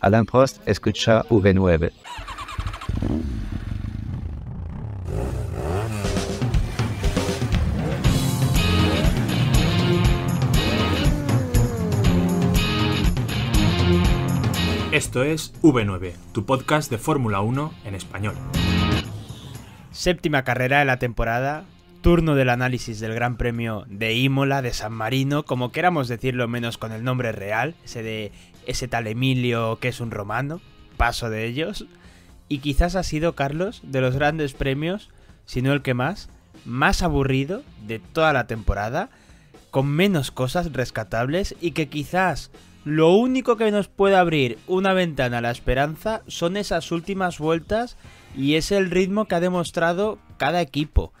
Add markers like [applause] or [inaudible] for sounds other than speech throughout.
Alan Prost escucha V9. Esto es V9, tu podcast de Fórmula 1 en español. Séptima carrera de la temporada, turno del análisis del Gran Premio de Imola, de San Marino, como queramos decirlo menos con el nombre real, se de ese tal Emilio que es un romano, paso de ellos, y quizás ha sido Carlos de los grandes premios, si no el que más, más aburrido de toda la temporada, con menos cosas rescatables y que quizás lo único que nos puede abrir una ventana a la esperanza son esas últimas vueltas y es el ritmo que ha demostrado cada equipo.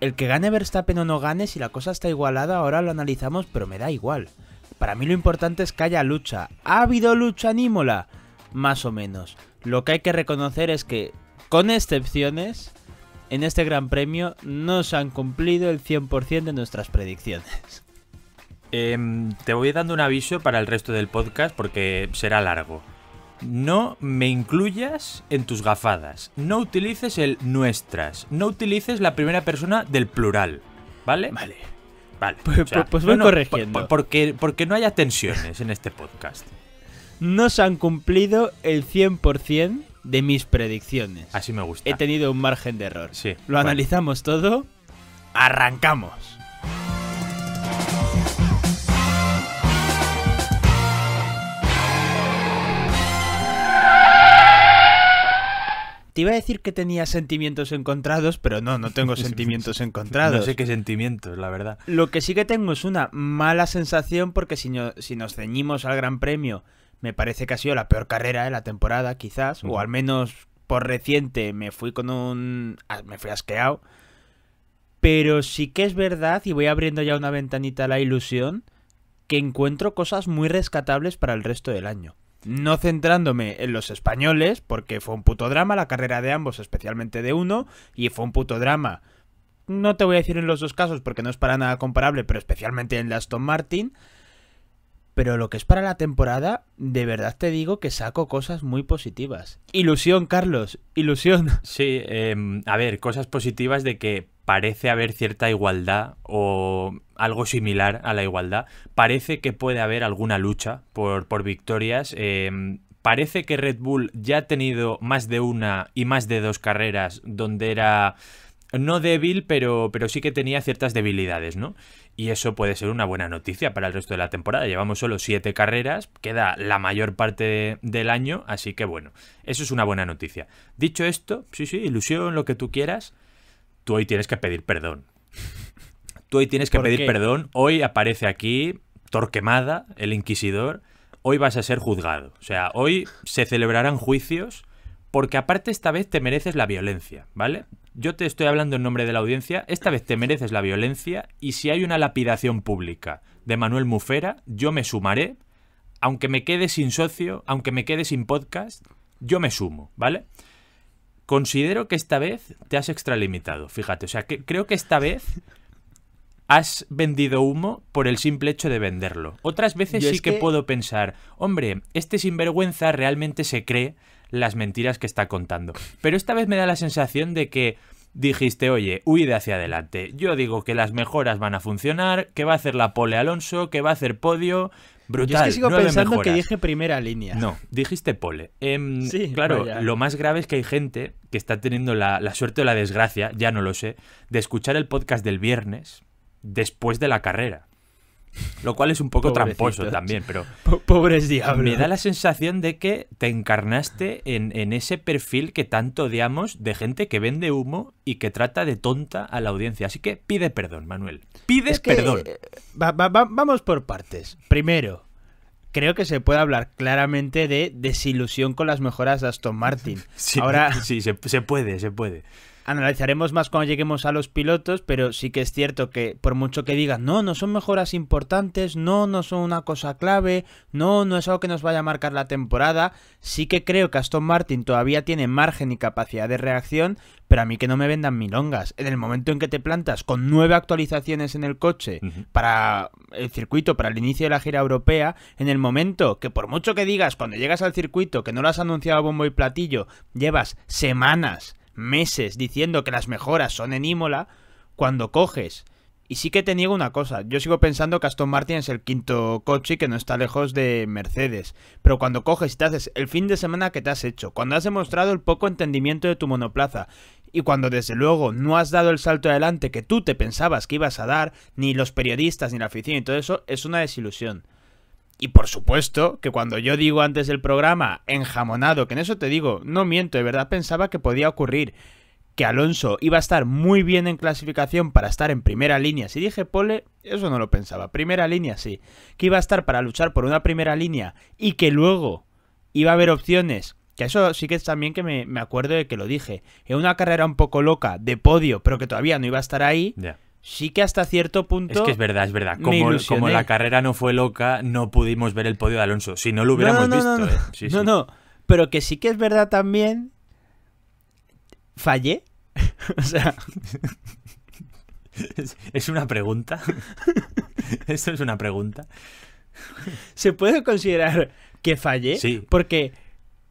El que gane Verstappen o no gane, si la cosa está igualada, ahora lo analizamos, pero me da igual. Para mí lo importante es que haya lucha. ¿Ha habido lucha en Más o menos. Lo que hay que reconocer es que, con excepciones, en este Gran Premio no se han cumplido el 100% de nuestras predicciones. Em, te voy dando un aviso para el resto del podcast porque será largo. No me incluyas en tus gafadas. No utilices el nuestras. No utilices la primera persona del plural. ¿Vale? Vale. Vale. Pues, pues, pues voy corrigiendo. porque, porque no haya tensiones en este podcast. No se han cumplido el 100% de mis predicciones. Así me gusta. He tenido un margen de error. Sí. Lo analizamos todo. Arrancamos. Te iba a decir que tenía sentimientos encontrados, pero no, no tengo [laughs] sentimientos encontrados. No sé qué sentimientos, la verdad. Lo que sí que tengo es una mala sensación porque si, si nos ceñimos al Gran Premio, me parece que ha sido la peor carrera de la temporada, quizás, o al menos por reciente me fui con un... Ah, me fui asqueado. Pero sí que es verdad, y voy abriendo ya una ventanita a la ilusión, que encuentro cosas muy rescatables para el resto del año no centrándome en los españoles, porque fue un puto drama la carrera de ambos, especialmente de uno, y fue un puto drama. No te voy a decir en los dos casos porque no es para nada comparable, pero especialmente en la Aston Martin. Pero lo que es para la temporada, de verdad te digo que saco cosas muy positivas. Ilusión, Carlos, ilusión. Sí, em, a ver, cosas positivas de que parece haber cierta igualdad o algo similar a la igualdad. Parece que puede haber alguna lucha por, victorias. Em, parece que Red Bull ya ha tenido más de una y más de dos carreras donde era no débil, pero, pero sí que tenía ciertas debilidades, ¿no? Y eso puede ser una buena noticia para el resto de la temporada. Llevamos solo siete carreras, queda la mayor parte del año, así que bueno, eso es una buena noticia. Dicho esto, sí, sí, ilusión, lo que tú quieras, tú hoy tienes que pedir perdón. Tú hoy tienes que pedir perdón. Hoy aparece aquí Torquemada, el inquisidor. Hoy vas a ser juzgado. O sea, hoy se celebrarán juicios porque aparte esta vez te mereces la violencia, ¿vale? Yo te estoy hablando en nombre de la audiencia, esta vez te mereces la violencia y si hay una lapidación pública de Manuel Mufera, yo me sumaré, aunque me quede sin socio, aunque me quede sin podcast, yo me sumo, ¿vale? Considero que esta vez te has extralimitado, fíjate. O sea, que creo que esta vez has vendido humo por el simple hecho de venderlo. Otras veces sí que, que puedo pensar, hombre, este sinvergüenza realmente se cree las mentiras que está contando. Pero esta vez me da la sensación de que dijiste, oye, huida hacia adelante. Yo digo que las mejoras van a funcionar, que va a hacer la pole Alonso, que va a hacer podio, yo es que sigo pensando que dije primera línea. No, dijiste pole. Em, claro, lo más grave es que hay gente que está teniendo la suerte o la desgracia, ya no lo sé, de escuchar el podcast del viernes después de la carrera. Lo cual es un poco tramposo también, pero. Pobres diablos. Me da la sensación de que te encarnaste en, ese perfil que tanto odiamos de gente que vende humo y que trata de tonta a la audiencia. Así que pide perdón, Manuel. Pides perdón. Eh, vamos por partes. Primero, creo que se puede hablar claramente de desilusión con las mejoras de Aston Martin. [laughs] Sí, Ahora... sí se puede, se puede. Analizaremos más cuando lleguemos a los pilotos, pero sí que es cierto que por mucho que digan, no, no son mejoras importantes, no, no son una cosa clave, no, no es algo que nos vaya a marcar la temporada, sí que creo que Aston Martin todavía tiene margen y capacidad de reacción, pero a mí que no me vendan milongas. En el momento en que te plantas con nueve actualizaciones en el coche para el circuito, para el inicio de la gira europea, en el momento que por mucho que digas cuando llegas al circuito que no lo has anunciado a bombo y platillo, llevas semanas meses diciendo que las mejoras son en Imola, cuando coges. Y sí que te niego una cosa, yo sigo pensando que Aston Martin es el quinto coche que no está lejos de Mercedes, pero cuando coges y te haces el fin de semana que te has hecho, cuando has demostrado el poco entendimiento de tu monoplaza y cuando desde luego no has dado el salto adelante que tú te pensabas que ibas a dar, ni los periodistas, ni la oficina y todo eso, es una desilusión. Y por supuesto que cuando yo digo antes del programa enjamonado, que en eso te digo, no miento, de verdad pensaba que podía ocurrir que Alonso iba a estar muy bien en clasificación para estar en primera línea. Si dije pole, eso no lo pensaba. Primera línea sí. Que iba a estar para luchar por una primera línea y que luego iba a haber opciones. Que eso sí que es también que me, acuerdo de que lo dije. En una carrera un poco loca de podio, pero que todavía no iba a estar ahí sí que hasta cierto punto. Es que es verdad, es verdad. Como, como la carrera no fue loca, no pudimos ver el podio de Alonso. Si no lo hubiéramos visto. No, ¿eh? no, no. Pero que sí que es verdad también. Fallé. [laughs] o sea. ¿Es una pregunta? [laughs] ¿Esto es una pregunta? ¿Se puede considerar que fallé? Sí. Porque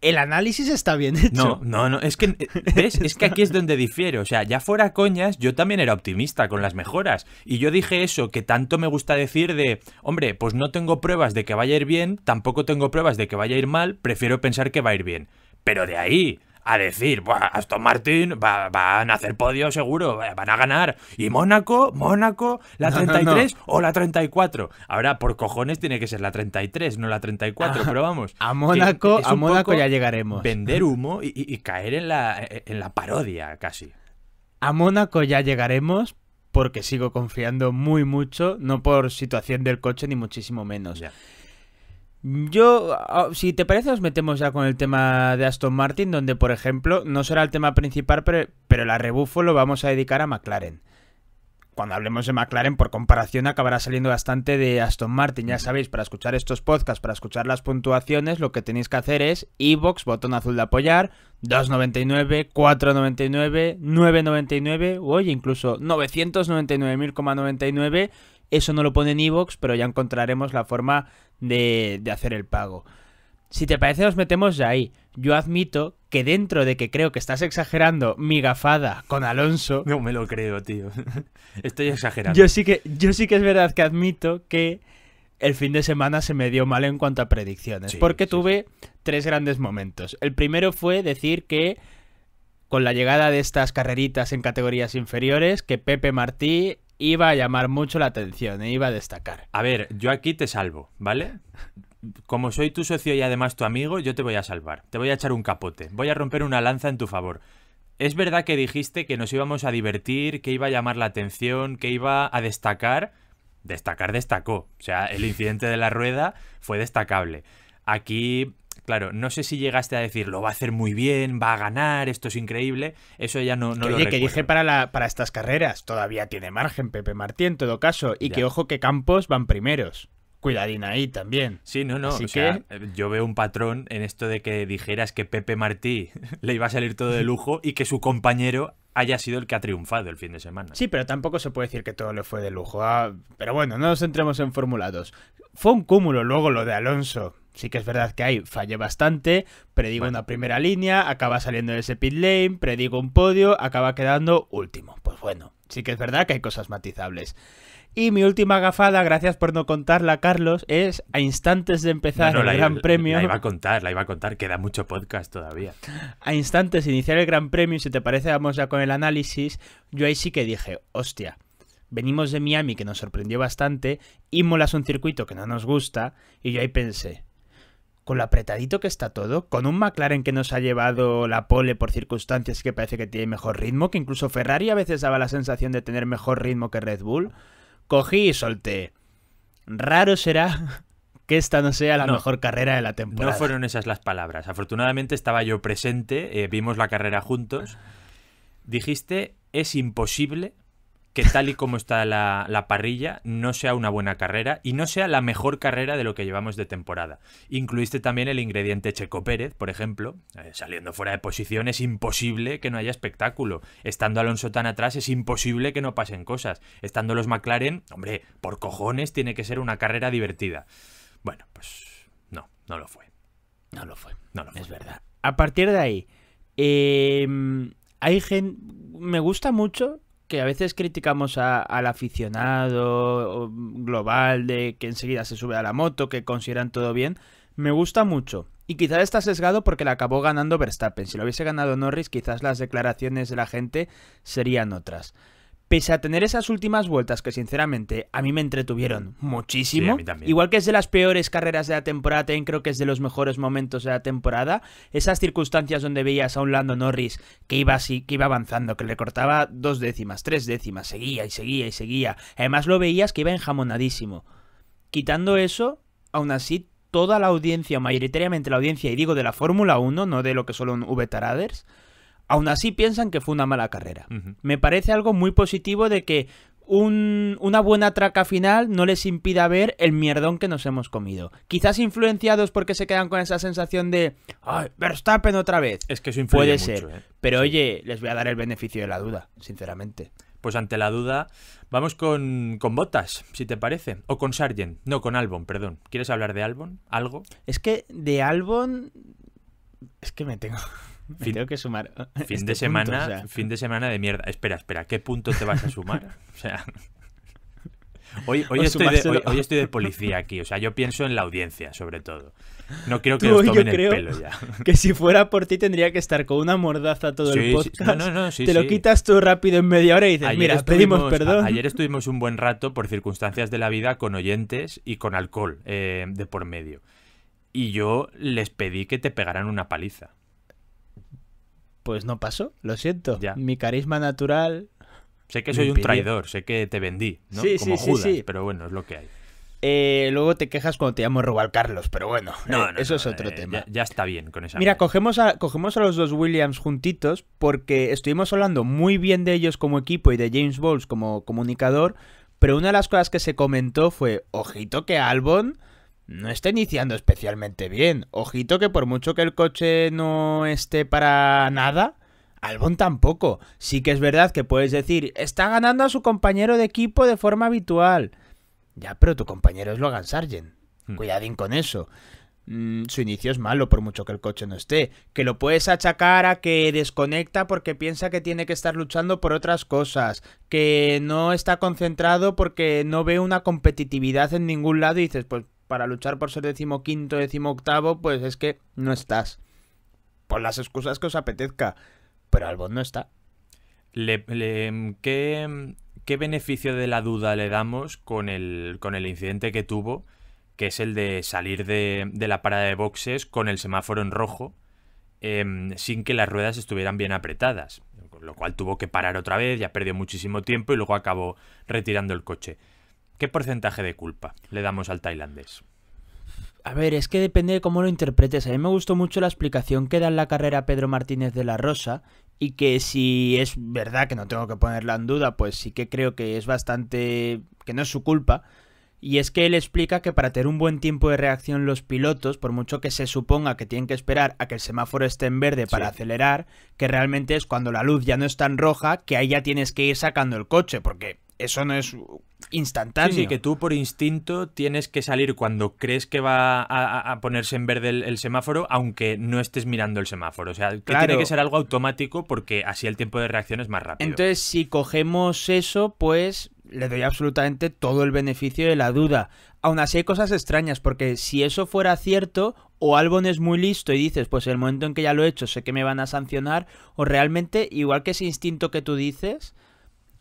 el análisis está bien hecho. No, no, no, es que, ¿ves? Es que aquí es donde difiero. O sea, ya fuera coñas, yo también era optimista con las mejoras. Y yo dije eso que tanto me gusta decir de, hombre, pues no tengo pruebas de que vaya a ir bien, tampoco tengo pruebas de que vaya a ir mal, prefiero pensar que va a ir bien. Pero de ahí a decir, Aston Martin van a hacer podio seguro, van a ganar. Y Mónaco, Mónaco, la 33 o la 34. Ahora, por cojones, tiene que ser la 33, no la 34, ah, pero vamos. A Mónaco, a Mónaco ya llegaremos. Vender humo y, caer en la, en la parodia casi. A Mónaco ya llegaremos, porque sigo confiando muy mucho, no por situación del coche ni muchísimo menos. Yo, si te parece, nos metemos ya con el tema de Aston Martin, donde, por ejemplo, no será el tema principal, pero, pero la rebufo lo vamos a dedicar a McLaren. Cuando hablemos de McLaren, por comparación, acabará saliendo bastante de Aston Martin. Ya sabéis, para escuchar estos podcasts, para escuchar las puntuaciones, lo que tenéis que hacer es iBox, botón azul de apoyar, 2.99, 4.99, 9.99, oye, incluso 999,99, Eso no lo pone en iVoox, pero ya encontraremos la forma de, hacer el pago. Si te parece, nos metemos ya ahí. Yo admito que dentro de que creo que estás exagerando mi gafada con Alonso. No me lo creo, tío. [laughs] Estoy exagerando. Yo sí que, yo sí que es verdad que admito que el fin de semana se me dio mal en cuanto a predicciones. porque tuve tres grandes momentos. El primero fue decir que. Con la llegada de estas carreritas en categorías inferiores, que Pepe Martí iba a llamar mucho la atención eh, iba a destacar. A ver, yo aquí te salvo, ¿vale? Como soy tu socio y además tu amigo, yo te voy a salvar. Te voy a echar un capote. Voy a romper una lanza en tu favor. Es verdad que dijiste que nos íbamos a divertir, que iba a llamar la atención, que iba a destacar. Destacar destacó. O sea, el incidente de la rueda fue destacable. Aquí Claro, no sé si llegaste a decir, lo va a hacer muy bien, va a ganar, esto es increíble. Eso ya no, no lo Oye, que dije para, la, para estas carreras, todavía tiene margen Pepe Martí en todo caso. Y que ojo que Campos van primeros cuidadín ahí también. Sí, no, no. o sea, eh, yo veo un patrón en esto de que dijeras que Pepe Martí [laughs] le iba a salir todo de lujo y que su compañero haya sido el que ha triunfado el fin de semana. Sí, pero tampoco se puede decir que todo le fue de lujo. Ah, pero bueno, no nos entremos en formulados. Fue un cúmulo luego lo de Alonso. Sí que es verdad que hay fallé bastante, predigo una primera línea, acaba saliendo de ese pit lane, predigo un podio, acaba quedando último. Pues bueno, sí que es verdad que hay cosas matizables. Y mi última gafada, gracias por no contarla, Carlos, es a instantes de empezar el Gran Premio. La iba a contar, la iba a contar, queda mucho podcast todavía. [laughs] A instantes de iniciar el Gran Premio, si te parece, vamos ya con el análisis. Yo ahí sí que dije, hostia, venimos de Miami, que nos sorprendió bastante, y molas un circuito que no nos gusta, y yo ahí pensé, con lo apretadito que está todo, con un McLaren que nos ha llevado la pole por circunstancias que parece que tiene mejor ritmo, que incluso Ferrari a veces daba la sensación de tener mejor ritmo que Red Bull, cogí y solté. Raro será [laughs] que esta no sea la mejor carrera de la temporada. No fueron esas las palabras. Afortunadamente estaba yo presente, eh, vimos la carrera juntos. Pues. Dijiste, es imposible que tal y como está la, parrilla, no sea una buena carrera y no sea la mejor carrera de lo que llevamos de temporada. Incluiste también el ingrediente Checo Pérez, por ejemplo. Eh, saliendo fuera de posición es imposible que no haya espectáculo. Estando Alonso tan atrás es imposible que no pasen cosas. Estando los McLaren, hombre, por cojones tiene que ser una carrera divertida. Bueno, pues no, no lo fue. No lo fue. No lo fue. Es verdad. A partir de ahí, em, hay gente... Me gusta mucho que a veces criticamos al aficionado global de que enseguida se sube a la moto, que consideran todo bien, me gusta mucho. Y quizás está sesgado porque la acabó ganando Verstappen. Si lo hubiese ganado Norris, quizás las declaraciones de la gente serían otras pese a tener esas últimas vueltas que sinceramente a mí me entretuvieron muchísimo, igual que es de las peores carreras de la temporada, también creo que es de los mejores momentos de la temporada, esas circunstancias donde veías a un Lando Norris que iba así, que iba avanzando, que le cortaba dos décimas, tres décimas, seguía y seguía y seguía, además lo veías que iba enjamonadísimo. Quitando eso, aún así toda la audiencia, mayoritariamente la audiencia, y digo de la Fórmula 1, no de lo que son un V-Taraders, Aún así piensan que fue una mala carrera. Me parece algo muy positivo de que una buena traca final no les impida ver el mierdón que nos hemos comido. Quizás influenciados porque se quedan con esa sensación de ¡Ay, Verstappen otra vez! Es que Puede ser. ¿eh? Pero oye, les voy a dar el beneficio de la duda, sinceramente. Pues ante la duda, vamos con, con Botas, si te parece. O con Sargent. No, con Albon, perdón. ¿Quieres hablar de Albon? ¿Algo? Es que de Albon... Es que me tengo... Fin, Tengo que sumar. ¿eh? Fin este de semana, fin de semana de mierda. Espera, espera, ¿qué punto te vas a sumar? [laughs] Hoy, hoy, estoy de, policía aquí, o sea, yo pienso en la audiencia, sobre todo. No quiero que Tú, tomen el pelo ya. [laughs] Que si fuera por ti tendría que estar con una mordaza todo el podcast. No, no, Te lo quitas tú rápido en media hora y dices, mira, pedimos perdón. ayer estuvimos un buen rato por circunstancias de la vida con oyentes y con alcohol eh, de por medio. Y yo les pedí que te pegaran una paliza pues no pasó, lo siento. Mi carisma natural. Sé que soy un traidor, sé que te vendí, ¿no? Como Judas, pero bueno, es lo que hay. Eh, luego te quejas cuando te llamo Rubal Carlos, pero bueno, no, eh, eso es otro eh, tema. Ya, está bien con esa. Mira, cogemos a, cogemos a los dos Williams juntitos porque estuvimos hablando muy bien de ellos como equipo y de James Bowles como comunicador, pero una de las cosas que se comentó fue, ojito que Albon no está iniciando especialmente bien. Ojito que por mucho que el coche no esté para nada, Albon tampoco. Sí que es verdad que puedes decir, está ganando a su compañero de equipo de forma habitual. Ya, pero tu compañero es Logan Sargent. Hmm. Cuidadín con eso. Mm, su inicio es malo por mucho que el coche no esté. Que lo puedes achacar a que desconecta porque piensa que tiene que estar luchando por otras cosas. Que no está concentrado porque no ve una competitividad en ningún lado y dices, pues para luchar por ser decimoquinto, octavo... pues es que no estás. Por las excusas que os apetezca. Pero Albon no está. Le, ¿qué, beneficio de la duda le damos con el, con el incidente que tuvo? Que es el de salir de, de la parada de boxes con el semáforo en rojo. Em, sin que las ruedas estuvieran bien apretadas. lo cual tuvo que parar otra vez, ya perdió muchísimo tiempo y luego acabó retirando el coche. ¿Qué porcentaje de culpa le damos al tailandés? A ver, es que depende de cómo lo interpretes. A mí me gustó mucho la explicación que da en la carrera Pedro Martínez de la Rosa y que si es verdad que no tengo que ponerla en duda, pues sí que creo que es bastante... que no es su culpa. Y es que él explica que para tener un buen tiempo de reacción los pilotos, por mucho que se suponga que tienen que esperar a que el semáforo esté en verde para acelerar, que realmente es cuando la luz ya no está en roja, que ahí ya tienes que ir sacando el coche, porque eso no es instantáneo. Sí, que tú por instinto tienes que salir cuando crees que va a, ponerse en verde el, semáforo, aunque no estés mirando el semáforo. O sea, que tiene que ser algo automático porque así el tiempo de reacción es más rápido. Entonces, si cogemos eso, pues le doy absolutamente todo el beneficio de la duda. Aún así hay cosas extrañas, porque si eso fuera cierto, o Albon es muy listo y dices, pues el momento en que ya lo he hecho sé que me van a sancionar, o realmente, igual que ese instinto que tú dices,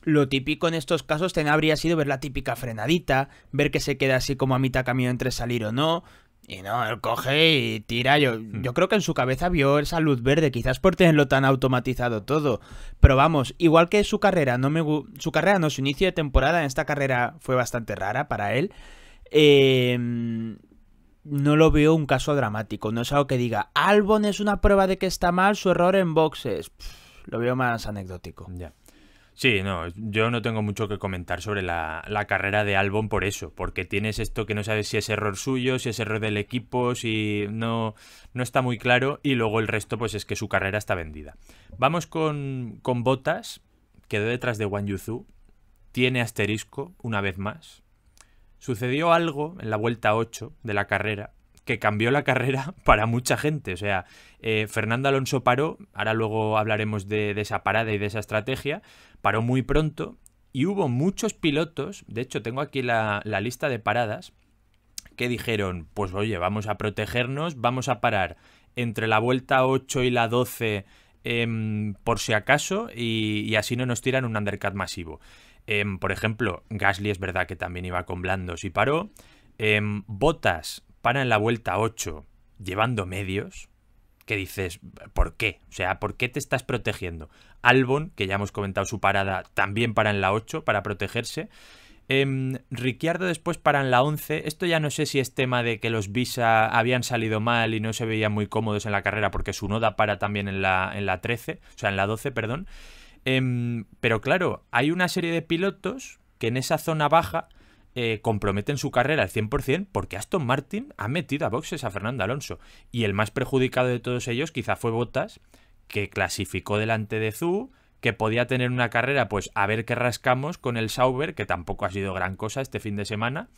lo típico en estos casos habría sido ver la típica frenadita, ver que se queda así como a mitad camino entre salir o no. Y no, él coge y tira. Yo, hmm. creo que en su cabeza vio esa luz verde, quizás por tenerlo tan automatizado todo. Pero vamos, igual que su carrera, no me su carrera no, su inicio de temporada en esta carrera fue bastante rara para él. Em, no lo veo un caso dramático. No es algo que diga, Albon es una prueba de que está mal su error en boxes. lo veo más anecdótico. Ya. Sí, no, yo no tengo mucho que comentar sobre la, carrera de Albon por eso, porque tienes esto que no sabes si es error suyo, si es error del equipo, si no, no está muy claro, y luego el resto pues es que su carrera está vendida. Vamos con, Botas, quedó detrás de Wang tiene asterisco una vez más. Sucedió algo en la vuelta 8 de la carrera que cambió la carrera [laughs] para mucha gente. O sea, eh, Fernando Alonso paró, ahora luego hablaremos de, esa parada y de esa estrategia, paró muy pronto y hubo muchos pilotos, de hecho tengo aquí la, lista de paradas, que dijeron, pues oye, vamos a protegernos, vamos a parar entre la vuelta 8 y la 12 em, por si acaso y, así no nos tiran un undercut masivo. Em, por ejemplo, Gasly es verdad que también iba con blandos y paró. Em, Botas para en la vuelta 8 llevando medios, que dices, ¿por qué? O sea, ¿por qué te estás protegiendo? Albon, que ya hemos comentado su parada, también para en la 8 para protegerse. Em, Ricciardo después para en la 11. Esto ya no sé si es tema de que los Visa habían salido mal y no se veían muy cómodos en la carrera, porque su noda para también en la, en la 13, o sea, en la 12, perdón. Em, pero claro, hay una serie de pilotos que en esa zona baja eh, comprometen su carrera al 100% porque Aston Martin ha metido a boxes a Fernando Alonso. Y el más perjudicado de todos ellos quizá fue Bottas, que clasificó delante de Zú, que podía tener una carrera, pues a ver qué rascamos con el Sauber, que tampoco ha sido gran cosa este fin de semana.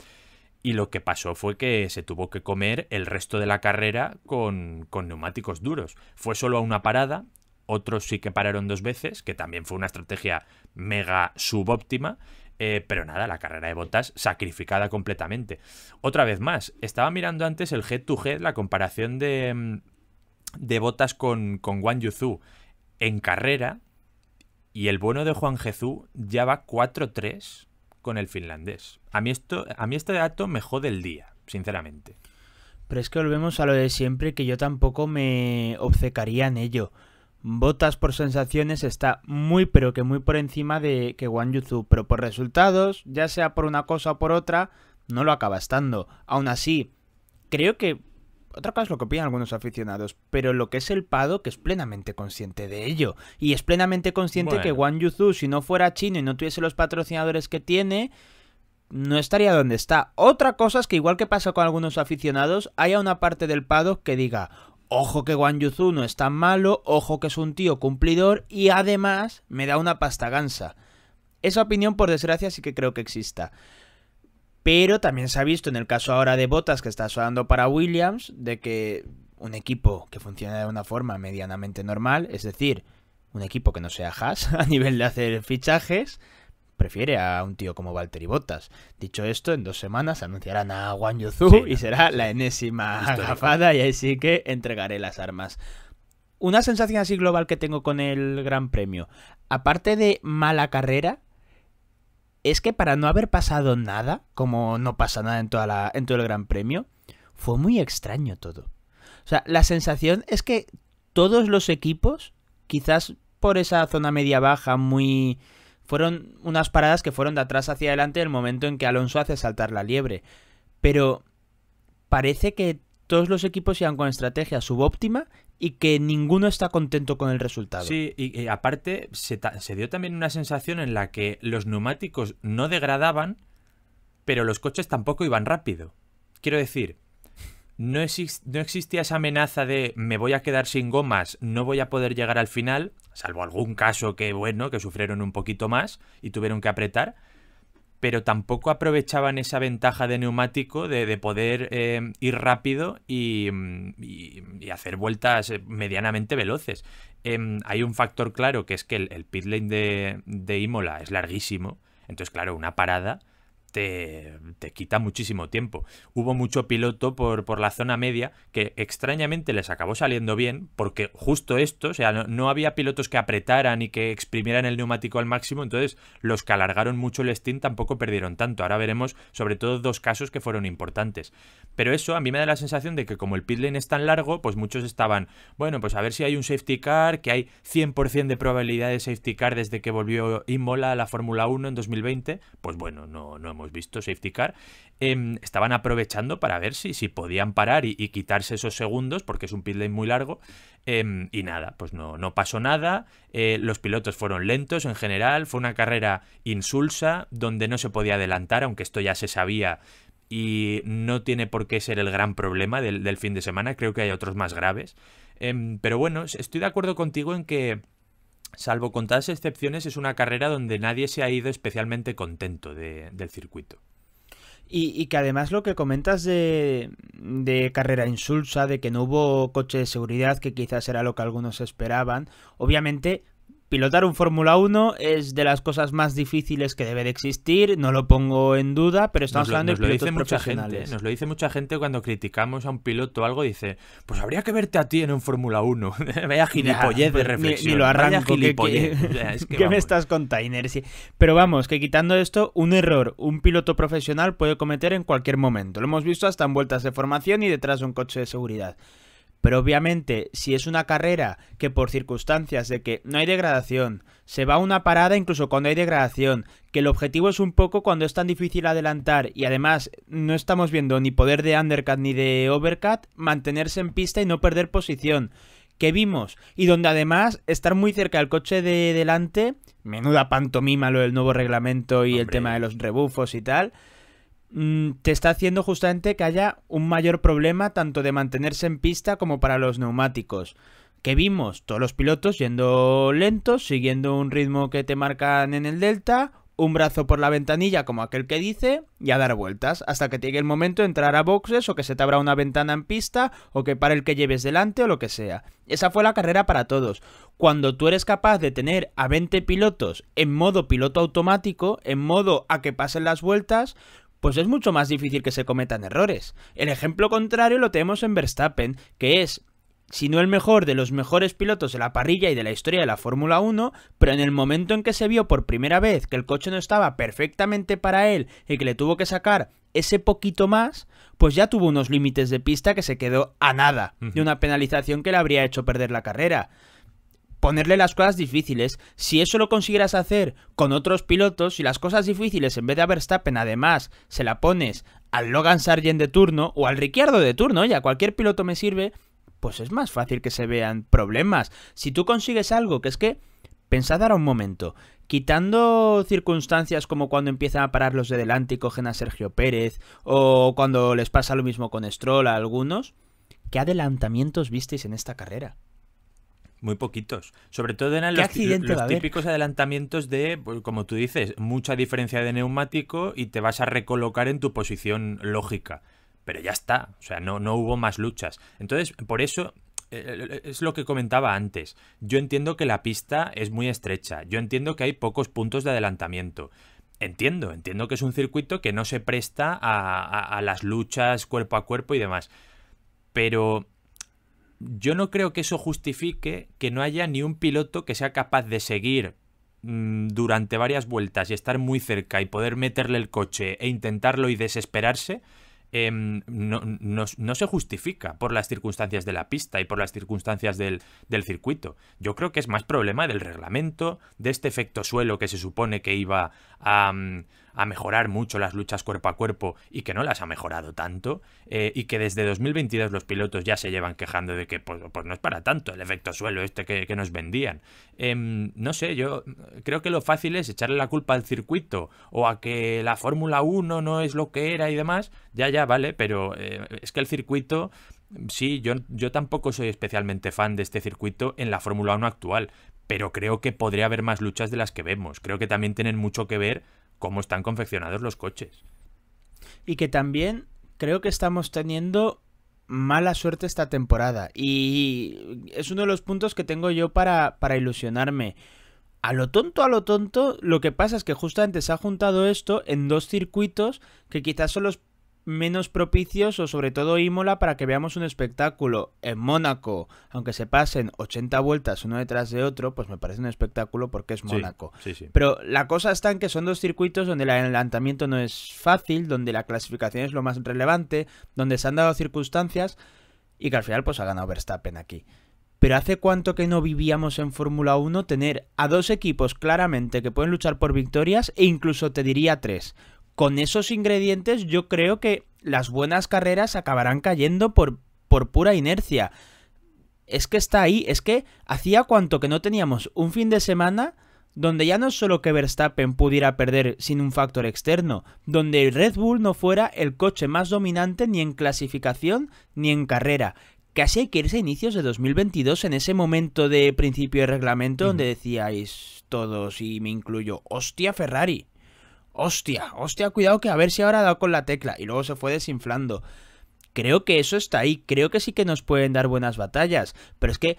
Y lo que pasó fue que se tuvo que comer el resto de la carrera con, con neumáticos duros. Fue solo a una parada, otros sí que pararon dos veces, que también fue una estrategia mega subóptima. Eh, pero nada, la carrera de botas sacrificada completamente. Otra vez más, estaba mirando antes el head to head, la comparación de, mm, de con, con Juan Yuzu en carrera. Y el bueno de Juan Jesús ya va 4-3 con el finlandés. A mí, esto, a mí este dato me jode el día, sinceramente. Pero es que volvemos a lo de siempre, que yo tampoco me obcecaría en ello. Botas por sensaciones está muy pero que muy por encima de que Yuzu. pero por resultados, ya sea por una cosa o por otra, no lo acaba estando. Aún así, creo que otra cosa es lo que opinan algunos aficionados, pero lo que es el Pado, que es plenamente consciente de ello. Y es plenamente consciente que Wang Yuzu, si no fuera chino y no tuviese los patrocinadores que tiene, no estaría donde está. Otra cosa es que, igual que pasa con algunos aficionados, haya una parte del Pado que diga, ojo que Guan no es tan malo, ojo que es un tío cumplidor y además me da una pasta gansa. Esa opinión, por desgracia, sí que creo que exista. Pero también se ha visto en el caso ahora de Botas que está sonando para Williams, de que un equipo que funciona de una forma medianamente normal, es decir, un equipo que no sea Haas [laughs] a nivel de hacer fichajes, prefiere a un tío como Valtteri Bottas. Dicho esto, en dos semanas anunciarán a Wang Yuzu y será la enésima y ahí sí que entregaré las armas. Una sensación así global que tengo con el Gran Premio, aparte de mala carrera, es que para no haber pasado nada, como no pasa nada en todo el Gran Premio, fue muy extraño todo. O sea, la sensación es que todos los equipos, quizás por esa zona media baja muy fueron unas paradas que fueron de atrás hacia adelante el momento en que Alonso hace saltar la liebre. Pero parece que todos los equipos iban con estrategia subóptima y que ninguno está contento con el resultado. Sí, y, aparte se, se, dio también una sensación en la que los neumáticos no degradaban, pero los coches tampoco iban rápido. Quiero decir, no, existía esa amenaza de me voy a quedar sin gomas, no voy a poder llegar al final, salvo algún caso que, bueno, que sufrieron un poquito más y tuvieron que apretar, pero tampoco aprovechaban esa ventaja de neumático de, poder eh, ir rápido y, mm, hacer vueltas eh, medianamente veloces. Em, hay un factor claro que es que el, el pit lane de, de Imola es larguísimo, entonces, claro, una parada te, te, quita muchísimo tiempo. Hubo mucho piloto por, por, la zona media que extrañamente les acabó saliendo bien porque justo esto, o sea, no, había pilotos que apretaran y que exprimieran el neumático al máximo, entonces los que alargaron mucho el stint tampoco perdieron tanto. Ahora veremos sobre todo dos casos que fueron importantes. Pero eso a mí me da la sensación de que como el pit lane es tan largo, pues muchos estaban, bueno, pues a ver si hay un safety car, que hay 100% de probabilidad de safety car desde que volvió Imola a la Fórmula 1 en 2020, pues bueno, no, no hemos hemos visto, safety car, em, estaban aprovechando para ver si, si podían parar y, quitarse esos segundos, porque es un pit lane muy largo. Em, y nada, pues no, no pasó nada. Eh, los pilotos fueron lentos en general. Fue una carrera insulsa, donde no se podía adelantar, aunque esto ya se sabía y no tiene por qué ser el gran problema del, fin de semana. Creo que hay otros más graves. Em, pero bueno, estoy de acuerdo contigo en que salvo contadas excepciones, es una carrera donde nadie se ha ido especialmente contento del circuito. Y, que además lo que comentas de, de, carrera insulsa, de que no hubo coche de seguridad, que quizás era lo que algunos esperaban, obviamente Pilotar un Fórmula 1 es de las cosas más difíciles que debe de existir, no lo pongo en duda, pero estamos hablando de pilotos profesionales. nos lo dice mucha gente cuando criticamos a un piloto o algo, dice, pues habría que verte a ti en un Fórmula 1. [laughs] Vaya gilipollez de reflexión. Pues, ni, lo arranco. [laughs] Que, ¿Qué me estás contando, Sí. Pero vamos, que quitando esto, un error un piloto profesional puede cometer en cualquier momento. Lo hemos visto hasta en vueltas de formación y detrás de un coche de seguridad. Pero obviamente, si es una carrera que por circunstancias de que no hay degradación, se va a una parada incluso cuando hay degradación, que el objetivo es un poco cuando es tan difícil adelantar y además no estamos viendo ni poder de undercut ni de overcut, mantenerse en pista y no perder posición que vimos y donde además estar muy cerca del coche de delante, menuda pantomima lo del nuevo reglamento y el tema de los rebufos y tal, Mm, te está haciendo justamente que haya un mayor problema tanto de mantenerse en pista como para los neumáticos. Que vimos todos los pilotos yendo lentos, siguiendo un ritmo que te marcan en el delta, un brazo por la ventanilla como aquel que dice y a dar vueltas hasta que llegue el momento de entrar a boxes o que se te abra una ventana en pista o que para el que lleves delante o lo que sea. Esa fue la carrera para todos. Cuando tú eres capaz de tener a 20 pilotos en modo piloto automático, en modo a que pasen las vueltas, pues es mucho más difícil que se cometan errores. El ejemplo contrario lo tenemos en Verstappen, que es si no el mejor de los mejores pilotos de la parrilla y de la historia de la Fórmula 1, pero en el momento en que se vio por primera vez que el coche no estaba perfectamente para él y que le tuvo que sacar ese poquito más, pues ya tuvo unos límites de pista que se quedó a nada de una penalización que le habría hecho perder la carrera ponerle las cosas difíciles. Si eso lo consiguieras hacer con otros pilotos, si las cosas difíciles en vez de a Verstappen además se la pones al Logan Sargent de turno o al Ricciardo de turno, ya cualquier piloto me sirve, pues es más fácil que se vean problemas. Si tú consigues algo, que es que, pensad ahora un momento, quitando circunstancias como cuando empiezan a parar los de delante y cogen a Sergio Pérez, o cuando les pasa lo mismo con Stroll a algunos, ¿qué adelantamientos visteis en esta carrera? Muy poquitos. Sobre todo en los, típicos adelantamientos de, pues, como tú dices, mucha diferencia de neumático y te vas a recolocar en tu posición lógica. Pero ya está, o sea, no, no hubo más luchas. Entonces, por eso eh, eh, es lo que comentaba antes. Yo entiendo que la pista es muy estrecha, yo entiendo que hay pocos puntos de adelantamiento. Entiendo, entiendo que es un circuito que no se presta a las luchas cuerpo a cuerpo y demás. Pero yo no creo que eso justifique que no haya ni un piloto que sea capaz de seguir mm, durante varias vueltas y estar muy cerca y poder meterle el coche e intentarlo y desesperarse. Em, no, se justifica por las circunstancias de la pista y por las circunstancias del, circuito. Yo creo que es más problema del reglamento, de este efecto suelo que se supone que iba a, mm, a mejorar mucho las luchas cuerpo a cuerpo y que no las ha mejorado tanto eh, y que desde 2022 los pilotos ya se llevan quejando de que pues, pues, no es para tanto el efecto suelo este que, nos vendían. Em, no sé, yo creo que lo fácil es echarle la culpa al circuito o a que la Fórmula 1 no es lo que era y demás. Ya, ya, vale, pero eh, es que el circuito sí, yo, yo, tampoco soy especialmente fan de este circuito en la Fórmula 1 actual, pero creo que podría haber más luchas de las que vemos. Creo que también tienen mucho que ver cómo están confeccionados los coches. Y que también creo que estamos teniendo mala suerte esta temporada. Y es uno de los puntos que tengo yo para, para ilusionarme. A lo tonto, a lo tonto, lo que pasa es que justamente se ha juntado esto en dos circuitos que quizás son los menos propicios o sobre todo Imola para que veamos un espectáculo. En Mónaco, aunque se pasen 80 vueltas uno detrás de otro, pues me parece un espectáculo porque es Mónaco. Pero la cosa está en que son dos circuitos donde el adelantamiento no es fácil, donde la clasificación es lo más relevante, donde se han dado circunstancias y que al final pues ha ganado Verstappen aquí. Pero hace cuánto que no vivíamos en Fórmula 1 tener a dos equipos claramente que pueden luchar por victorias e incluso te diría tres, con esos ingredientes yo creo que las buenas carreras acabarán cayendo por, por pura inercia. Es que está ahí, es que hacía cuanto que no teníamos un fin de semana donde ya no solo que Verstappen pudiera perder sin un factor externo, donde el Red Bull no fuera el coche más dominante ni en clasificación ni en carrera. Casi hay que irse a inicios de 2022 en ese momento de principio de reglamento donde decíais todos, y me incluyo, hostia Ferrari. Hostia, hostia, cuidado que a ver si ahora ha dado con la tecla. Y luego se fue desinflando. Creo que eso está ahí. Creo que sí que nos pueden dar buenas batallas. Pero es que,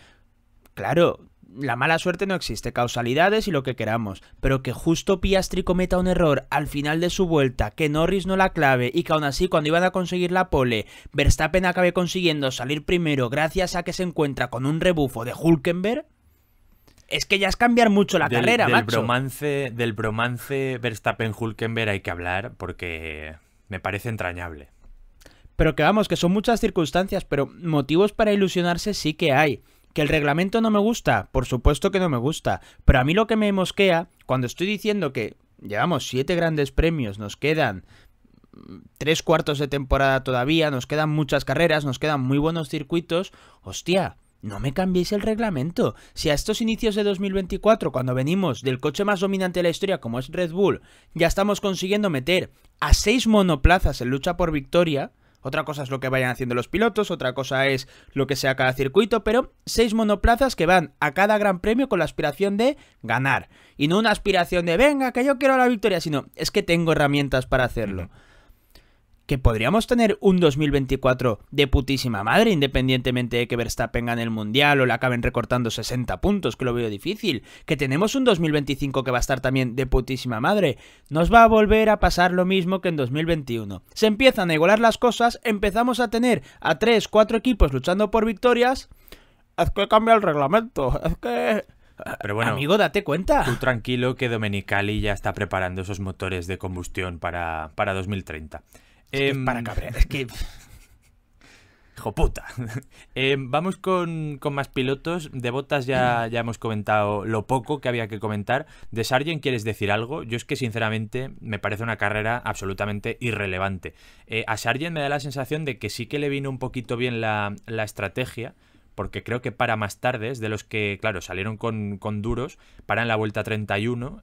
claro, la mala suerte no existe, causalidades y lo que queramos, pero que justo Piastri cometa un error al final de su vuelta, que Norris no la clave y que aún así cuando iban a conseguir la pole, Verstappen acabe consiguiendo salir primero gracias a que se encuentra con un rebufo de Hulkenberg es que ya es cambiar mucho la carrera, del del bromance Verstappen-Hulkenberg hay que hablar porque me parece entrañable. Pero que vamos, que son muchas circunstancias, pero motivos para ilusionarse sí que hay. Que el reglamento no me gusta, por supuesto que no me gusta, pero a mí lo que me mosquea, cuando estoy diciendo que llevamos siete grandes premios, nos quedan tres cuartos de temporada todavía, nos quedan muchas carreras, nos quedan muy buenos circuitos, hostia, no me cambiéis el reglamento. Si a estos inicios de 2024, cuando venimos del coche más dominante de la historia como es Red Bull, ya estamos consiguiendo meter a seis monoplazas en lucha por victoria, otra cosa es lo que vayan haciendo los pilotos, otra cosa es lo que sea cada circuito, pero seis monoplazas que van a cada gran premio con la aspiración de ganar. Y no una aspiración de, venga, que yo quiero la victoria, sino es que tengo herramientas para hacerlo que podríamos tener un 2024 de putísima madre, independientemente de que Verstappen gane el Mundial o le acaben recortando 60 puntos, que lo veo difícil, que tenemos un 2025 que va a estar también de putísima madre, nos va a volver a pasar lo mismo que en 2021. Se empiezan a igualar las cosas, empezamos a tener a 3, 4 equipos luchando por victorias. Es que cambia el reglamento, es que... Pero bueno, amigo, date cuenta. Tú tranquilo que Domenicali ya está preparando esos motores de combustión para, para 2030 para em, cabrear, es que. [laughs] Hijo puta. [laughs] Em, vamos con, más pilotos. De botas ya, mm. ya hemos comentado lo poco que había que comentar. De Sargent, ¿quieres decir algo? Yo es que sinceramente me parece una carrera absolutamente irrelevante. Eh, a Sargent me da la sensación de que sí que le vino un poquito bien la, estrategia porque creo que para más tarde, de los que, claro, salieron con, duros, para en la vuelta 31,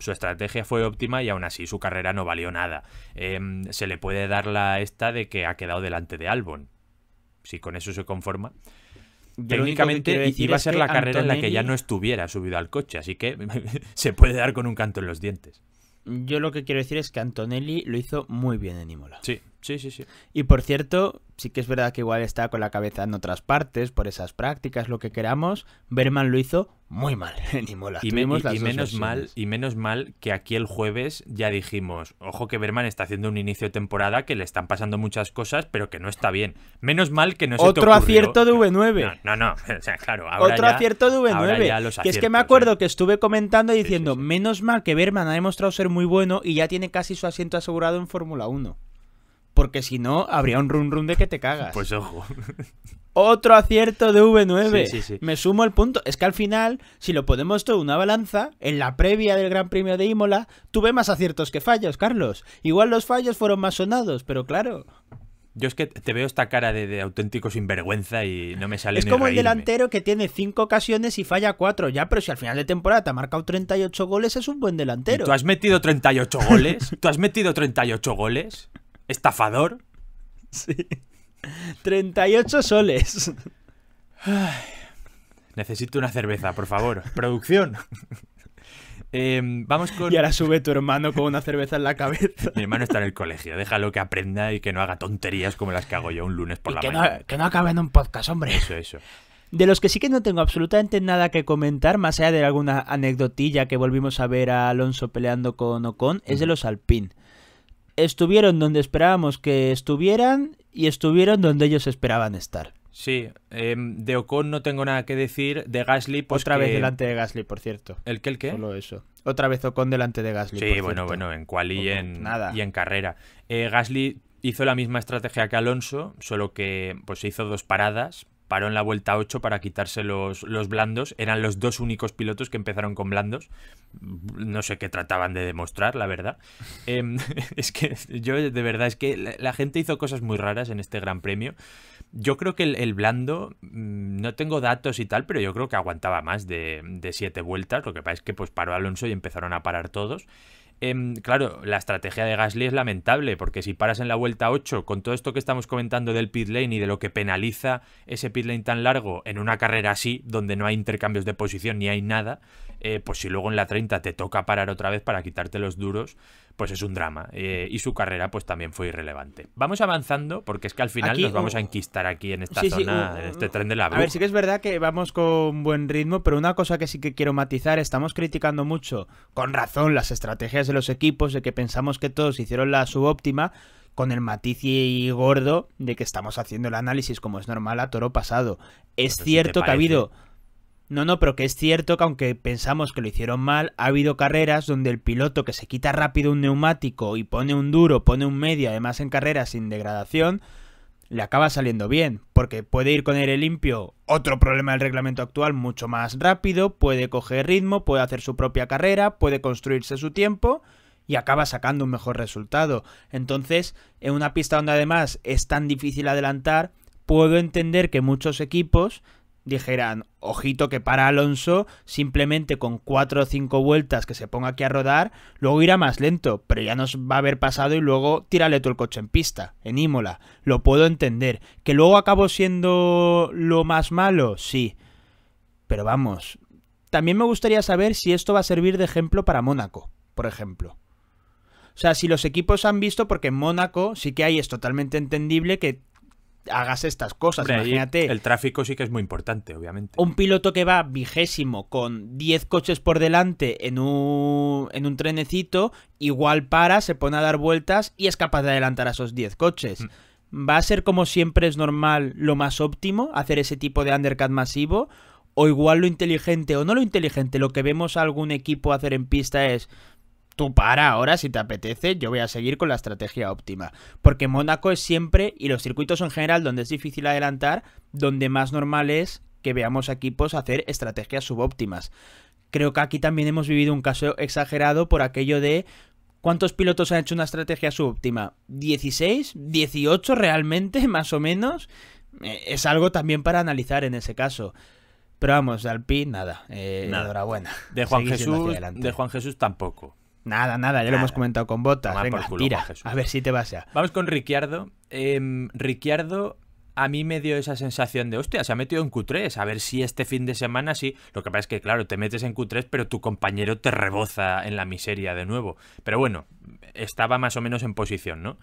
su estrategia fue óptima y aún así su carrera no valió nada. Em, se le puede dar la esta de que ha quedado delante de Albon. Si con eso se conforma. Técnicamente iba a ser la carrera en la que ya no estuviera subido al coche, así que [laughs] se puede dar con un canto en los dientes. Yo lo que quiero decir es que Antonelli lo hizo muy bien en Imola. Sí, Sí, sí, sí. Y por cierto, sí que es verdad que igual está con la cabeza en otras partes, por esas prácticas, lo que queramos. Berman lo hizo muy mal [laughs] Y, menos mal, y menos mal que aquí el jueves ya dijimos, ojo que Berman está haciendo un inicio de temporada que le están pasando muchas cosas, pero que no está bien. Menos mal que no se Otro acierto de V9. No, no, [laughs] O sea, claro. Ahora Otro acierto de V9. que es que me ¿eh? acuerdo que estuve comentando y diciendo, menos mal que Berman ha demostrado ser muy bueno y ya tiene casi su asiento asegurado en Fórmula 1 porque si no, habría un run run de que te cagas. Pues ojo. [laughs] Otro acierto de V9. Sí, Me sumo el punto. Es que al final, si lo podemos todo una balanza, en la previa del Gran Premio de Imola, tuve más aciertos que fallos, Carlos. Igual los fallos fueron más sonados, pero claro. Yo es que te veo esta cara de, auténtico sinvergüenza y no me sale Es como el delantero que tiene cinco ocasiones y falla cuatro. Ya, pero si al final de temporada te ha marcado 38 goles, es un buen delantero. ¿Tú has metido 38 goles? [laughs] ¿Tú has metido 38 goles? Estafador. Sí. 38 [laughs] soles. necesito una cerveza, por favor. Producción. [laughs] Eh, vamos con. Y ahora sube tu hermano con una cerveza en la cabeza. Mi hermano está en el colegio. Déjalo que aprenda y que no haga tonterías como las que hago yo un lunes por la mañana. que no acabe en un podcast, hombre. Eso, eso. De los que sí que no tengo absolutamente nada que comentar, más allá de alguna anecdotilla que volvimos a ver a Alonso peleando con Ocon, es de los Alpine estuvieron donde esperábamos que estuvieran y estuvieron donde ellos esperaban estar. Sí, em, de Ocon no tengo nada que decir, de Gasly pues Otra vez delante de Gasly, por cierto. ¿El qué, el qué? Solo eso. Otra vez Ocon delante de Gasly, Sí, por bueno, bueno, en quali y en, nada. y en carrera. Eh, Gasly hizo la misma estrategia que Alonso, solo que pues hizo dos paradas paró en la vuelta 8 para quitarse los, blandos. Eran los dos únicos pilotos que empezaron con blandos. No sé qué trataban de demostrar, la verdad. Em, [laughs] es que yo, de verdad, es que la, gente hizo cosas muy raras en este Gran Premio. Yo creo que el, blando, mm, no tengo datos y tal, pero yo creo que aguantaba más de, de siete vueltas. Lo que pasa es que pues paró Alonso y empezaron a parar todos. Em, claro, la estrategia de Gasly es lamentable, porque si paras en la vuelta 8, con todo esto que estamos comentando del pit lane y de lo que penaliza ese pit lane tan largo en una carrera así, donde no hay intercambios de posición ni hay nada, eh, pues si luego en la 30 te toca parar otra vez para quitarte los duros, pues es un drama. Eh, y su carrera, pues también fue irrelevante. Vamos avanzando, porque es que al final nos vamos a enquistar aquí en esta zona, en este tren de la A ver, sí que es verdad que vamos con buen ritmo, pero una cosa que sí que quiero matizar, estamos criticando mucho, con razón, las estrategias de los equipos, de que pensamos que todos hicieron la subóptima con el matiz y gordo de que estamos haciendo el análisis como es normal a toro pasado. Es cierto que ha habido no, no, pero que es cierto que aunque pensamos que lo hicieron mal, ha habido carreras donde el piloto que se quita rápido un neumático y pone un duro, pone un medio, además en carrera sin degradación, le acaba saliendo bien, porque puede ir con aire limpio, otro problema del reglamento actual, mucho más rápido, puede coger ritmo, puede hacer su propia carrera, puede construirse su tiempo y acaba sacando un mejor resultado. Entonces, en una pista donde además es tan difícil adelantar, puedo entender que muchos equipos dijeran, ojito que para Alonso, simplemente con cuatro o cinco vueltas que se ponga aquí a rodar, luego irá más lento, pero ya nos va a haber pasado y luego tírale todo el coche en pista, en Imola. Lo puedo entender. ¿Que luego acabó siendo lo más malo? Sí. Pero vamos, también me gustaría saber si esto va a servir de ejemplo para Mónaco, por ejemplo. O sea, si los equipos han visto, porque en Mónaco sí que hay es totalmente entendible que hagas estas cosas. Imagínate. El tráfico sí que es muy importante, obviamente. Un piloto que va vigésimo con 10 coches por delante en un, en un trenecito, igual para, se pone a dar vueltas y es capaz de adelantar a esos 10 coches. Mm. ¿Va a ser como siempre es normal lo más óptimo hacer ese tipo de undercut masivo? O igual lo inteligente o no lo inteligente, lo que vemos a algún equipo hacer en pista es, tú para ahora si te apetece, yo voy a seguir con la estrategia óptima. Porque Mónaco es siempre, y los circuitos en general donde es difícil adelantar, donde más normal es que veamos equipos hacer estrategias subóptimas. Creo que aquí también hemos vivido un caso exagerado por aquello de ¿Cuántos pilotos han hecho una estrategia subóptima? ¿16? ¿18 realmente, [laughs] más o menos? Eh, es algo también para analizar en ese caso. Pero vamos, de nada. Eh, nada. Enhorabuena. De Juan, Jesús, de Juan Jesús tampoco. Nada, nada, ya lo hemos comentado con botas. Venga, a ver si te vas Vamos con Ricciardo. Em, Ricciardo a mí me dio esa sensación de, hostia, se ha metido en Q3, a ver si este fin de semana sí. Lo que pasa es que, claro, te metes en Q3, pero tu compañero te reboza en la miseria de nuevo. Pero bueno, estaba más o menos en posición, ¿no?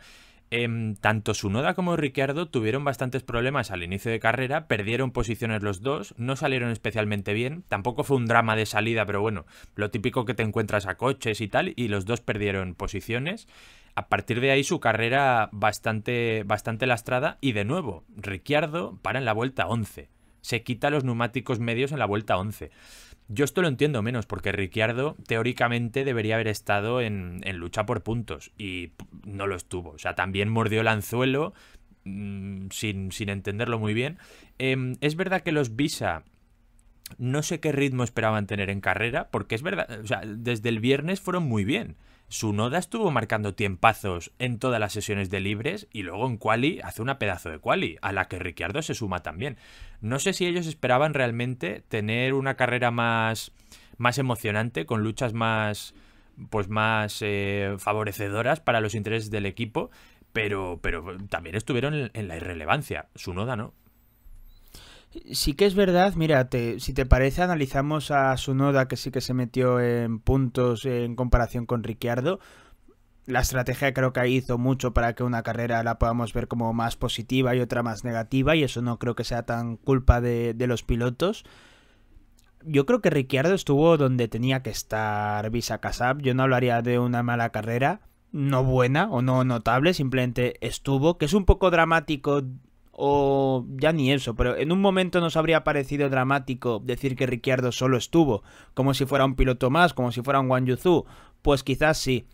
Em, tanto tanto Sunoda como Ricciardo tuvieron bastantes problemas al inicio de carrera, perdieron posiciones los dos, no salieron especialmente bien, tampoco fue un drama de salida, pero bueno, lo típico que te encuentras a coches y tal, y los dos perdieron posiciones. A partir de ahí su carrera bastante, bastante lastrada y de nuevo, Ricciardo para en la vuelta 11, se quita los neumáticos medios en la vuelta 11. Yo esto lo entiendo menos, porque Ricciardo teóricamente debería haber estado en, lucha por puntos y no lo estuvo. O sea, también mordió el anzuelo mm, sin, sin, entenderlo muy bien. Em, es verdad que los Visa no sé qué ritmo esperaban tener en carrera, porque es verdad, o sea, desde el viernes fueron muy bien. Su noda estuvo marcando tiempazos en todas las sesiones de libres y luego en quali hace una pedazo de quali, a la que Ricciardo se suma también. No sé si ellos esperaban realmente tener una carrera más, más emocionante, con luchas más, pues más eh, favorecedoras para los intereses del equipo, pero, pero también estuvieron en, en la irrelevancia. Su noda no. Sí que es verdad, mira, si te parece analizamos a Sunoda que sí que se metió en puntos en comparación con Ricciardo. La estrategia creo que hizo mucho para que una carrera la podamos ver como más positiva y otra más negativa y eso no creo que sea tan culpa de, de los pilotos. Yo creo que Ricciardo estuvo donde tenía que estar Visa Casab. Yo no hablaría de una mala carrera, no buena o no notable, simplemente estuvo, que es un poco dramático o ya ni eso, pero en un momento nos habría parecido dramático decir que Ricciardo solo estuvo, como si fuera un piloto más, como si fuera un Wang Yuzu, pues quizás sí.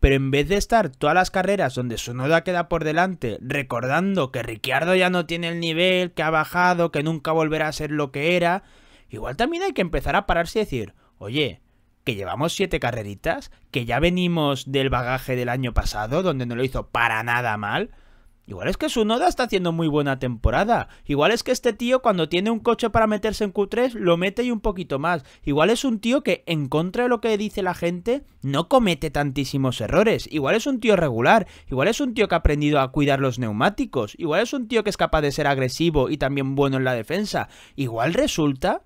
Pero en vez de estar todas las carreras donde su noda queda por delante, recordando que Ricciardo ya no tiene el nivel, que ha bajado, que nunca volverá a ser lo que era, igual también hay que empezar a pararse y decir, oye, que llevamos siete carreritas, que ya venimos del bagaje del año pasado, donde no lo hizo para nada mal, Igual es que su Noda está haciendo muy buena temporada. Igual es que este tío cuando tiene un coche para meterse en Q3 lo mete y un poquito más. Igual es un tío que en contra de lo que dice la gente no comete tantísimos errores. Igual es un tío regular. Igual es un tío que ha aprendido a cuidar los neumáticos. Igual es un tío que es capaz de ser agresivo y también bueno en la defensa. Igual resulta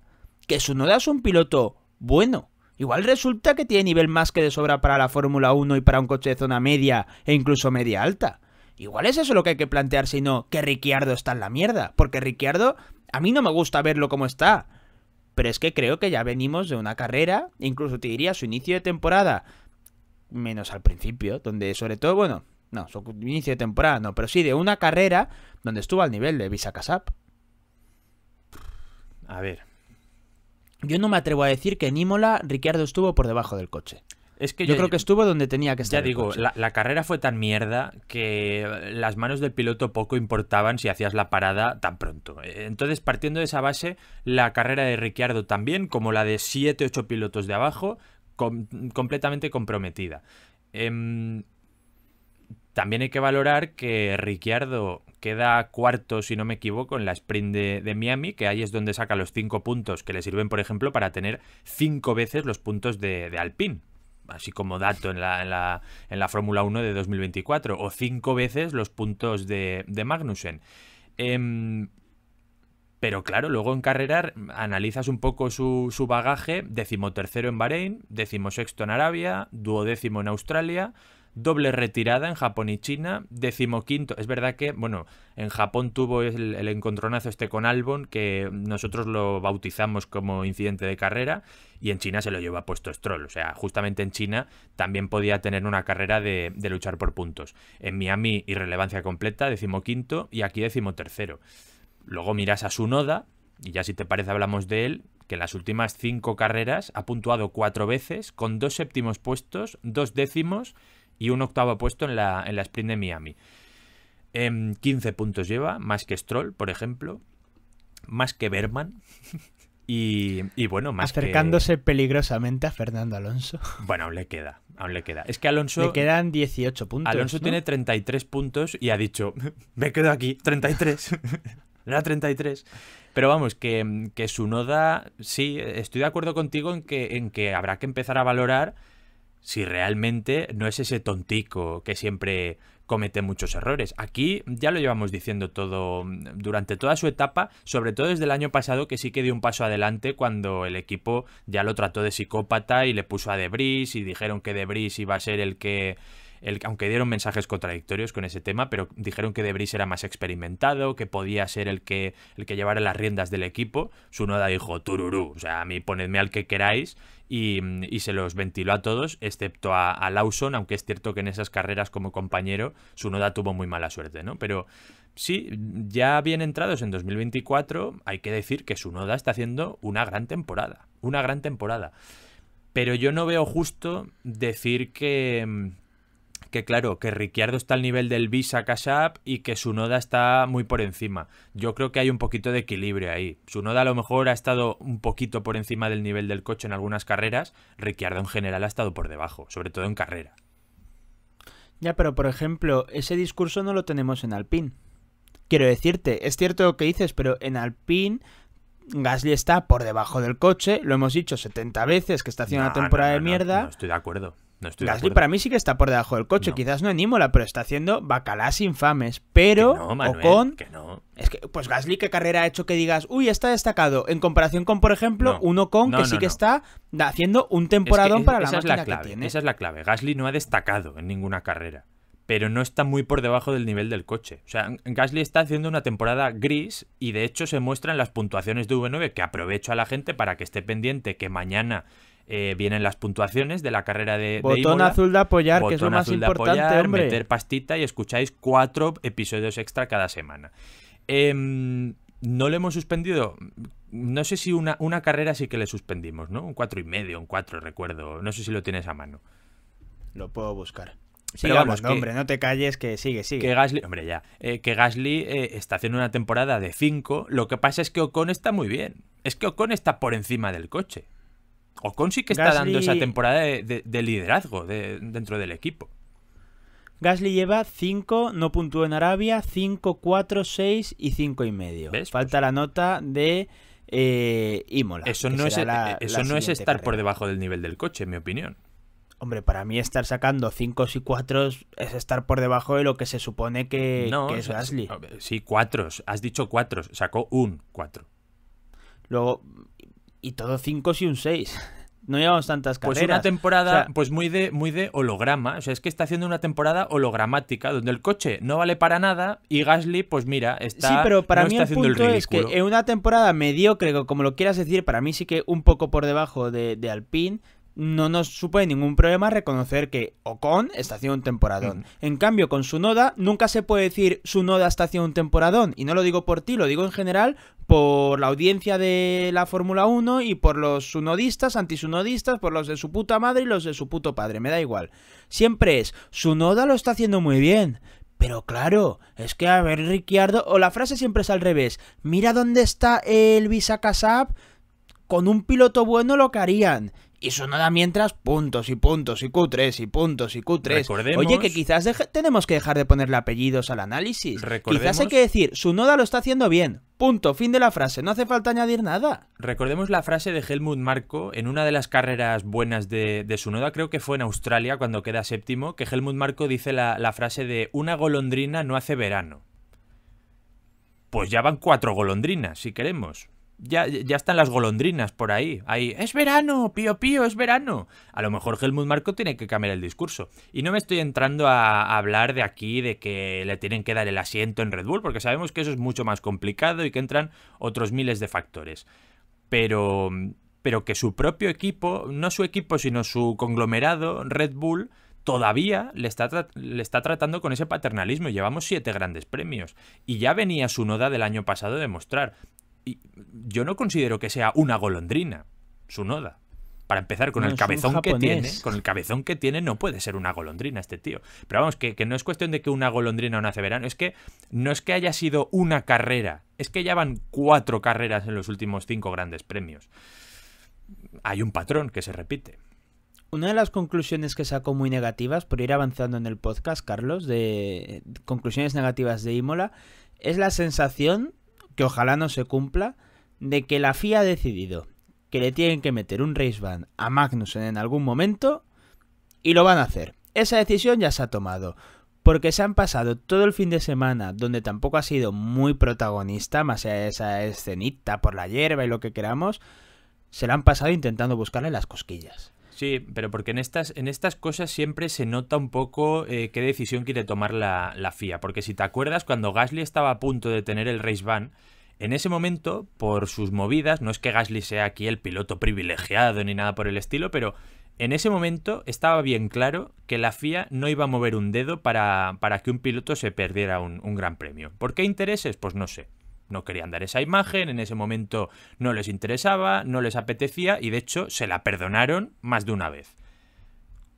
que su Noda es un piloto bueno. Igual resulta que tiene nivel más que de sobra para la Fórmula 1 y para un coche de zona media e incluso media alta. Igual es eso lo que hay que plantear, sino que Ricciardo está en la mierda. Porque Ricciardo, a mí no me gusta verlo como está. Pero es que creo que ya venimos de una carrera, incluso te diría su inicio de temporada, menos al principio, donde sobre todo, bueno, no, su inicio de temporada no, pero sí de una carrera donde estuvo al nivel de Visa Casap. A ver. Yo no me atrevo a decir que en Imola Ricciardo estuvo por debajo del coche yo, creo que estuvo donde tenía que estar. Ya digo, la, carrera fue tan mierda que las manos del piloto poco importaban si hacías la parada tan pronto. Entonces, partiendo de esa base, la carrera de Ricciardo también, como la de 7, 8 pilotos de abajo, completamente comprometida. Em, también hay que valorar que Ricciardo queda cuarto, si no me equivoco, en la sprint de, Miami, que ahí es donde saca los cinco puntos que le sirven, por ejemplo, para tener cinco veces los puntos de, de Alpine así como dato en la, Fórmula 1 de 2024, o cinco veces los puntos de, de Magnussen. Em, pero claro, luego en carrera analizas un poco su, su bagaje, decimotercero en Bahrein, decimosexto en Arabia, duodécimo en Australia, doble retirada en Japón y China, decimoquinto, es verdad que, bueno, en Japón tuvo el, encontronazo este con Albon, que nosotros lo bautizamos como incidente de carrera, y en China se lo lleva puesto Stroll, o sea, justamente en China también podía tener una carrera de, luchar por puntos. En Miami, irrelevancia completa, decimoquinto, y aquí decimotercero. Luego miras a su y ya si te parece hablamos de él, que en las últimas cinco carreras ha puntuado cuatro veces, con dos séptimos puestos, dos décimos, y un octavo puesto en la, en la sprint de Miami. 15 em, puntos lleva, más que Stroll, por ejemplo, más que Berman. [laughs] Y, y, bueno, más Acercándose peligrosamente a Fernando Alonso. [laughs] Bueno, aún le queda, aún le queda. Es que Alonso... Le quedan 18 puntos. Alonso tiene 33 puntos y ha dicho, [laughs] me quedo aquí, 33. Era 33. Pero vamos, que, que su noda, sí, estoy de acuerdo contigo en que, en que habrá que empezar a valorar si realmente no es ese tontico que siempre comete muchos errores. Aquí ya lo llevamos diciendo todo mm, durante toda su etapa, sobre todo desde el año pasado que sí que dio un paso adelante cuando el equipo ya lo trató de psicópata y le puso a Debris y dijeron que Debris iba a ser el que aunque dieron mensajes contradictorios con ese tema, pero dijeron que Debris era más experimentado, que podía ser el que, el que llevara las riendas del equipo. Sunoda dijo, tururú, o sea, a mí ponedme al que queráis y, se los ventiló a todos, excepto a, a, Lawson, aunque es cierto que en esas carreras como compañero Sunoda tuvo muy mala suerte, ¿no? Pero sí, ya bien entrados en 2024, hay que decir que Sunoda está haciendo una gran temporada, una gran temporada. Pero yo no veo justo decir que, que claro, que Ricciardo está al nivel del Visa Cash y que su Noda está muy por encima. Yo creo que hay un poquito de equilibrio ahí. Noda a lo mejor ha estado un poquito por encima del nivel del coche en algunas carreras, Ricciardo en general ha estado por debajo, sobre todo en carrera. Ya, pero por ejemplo, ese discurso no lo tenemos en Alpine. Quiero decirte, es cierto lo que dices, pero en Alpine Gasly está por debajo del coche, lo hemos dicho 70 veces que está haciendo una temporada de mierda. estoy de acuerdo. Gasly para mí sí que está por debajo del coche. Quizás no en Imola, pero está haciendo bacalás infames. Pero Ocon. Es que, pues Gasly, ¿qué carrera ha hecho que digas, uy, está destacado? En comparación con, por ejemplo, un Ocon que sí que está haciendo un temporadón para la esa máquina es la clave, que tiene. Esa es la clave. Gasly no ha destacado en ninguna carrera. Pero no está muy por debajo del nivel del coche. O sea, Gasly está haciendo una temporada gris y de hecho se muestran las puntuaciones de V9 que aprovecho a la gente para que esté pendiente que mañana eh, vienen las puntuaciones de la carrera de. Botón azul de apoyar, que es lo más importante. De Meter pastita y escucháis cuatro episodios extra cada semana. Em, no le hemos suspendido. No sé si una, una carrera sí que le suspendimos, ¿no? Un cuatro y medio, un cuatro, recuerdo. No sé si lo tienes a mano. Lo puedo buscar. Pero vamos, hombre, no te calles, que sigue, sigue. Que Gasly, hombre, ya, eh, que Gasly eh, está haciendo una temporada de 5. Lo que pasa es que Ocon está muy bien. Es que Ocon está por encima del coche. Ocon sí que está dando esa temporada de, liderazgo dentro del equipo. Gasly lleva 5, no puntuó en Arabia, 5, 4, 6 y 5 y medio. Falta pues la nota de eh, Imola. Eso no es, eh, eso no es estar por debajo del nivel del coche, en mi opinión. Hombre, para mí estar sacando 5 y 4 es estar por debajo de lo que se supone que, que es Gasly. Sí, 4, has dicho 4, sacó un 4. Luego, y todo cinco y un 6. No llevamos tantas carreras. Pues una temporada, pues muy de, muy de holograma. O sea, es que está haciendo una temporada hologramática, donde el coche no vale para nada y Gasly, pues mira, está. Sí, pero para mí el punto es que en una temporada mediocre, como lo quieras decir, para mí sí que un poco por debajo de, de Alpine, no nos supone ningún problema reconocer que Ocon está haciendo un temporadón. Mm. En cambio, con su noda nunca se puede decir su noda está haciendo un temporadón. Y no lo digo por ti, lo digo en general por la audiencia de la Fórmula 1 y por los sunodistas, antisunodistas, por los de su puta madre y los de su puto padre, me da igual. Siempre es, su noda lo está haciendo muy bien. Pero claro, es que a ver, Ricciardo, o la frase siempre es al revés, mira dónde está el Visa con un piloto bueno lo que harían. Y Sunoda mientras puntos y puntos y Q3 y puntos y Q3. Oye, que quizás tenemos que dejar de ponerle apellidos al análisis. Quizás hay que decir, su Sunoda lo está haciendo bien. Punto, fin de la frase, no hace falta añadir nada. Recordemos la frase de Helmut Marco en una de las carreras buenas de, de Sunoda, creo que fue en Australia cuando queda séptimo, que Helmut Marco dice la, la frase de una golondrina no hace verano. Pues ya van cuatro golondrinas, si queremos. Ya, están las golondrinas por ahí. Ahí, es verano, pío pío, es verano. A lo mejor Helmut Marco tiene que cambiar el discurso. Y no me estoy entrando a hablar de aquí de que le tienen que dar el asiento en Red Bull, porque sabemos que eso es mucho más complicado y que entran otros miles de factores. Pero, pero que su propio equipo, no su equipo, sino su conglomerado, Red Bull, todavía le está, le está, tratando con ese paternalismo. Llevamos siete grandes premios. Y ya venía su noda del año pasado de mostrar yo no considero que sea una golondrina, su noda. Para empezar, con el cabezón que tiene, con el cabezón que tiene, no puede ser una golondrina este tío. Pero vamos, que, no es cuestión de que una golondrina no hace verano, es que no es que haya sido una carrera, es que ya van cuatro carreras en los últimos cinco grandes premios. Hay un patrón que se repite. Una de las conclusiones que sacó muy negativas, por ir avanzando en el podcast, Carlos, de conclusiones negativas de Imola, es la sensación que ojalá no se cumpla, de que la FIA ha decidido que le tienen que meter un race ban a Magnussen en algún momento y lo van a hacer. Esa decisión ya se ha tomado. Porque se han pasado todo el fin de semana donde tampoco ha sido muy protagonista, más allá de esa escenita por la hierba y lo que queramos, se la han pasado intentando buscarle las cosquillas. Sí, pero porque en estas, en estas cosas siempre se nota un poco eh, qué decisión quiere tomar la, FIA. Porque si te acuerdas, cuando Gasly estaba a punto de tener el race ban, en ese momento, por sus movidas, no es que Gasly sea aquí el piloto privilegiado ni nada por el estilo, pero en ese momento estaba bien claro que la FIA no iba a mover un dedo para, para que un piloto se perdiera un gran premio. ¿Por qué intereses? Pues no sé no querían dar esa imagen, en ese momento no les interesaba, no les apetecía y de hecho se la perdonaron más de una vez.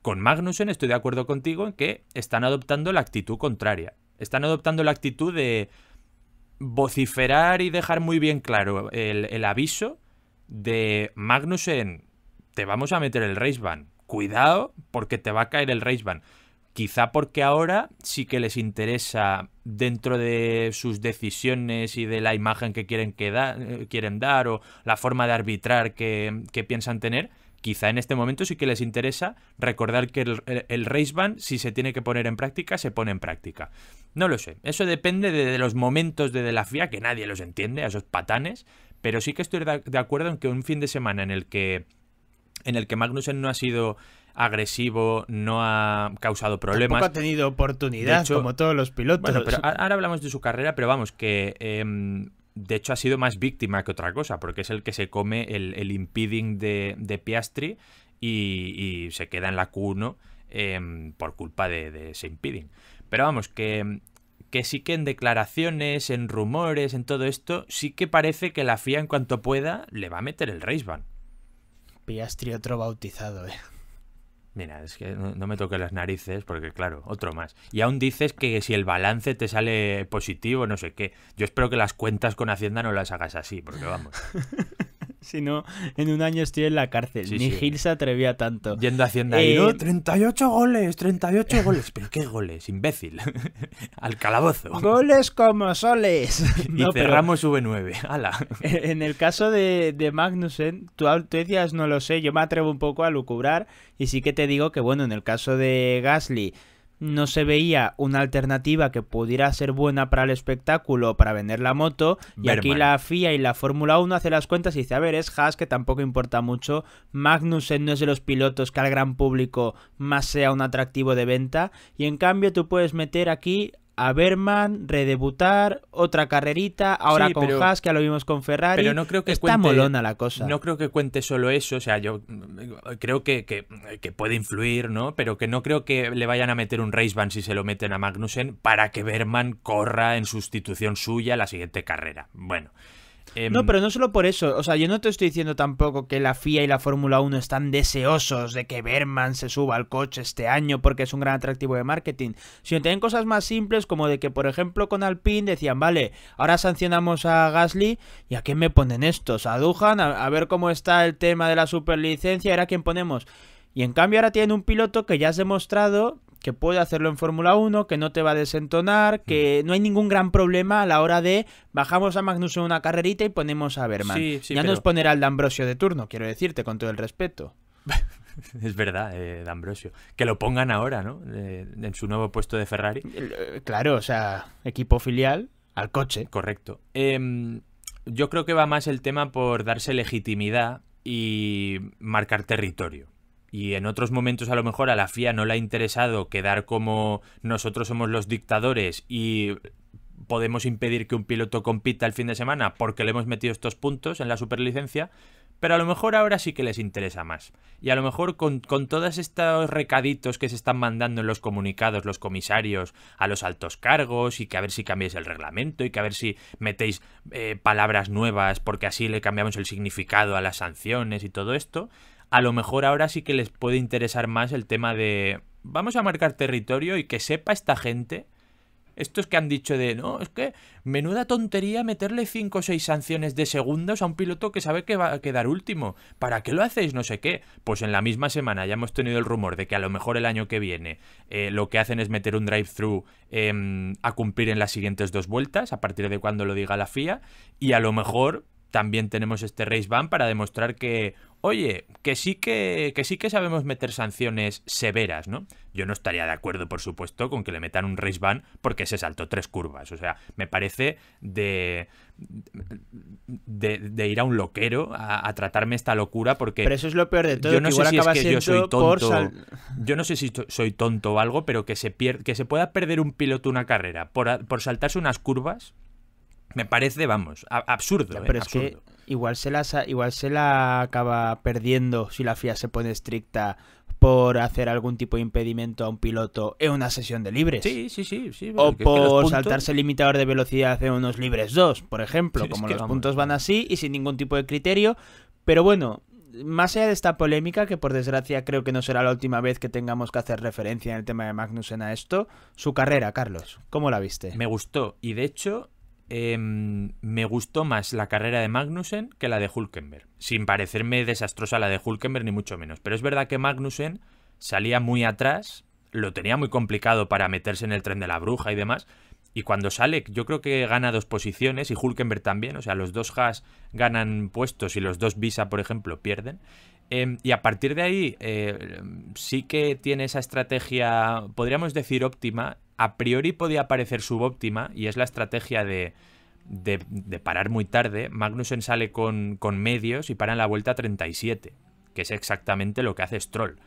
Con Magnussen estoy de acuerdo contigo en que están adoptando la actitud contraria. Están adoptando la actitud de vociferar y dejar muy bien claro el, aviso de Magnussen, te vamos a meter el race ban Cuidado porque te va a caer el ban Quizá porque ahora sí que les interesa dentro de sus decisiones y de la imagen que quieren, que eh, quieren dar o la forma de arbitrar que, piensan tener. Quizá en este momento sí que les interesa recordar que el, race ban, si se tiene que poner en práctica, se pone en práctica. No lo sé. Eso depende de, los momentos de, la FIA, que nadie los entiende, a esos patanes. Pero sí que estoy de, acuerdo en que un fin de semana en el que, en el que Magnussen no ha sido agresivo, no ha causado problemas. Tampoco ha tenido oportunidad, como todos los pilotos. Bueno, pero ahora hablamos de su carrera, pero vamos, que em, de hecho ha sido más víctima que otra cosa, porque es el que se come el, el impeding de, Piastri y, se queda en la Q1 em, por culpa de, ese impeding. Pero vamos, que, em, que sí que en declaraciones, en rumores, en todo esto, sí que parece que la FIA en cuanto pueda le va a meter el race ban. Piastri otro bautizado, eh. Mira, es que no, me toques las narices porque, claro, otro más. Y aún dices que si el balance te sale positivo, no sé qué. Yo espero que las cuentas con Hacienda no las hagas así, porque vamos. [laughs] si no, en un año estoy en la cárcel. Ni Gil se atrevía tanto. Yendo a Hacienda 38 eh, goles, 38 goles. ¿Pero qué goles, imbécil? [laughs] Al calabozo. Goles como soles. [laughs] No, y cerramos V9. ¡Hala! En el caso de, de Magnussen, tú, tú, decías, no lo sé, yo me atrevo un poco a lucubrar y sí que te digo que, bueno, en el caso de Gasly no se veía una alternativa que pudiera ser buena para el espectáculo para vender la moto. Y aquí la FIA y la Fórmula 1 hace las cuentas y dice, a ver, es Haas que tampoco importa mucho. Magnussen no es de los pilotos que al gran público más sea un atractivo de venta. Y en cambio tú puedes meter aquí a Berman, redebutar, otra carrerita, ahora con Haas, que ya lo vimos con Ferrari. Pero no creo que Está cuente, molona la cosa. No creo que cuente solo eso, o sea, yo mm, creo que, puede influir, ¿no? Pero que no creo que le vayan a meter un race ban si se lo meten a Magnussen para que Berman corra en sustitución suya la siguiente carrera. Bueno, no, em, pero no solo por eso. O sea, yo no te estoy diciendo tampoco que la FIA y la Fórmula 1 están deseosos de que Berman se suba al coche este año porque es un gran atractivo de marketing. Sino tienen cosas más simples como de que, por ejemplo, con Alpine decían, vale, ahora sancionamos a Gasly y a quién me ponen estos, a a, ver cómo está el tema de la superlicencia, era quién ponemos. Y en cambio ahora tienen un piloto que ya has demostrado que puede hacerlo en Fórmula 1, que no te va a desentonar, que mm. no hay ningún gran problema a la hora de bajamos a Magnus en una carrerita y ponemos a Berman. ya nos no es poner al D'Ambrosio de turno, quiero decirte, con todo el respeto. [laughs] es verdad, eh, D'Ambrosio. Que lo pongan ahora, ¿no? en su nuevo puesto de Ferrari. Eh, claro, o sea, equipo filial al coche. Correcto. Em, yo creo que va más el tema por darse legitimidad y marcar territorio y en otros momentos a lo mejor a la FIA no le ha interesado quedar como nosotros somos los dictadores y podemos impedir que un piloto compita el fin de semana porque le hemos metido estos puntos en la superlicencia, pero a lo mejor ahora sí que les interesa más. Y a lo mejor con, todos estos recaditos que se están mandando en los comunicados los comisarios a los altos cargos y que a ver si cambiáis el reglamento y que a ver si metéis eh, palabras nuevas porque así le cambiamos el significado a las sanciones y todo esto, a lo mejor ahora sí que les puede interesar más el tema de vamos a marcar territorio y que sepa esta gente. Estos que han dicho de, no, es que menuda tontería meterle 5 o 6 sanciones de segundos a un piloto que sabe que va a quedar último. ¿Para qué lo hacéis? No sé qué. Pues en la misma semana ya hemos tenido el rumor de que a lo mejor el año que viene eh, lo que hacen es meter un drive-thru em, a cumplir en las siguientes dos vueltas, a partir de cuando lo diga la FIA, y a lo mejor también tenemos este race ban para demostrar que, oye, que sí que, sí que sabemos meter sanciones severas, ¿no? Yo no estaría de acuerdo, por supuesto, con que le metan un race ban porque se saltó tres curvas. O sea, me parece de. de, ir a un loquero a, tratarme esta locura porque. Pero eso es lo peor de todo. Yo no sé si es que yo soy tonto. [laughs] Yo no sé si soy tonto o algo, pero que se, que se pueda perder un piloto una carrera por, por saltarse unas curvas me parece, vamos, absurdo. ¿eh? pero es que igual se, la, igual se la acaba perdiendo si la FIA se pone estricta por hacer algún tipo de impedimento a un piloto en una sesión de libres. Sí, sí, sí. sí o por saltarse el limitador de velocidad en unos libres dos por ejemplo. como los puntos van así y sin ningún tipo de criterio. Pero bueno, más allá de esta polémica, que por desgracia creo que no será la última vez que tengamos que hacer referencia en el tema de Magnussen a esto, su carrera, Carlos, ¿cómo la viste? Me gustó y de hecho Em, me gustó más la carrera de Magnussen que la de Hulkenberg. Sin parecerme desastrosa la de Hulkenberg, ni mucho menos. Pero es verdad que Magnussen salía muy atrás, lo tenía muy complicado para meterse en el tren de la bruja y demás. Y cuando sale, yo creo que gana dos posiciones y Hulkenberg también. O sea, los dos Haas ganan puestos y los dos Visa, por ejemplo, pierden. Em, y a partir de ahí, eh, sí que tiene esa estrategia, podríamos decir óptima, a priori podía parecer subóptima, y es la estrategia de, parar muy tarde. Magnussen sale con, con, medios y para en la vuelta 37, que es exactamente lo que hace Stroll.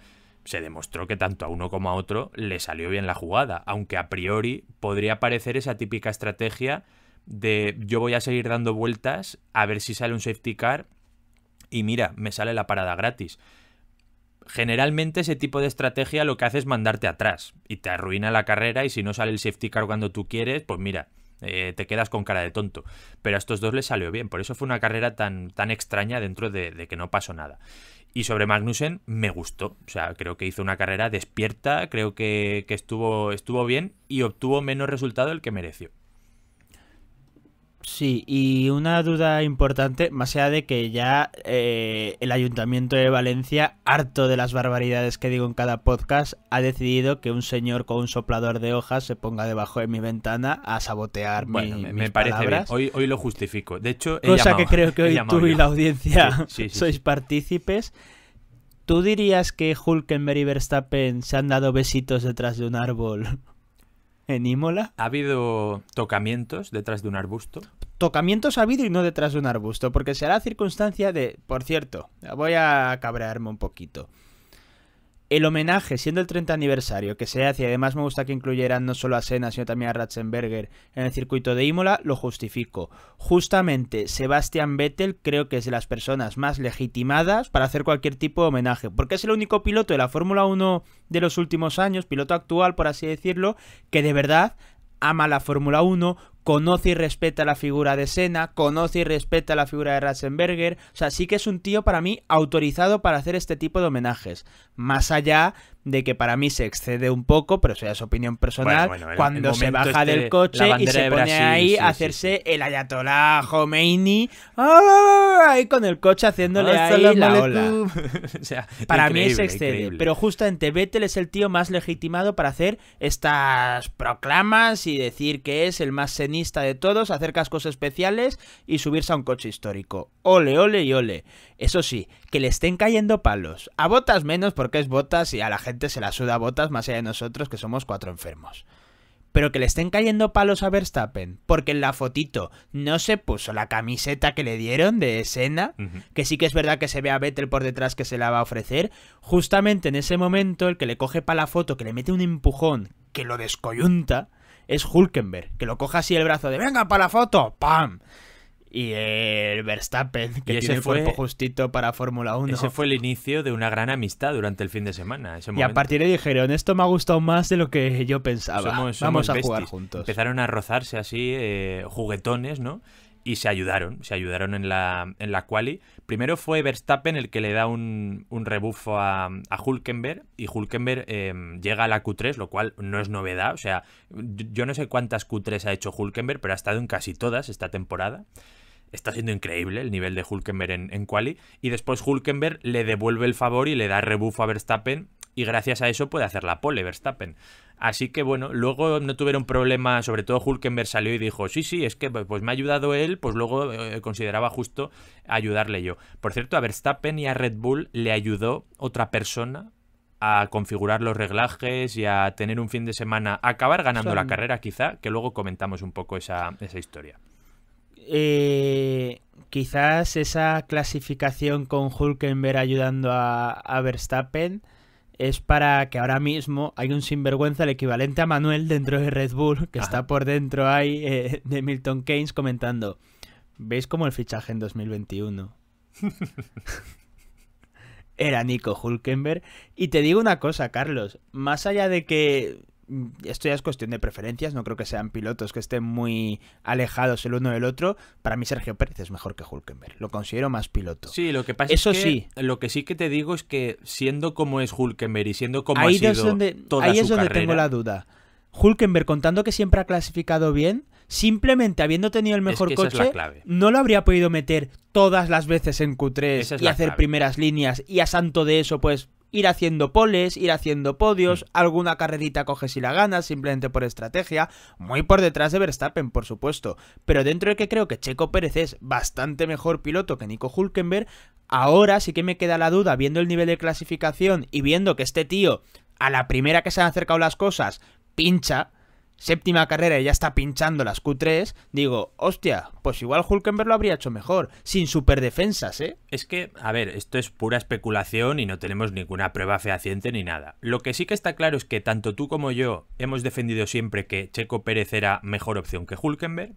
Se demostró que tanto a uno como a otro le salió bien la jugada, aunque a priori podría parecer esa típica estrategia de yo voy a seguir dando vueltas a ver si sale un safety car y mira, me sale la parada gratis generalmente ese tipo de estrategia lo que hace es mandarte atrás y te arruina la carrera y si no sale el safety car cuando tú quieres, pues mira, eh, te quedas con cara de tonto. Pero a estos dos les salió bien, por eso fue una carrera tan, tan extraña dentro de, que no pasó nada. Y sobre Magnussen me gustó. O sea, creo que hizo una carrera despierta, creo que, estuvo, estuvo bien y obtuvo menos resultado del que mereció. Sí, y una duda importante, más allá de que ya eh, el Ayuntamiento de Valencia, harto de las barbaridades que digo en cada podcast, ha decidido que un señor con un soplador de hojas se ponga debajo de mi ventana a sabotear me, parece Hoy, lo justifico. De hecho, cosa que creo que hoy tú y la audiencia sois partícipes. ¿Tú dirías que Hulkenberg y Verstappen se han dado besitos detrás de un árbol en Imola? ¿Ha habido tocamientos detrás de un arbusto? tocamientos a y no detrás de un arbusto, porque será circunstancia de... Por cierto, voy a cabrearme un poquito. El homenaje, siendo el 30 aniversario que se hace, y además me gusta que incluyeran no solo a Senna, sino también a Ratzenberger en el circuito de Imola, lo justifico. Justamente, Sebastian Vettel creo que es de las personas más legitimadas para hacer cualquier tipo de homenaje, porque es el único piloto de la Fórmula 1 de los últimos años, piloto actual, por así decirlo, que de verdad ama la Fórmula 1, conoce y respeta la figura de Sena, conoce y respeta la figura de Ratzenberger, o sea, sí que es un tío para mí autorizado para hacer este tipo de homenajes, más allá de que para mí se excede un poco, pero eso ya es opinión personal, cuando se baja este del coche y se pone ahí a hacerse el ayatolá Khomeini, ¡ah! ahí con el coche haciéndole ahí la ola. [laughs] o sea, para mí se excede, pero justamente Vettel es el tío más legitimado para hacer estas proclamas y decir que es el más senil de todos, hacer cascos especiales y subirse a un coche histórico. Ole, ole y ole. Eso sí, que le estén cayendo palos. A botas menos porque es botas y a la gente se la suda botas más allá de nosotros que somos cuatro enfermos pero que le estén cayendo palos a Verstappen, porque en la fotito no se puso la camiseta que le dieron de escena, que sí que es verdad que se ve a Vettel por detrás que se la va a ofrecer, justamente en ese momento el que le coge para la foto, que le mete un empujón, que lo descoyunta, es Hulkenberg, que lo coja así el brazo de venga para la foto, ¡pam! Y el Verstappen, que y tiene el fue, justito para Fórmula 1. Ese fue el inicio de una gran amistad durante el fin de semana. y a partir de ahí dijeron, esto me ha gustado más de lo que yo pensaba. Somos, Vamos a jugar juntos. Empezaron a rozarse así, eh, juguetones, ¿no? y se ayudaron, se ayudaron en la, en la quali. Primero fue Verstappen el que le da un, un rebufo a, Hulkenberg y Hulkenberg em, llega a la Q3, lo cual no es novedad. O sea, yo no sé cuántas Q3 ha hecho Hulkenberg, pero ha estado en casi todas esta temporada. Está siendo increíble el nivel de Hulkenberg en, en quali. Y después Hulkenberg le devuelve el favor y le da rebufo a Verstappen y gracias a eso puede hacer la pole Verstappen. Así que bueno, luego no tuvieron problema, sobre todo Hulkenberg salió y dijo, sí, sí, es que pues me ha ayudado él, pues luego eh, consideraba justo ayudarle yo. Por cierto, a Verstappen y a Red Bull le ayudó otra persona a configurar los reglajes y a tener un fin de semana, acabar ganando la carrera quizá, que luego comentamos un poco esa, historia. Eh, quizás esa clasificación con Hulkenberg ayudando a Verstappen es para que ahora mismo hay un sinvergüenza, el equivalente a Manuel dentro de Red Bull, que está por dentro ahí eh, de Milton Keynes comentando, ¿veis cómo el fichaje en 2021? [laughs] Era Nico Hulkenberg. Y te digo una cosa, Carlos, más allá de que Mm, esto ya es cuestión de preferencias, no creo que sean pilotos que estén muy alejados el uno del otro. Para mí Sergio Pérez es mejor que Hulkenberg, lo considero más piloto. Sí, lo que pasa Eso es que sí. lo que sí que te digo es que siendo como es Hulkenberg y siendo como ha sido es donde, ahí es donde tengo la duda. Hulkenberg contando que siempre ha clasificado bien, simplemente habiendo tenido el mejor coche, no lo habría podido meter todas las veces en Q3 y hacer primeras líneas y a santo de eso pues ir haciendo poles, ir haciendo podios, mm. alguna carrerita coges si la ganas, simplemente por estrategia, muy por detrás de Verstappen, por supuesto, pero dentro de que creo que Checo Pérez es bastante mejor piloto que Nico Hulkenberg, ahora sí que me queda la duda, viendo el nivel de clasificación y viendo que este tío, a la primera que se han acercado las cosas, pincha, séptima carrera y ya está pinchando las Q3, digo, hostia, pues igual Hulkenberg lo habría hecho mejor, sin superdefensas, ¿eh? Es que, a ver, esto es pura especulación y no tenemos ninguna prueba fehaciente ni nada. Lo que sí que está claro es que tanto tú como yo hemos defendido siempre que Checo Pérez era mejor opción que Hulkenberg.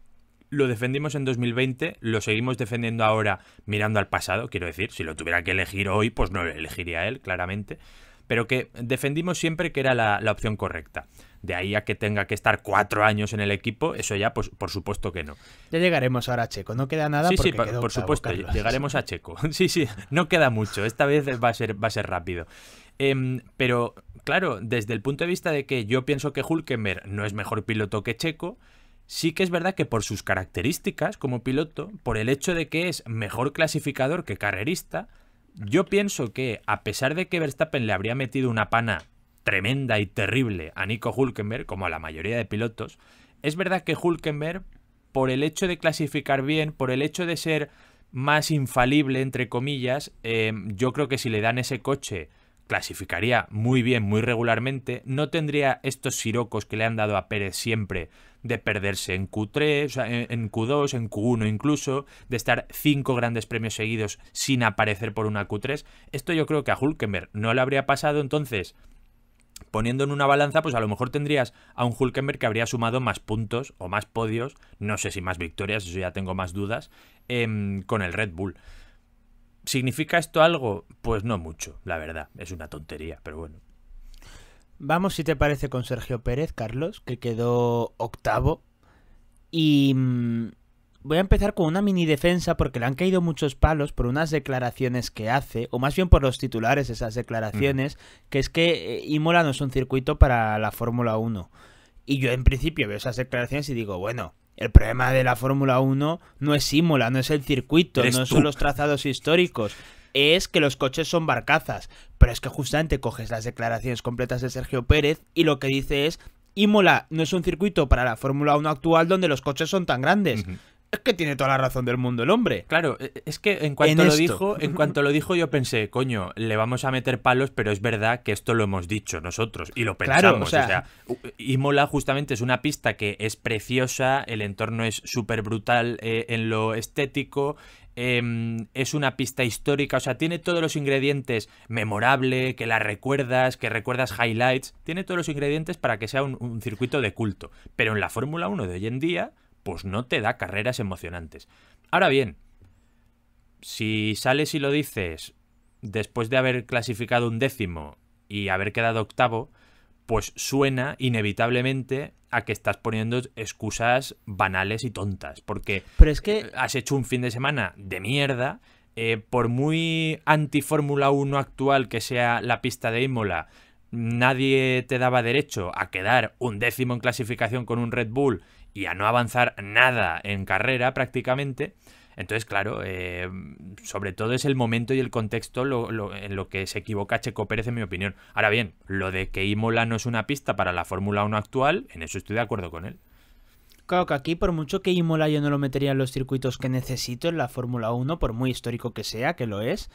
Lo defendimos en 2020, lo seguimos defendiendo ahora mirando al pasado, quiero decir, si lo tuviera que elegir hoy, pues no lo elegiría él, claramente, pero que defendimos siempre que era la, la opción correcta de ahí a que tenga que estar cuatro años en el equipo, eso ya, pues por supuesto que no. Ya llegaremos ahora a Checo, no queda nada. Sí, sí, por, supuesto, llegaremos a Checo. [laughs] sí, sí, no queda mucho, esta vez va a ser, va a ser rápido. Em, pero claro, desde el punto de vista de que yo pienso que Hulkemer no es mejor piloto que Checo, sí que es verdad que por sus características como piloto, por el hecho de que es mejor clasificador que carrerista, yo pienso que a pesar de que Verstappen le habría metido una pana tremenda y terrible a Nico Hulkenberg, como a la mayoría de pilotos, es verdad que Hulkenberg, por el hecho de clasificar bien, por el hecho de ser más infalible, entre comillas, eh, yo creo que si le dan ese coche clasificaría muy bien, muy regularmente, no tendría estos sirocos que le han dado a Pérez siempre de perderse en Q3, en Q2, en Q1 incluso, de estar cinco grandes premios seguidos sin aparecer por una Q3. Esto yo creo que a Hulkenberg no le habría pasado, entonces poniendo en una balanza, pues a lo mejor tendrías a un Hulkenberg que habría sumado más puntos o más podios, no sé si más victorias, eso ya tengo más dudas, em, con el Red Bull. ¿Significa esto algo? Pues no mucho, la verdad, es una tontería, pero bueno. Vamos, si te parece, con Sergio Pérez, Carlos, que quedó octavo. Y mm, voy a empezar con una mini defensa porque le han caído muchos palos por unas declaraciones que hace, o más bien por los titulares esas declaraciones, que es que eh, Imola no es un circuito para la Fórmula 1. Y yo en principio veo esas declaraciones y digo, bueno, el problema de la Fórmula 1 no es Imola, no es el circuito, no son los trazados históricos, es que los coches son barcazas. Pero es que justamente coges las declaraciones completas de Sergio Pérez y lo que dice es Imola no es un circuito para la Fórmula 1 actual donde los coches son tan grandes. Es que tiene toda la razón del mundo el hombre. Claro, e, e, es que en cuanto lo dijo, en cuanto lo dijo yo pensé, coño, le vamos a meter palos, pero es verdad que esto lo hemos dicho nosotros y lo pensamos. Claro, o, sea... justamente es una pista que es preciosa, el entorno es súper brutal eh, en lo estético, em, es una pista histórica, o sea, tiene todos los ingredientes memorable, que la recuerdas, que recuerdas highlights, tiene todos los ingredientes para que sea un circuito de culto. Pero en la Fórmula 1 de hoy en día pues no te da carreras emocionantes. Ahora bien, si sales y lo dices después de haber clasificado un décimo y haber quedado octavo, pues suena inevitablemente a que estás poniendo excusas banales y tontas, porque Pero es que... has hecho un fin de semana de mierda, eh, por muy anti-Fórmula 1 actual que sea la pista de Imola, nadie te daba derecho a quedar un décimo en clasificación con un Red Bull y a no avanzar nada en carrera prácticamente. Entonces, claro, eh, sobre todo es el momento y el contexto en lo que se equivoca Checo Pérez, en mi opinión. Ahora bien, lo de que Imola no es una pista para la Fórmula 1 actual, en eso estoy de acuerdo con él. Claro que aquí, por mucho que Imola yo no lo metería en los circuitos que necesito en la Fórmula 1, por muy histórico que sea, que lo es,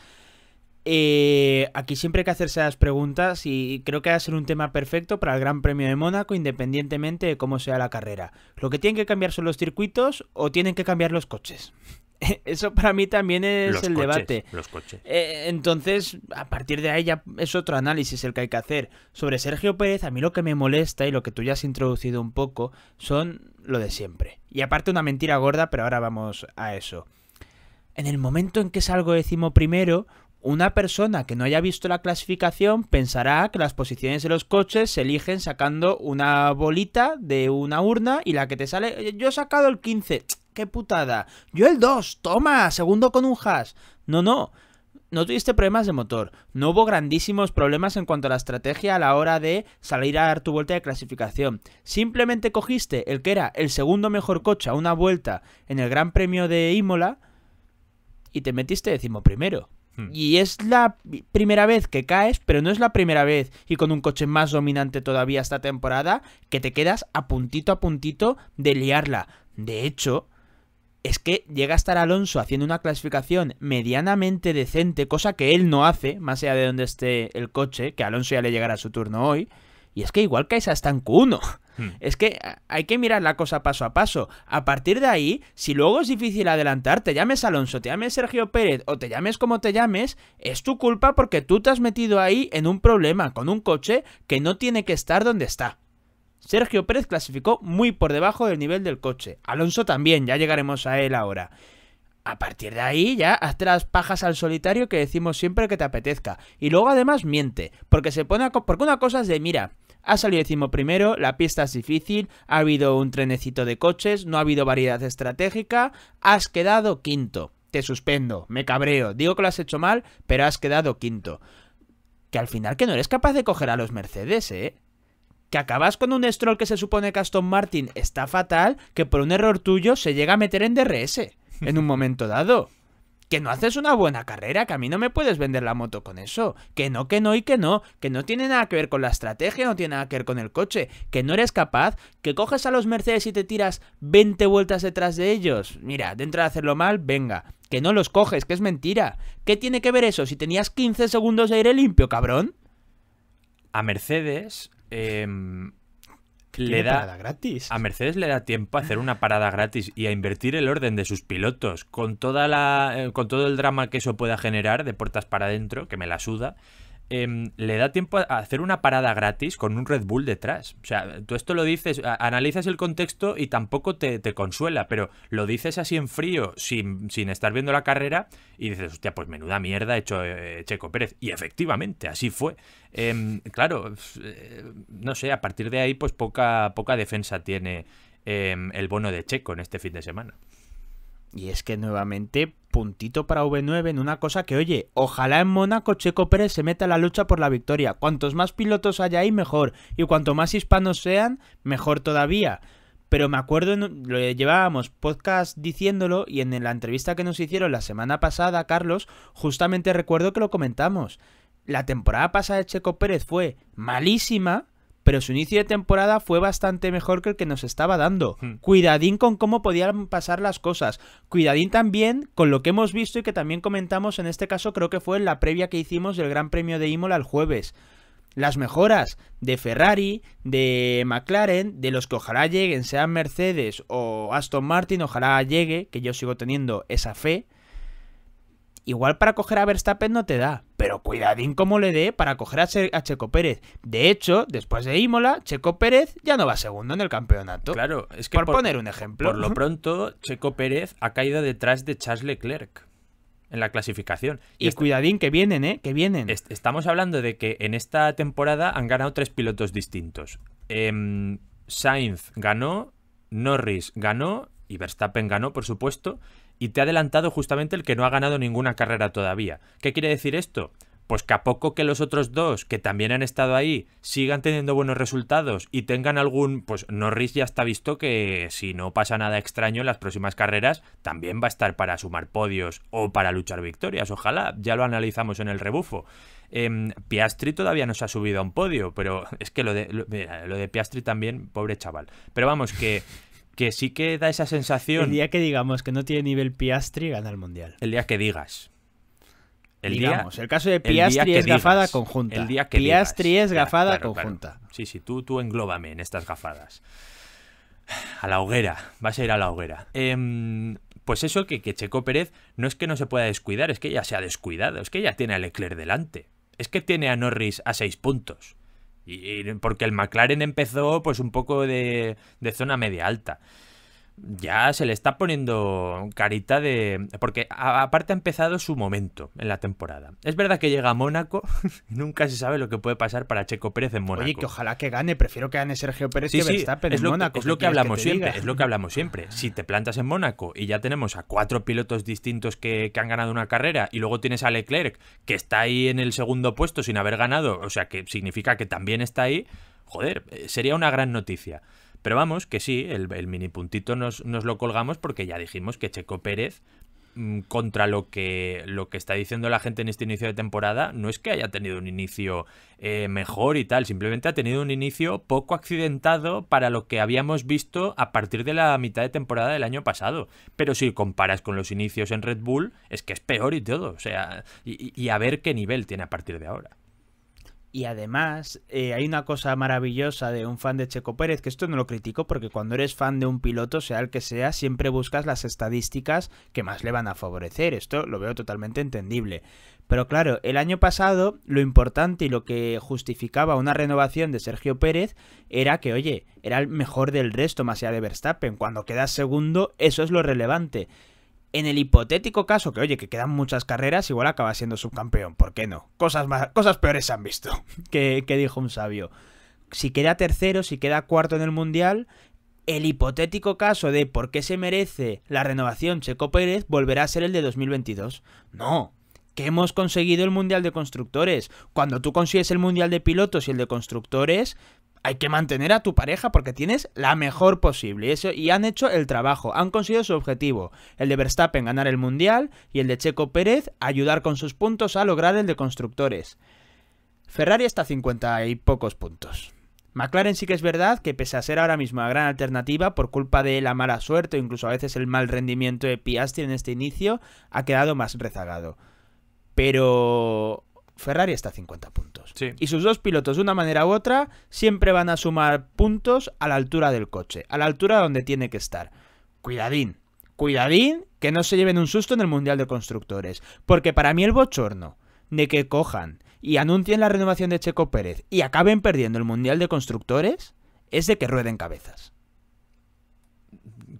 eh, aquí siempre hay que hacerse las preguntas y creo que va a ser un tema perfecto para el Gran Premio de Mónaco, independientemente de cómo sea la carrera. Lo que tienen que cambiar son los circuitos o tienen que cambiar los coches. [laughs] Eso para mí también es el debate. Los coches. Eh, entonces, a partir de ahí ya es otro análisis el que hay que hacer. Sobre Sergio Pérez, a mí lo que me molesta y lo que tú ya has introducido un poco son lo de siempre. Y aparte una mentira gorda, pero ahora vamos a eso. En el momento en que salgo decimoprimero, primero, una persona que no haya visto la clasificación pensará que las posiciones de los coches se eligen sacando una bolita de una urna y la que te sale, eh, yo he sacado el 15, qué putada, yo el 2, toma, segundo con un hash. No, no, no tuviste problemas de motor, no hubo grandísimos problemas en cuanto a la estrategia a la hora de salir a dar tu vuelta de clasificación. Simplemente cogiste el que era el segundo mejor coche a una vuelta en el Gran Premio de Imola y te metiste primero. Hmm. Y es la primera vez que caes, pero no es la primera vez, y con un coche más dominante todavía esta temporada, que te quedas a puntito a puntito de liarla. De hecho, es que llega a estar Alonso haciendo una clasificación medianamente decente, cosa que él no hace, más allá de donde esté el coche, que Alonso ya le llegará su turno hoy. Y es que igual caes hasta en Q1. Es que hay que mirar la cosa paso a paso. A partir de ahí, si luego es difícil adelantar, te llames Alonso, te llames Sergio Pérez o te llames como te llames, es tu culpa porque tú te has metido ahí en un problema con un coche que no tiene que estar donde está. Sergio Pérez clasificó muy por debajo del nivel del coche. Alonso también, ya llegaremos a él ahora. A partir de ahí ya hazte las pajas al solitario que decimos siempre que te apetezca. Y luego además miente, porque se pone porque una cosa es de mira, ha salido décimo primero, la pista es difícil, ha habido un trenecito de coches, no ha habido variedad estratégica, has quedado quinto. Te suspendo, me cabreo, digo que lo has hecho mal, pero has quedado quinto. Que al final que no eres capaz de coger a los Mercedes, ¿eh? que acabas con un stroll que se supone que Aston Martin está fatal, que por un error tuyo se llega a meter en DRS en un momento dado que no haces una buena carrera, que a mí no me puedes vender la moto con eso. Que no, que no y que no. Que no tiene nada que ver con la estrategia, no tiene nada que ver con el coche. Que no eres capaz, que coges a los Mercedes y te tiras 20 vueltas detrás de ellos. Mira, dentro de hacerlo mal, venga. Que no los coges, que es mentira. ¿Qué tiene que ver eso si tenías 15 segundos de aire limpio, cabrón? A Mercedes... Eh da gratis. A Mercedes le da tiempo a hacer una parada gratis y a invertir el orden de sus pilotos con toda la eh, con todo el drama que eso pueda generar de puertas para adentro, que me la suda. Em, le da tiempo a hacer una parada gratis con un Red Bull detrás. O sea, tú esto lo dices, analizas el contexto y tampoco te, consuela, pero lo dices así en frío, sin, estar viendo la carrera, y dices, hostia, pues menuda mierda ha hecho eh, Checo Pérez. Y efectivamente, así fue. Em, claro, eh, no sé, a partir de ahí, pues poca, poca defensa tiene em, el bono de Checo en este fin de semana. Y es que nuevamente puntito para V9 en una cosa que, oye, ojalá en Mónaco Checo Pérez se meta a la lucha por la victoria. Cuantos más pilotos haya ahí, mejor. Y cuanto más hispanos sean, mejor todavía. Pero me acuerdo, lo llevábamos podcast diciéndolo y en la entrevista que nos hicieron la semana pasada, Carlos, justamente recuerdo que lo comentamos. La temporada pasada de Checo Pérez fue malísima, pero su inicio de temporada fue bastante mejor que el que nos estaba dando. Hmm. Cuidadín con cómo podían pasar las cosas. Cuidadín también con lo que hemos visto y que también comentamos en este caso, creo que fue en la previa que hicimos del Gran Premio de Imola el jueves las mejoras de Ferrari, de McLaren, de los que ojalá lleguen, sean Mercedes o Aston Martin, ojalá llegue, que yo sigo teniendo esa fe. Igual para coger a Verstappen no te da pero cuidadín como le dé para coger a, Checo Pérez. De hecho, después de Imola, Checo Pérez ya no va segundo en el campeonato. Claro, es que por, poner un ejemplo. Por lo pronto, Checo Pérez ha caído detrás de Charles Leclerc en la clasificación. Y, este cuidadín que vienen, ¿eh? Que vienen. estamos hablando de que en esta temporada han ganado tres pilotos distintos. Em, Sainz ganó, Norris ganó y Verstappen ganó, por supuesto y te ha adelantado justamente el que no ha ganado ninguna carrera todavía. ¿Qué quiere decir esto? Pues que a poco que los otros dos, que también han estado ahí, sigan teniendo buenos resultados y tengan algún, pues Norris ya está visto que si no pasa nada extraño en las próximas carreras, también va a estar para sumar podios o para luchar victorias, ojalá, ya lo analizamos en el rebufo. Em, Piastri todavía no se ha subido a un podio, pero [laughs] es que lo de, lo de Piastri también, pobre chaval. Pero vamos, que que sí que da esa sensación. El día que digamos que no tiene nivel Piastri, gana el mundial. El día que digas. El digamos, el caso de Piastri es gafada conjunta. El día que Piastri es gafada conjunta. Sí, sí, tú, tú englóbame en estas gafadas. A la hoguera, vas a ir a la hoguera. Em, pues eso, que, que Checo Pérez no es que no se pueda descuidar, es que ya se ha descuidado, es que ya tiene a Leclerc delante, es que tiene a Norris a seis puntos. Y, porque el McLaren empezó pues un poco de, de zona media alta ya se le está poniendo carita de... Porque aparte ha empezado su momento en la temporada. Es verdad que llega a Mónaco, [laughs] nunca se sabe lo que puede pasar para Checo Pérez en Mónaco. que ojalá que gane, prefiero que gane Sergio Pérez Verstappen es lo, que hablamos siempre, es lo que hablamos siempre. Si te plantas en Mónaco y ya tenemos a cuatro pilotos distintos que, que han ganado una carrera y luego tienes a Leclerc que está ahí en el segundo puesto sin haber ganado, o sea que significa que también está ahí, joder, eh, sería una gran noticia. Pero vamos, que sí, el, mini puntito nos, lo colgamos porque ya dijimos que Checo Pérez mm, contra lo que, lo que está diciendo la gente en este inicio de temporada, no es que haya tenido un inicio eh, mejor y tal, simplemente ha tenido un inicio poco accidentado para lo que habíamos visto a partir de la mitad de temporada del año pasado. Pero si comparas con los inicios en Red Bull, es que es peor y todo, o sea, y a ver qué nivel tiene a partir de ahora. Y además, eh, hay una cosa maravillosa de un fan de Checo Pérez, que esto no lo critico, porque cuando eres fan de un piloto, sea el que sea, siempre buscas las estadísticas que más le van a favorecer. Esto lo veo totalmente entendible. Pero claro, el año pasado lo importante y lo que justificaba una renovación de Sergio Pérez era que, oye, era el mejor del resto, más allá de Verstappen. Cuando quedas segundo, eso es lo relevante en el hipotético caso que, oye, que quedan muchas carreras, igual acaba siendo subcampeón, ¿por qué no? Cosas, más, cosas peores se han visto, [laughs] que, que, dijo un sabio. Si queda tercero, si queda cuarto en el Mundial, el hipotético caso de por qué se merece la renovación Checo Pérez volverá a ser el de 2022. No, que hemos conseguido el Mundial de Constructores. Cuando tú consigues el Mundial de Pilotos y el de Constructores, hay que mantener a tu pareja porque tienes la mejor posible. Y, eso, y han hecho el trabajo, han conseguido su objetivo, el de Verstappen ganar el Mundial y el de Checo Pérez ayudar con sus puntos a lograr el de constructores. Ferrari está a 50 y pocos puntos. McLaren sí que es verdad que pese a ser ahora mismo la gran alternativa por culpa de la mala suerte o incluso a veces el mal rendimiento de Piastri en este inicio, ha quedado más rezagado. Pero Ferrari está a 50 puntos. Y sus dos pilotos, de una manera u otra, siempre van a sumar puntos a la altura del coche, a la altura donde tiene que estar. Cuidadín, cuidadín, que no se lleven un susto en el Mundial de Constructores. Porque para mí el bochorno de que cojan y anuncien la renovación de Checo Pérez y acaben perdiendo el Mundial de Constructores es de que rueden cabezas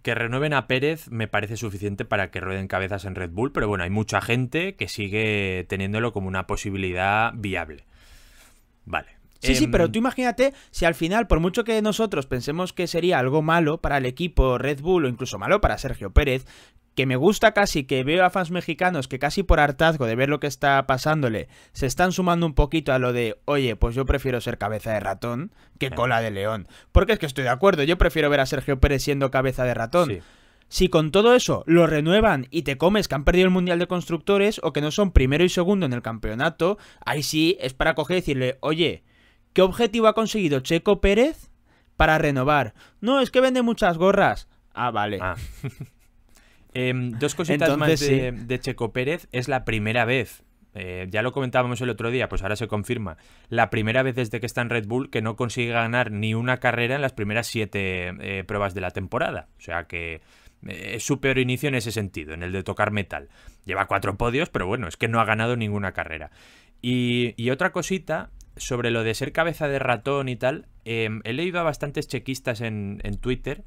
que renueven a Pérez me parece suficiente para que rueden cabezas en Red Bull, pero bueno, hay mucha gente que sigue teniéndolo como una posibilidad viable. Vale. Sí, sí, pero em, tú imagínate si al final, por mucho que nosotros pensemos que sería algo malo para el equipo Red Bull o incluso malo para Sergio Pérez, que me gusta casi que veo a fans mexicanos que casi por hartazgo de ver lo que está pasándole se están sumando un poquito a lo de, oye, pues yo prefiero ser cabeza de ratón que cola de león. Porque es que estoy de acuerdo, yo prefiero ver a Sergio Pérez siendo cabeza de ratón. Si con todo eso lo renuevan y te comes que han perdido el Mundial de Constructores o que no son primero y segundo en el campeonato, ahí sí es para coger y decirle, oye, ¿Qué objetivo ha conseguido Checo Pérez para renovar? No, es que vende muchas gorras. Ah, vale. Ah. [laughs] Em, dos cositas más de, Checo Pérez. Es la primera vez eh, ya lo comentábamos el otro día, pues ahora se confirma. La primera vez desde que está en Red Bull que no consigue ganar ni una carrera en las primeras siete eh, pruebas de la temporada. O sea que eh, es su peor inicio en ese sentido, en el de tocar metal. Lleva cuatro podios, pero bueno, es que no ha ganado ninguna carrera. y otra cosita sobre lo de ser cabeza de ratón y tal, em, he leído a bastantes chequistas en, en, Twitter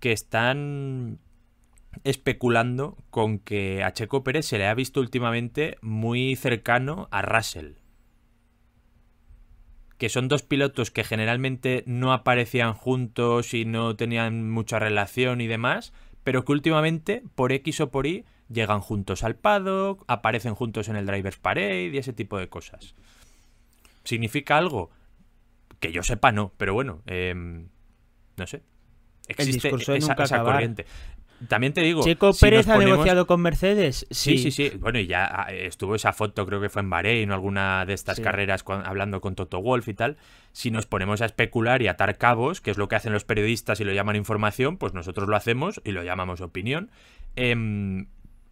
que están especulando con que a Checo Pérez se le ha visto últimamente muy cercano a Russell. Que son dos pilotos que generalmente no aparecían juntos y no tenían mucha relación y demás, pero que últimamente, por X o por Y, llegan juntos al paddock, aparecen juntos en el Drivers Parade y ese tipo de cosas. ¿Significa algo? Que yo sepa, no, pero bueno, em, no sé. Existe esa, corriente. También te digo. Checo Pérez ha negociado con Mercedes. Sí. sí. sí, Bueno, y ya ah, estuvo esa foto, creo que fue en Bahrein o alguna de estas carreras hablando con Toto Wolf y tal. Si nos ponemos a especular y atar cabos, que es lo que hacen los periodistas y lo llaman información, pues nosotros lo hacemos y lo llamamos opinión. Eh,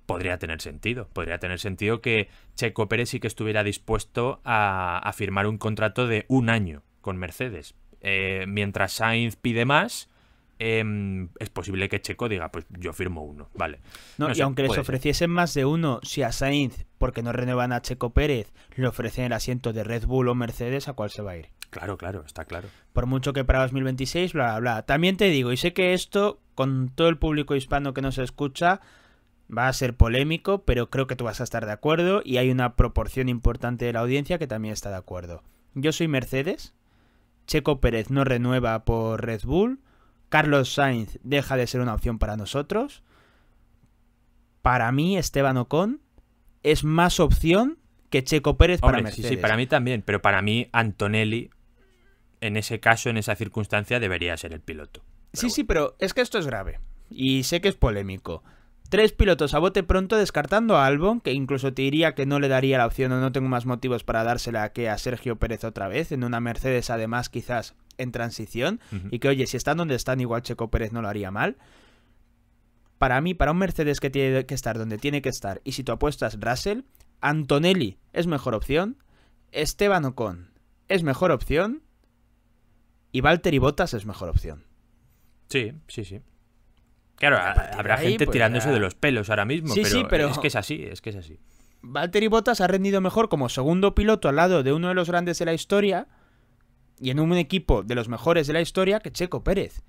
podría tener sentido. Podría tener sentido que Checo Pérez sí que estuviera dispuesto a, firmar un contrato de un año con Mercedes. Eh, mientras Sainz pide más, em, es posible que Checo diga, pues yo firmo uno, vale. y aunque les ofreciesen más de uno, si a Sainz, porque no renuevan a Checo Pérez, le ofrecen el asiento de Red Bull o Mercedes, ¿a cuál se va a ir? Claro, claro, está claro. Por mucho que para 2026, bla, bla, bla. También te digo, y sé que esto, con todo el público hispano que nos escucha, Va a ser polémico, pero creo que tú vas a estar de acuerdo y hay una proporción importante de la audiencia que también está de acuerdo. Yo soy Mercedes, Checo Pérez no renueva por Red Bull, Carlos Sainz deja de ser una opción para nosotros. Para mí, Esteban Ocon es más opción que Checo Pérez para Mercedes. Sí, sí, para mí también, pero para mí Antonelli, en ese caso, en esa circunstancia, debería ser el piloto. sí, sí, pero es que esto es grave y sé que es polémico. Tres pilotos a bote pronto descartando a Albon, que incluso te diría que no le daría la opción o no tengo más motivos para dársela que a Sergio Pérez otra vez, en una Mercedes además quizás en transición, y que oye, si están donde están igual Checo Pérez no lo haría mal. Para mí, para un Mercedes que tiene que estar donde tiene que estar, y si tú apuestas Russell, Antonelli es mejor opción, Esteban Ocon es mejor opción, y Valtteri Bottas es mejor opción. Sí, sí, sí. Claro, habrá gente pues, tirándose de los pelos ahora mismo, sí, pero, es que es así, es que es así. Valtteri Bottas ha rendido mejor como segundo piloto al lado de uno de los grandes de la historia y en un equipo de los mejores de la historia que Checo Pérez.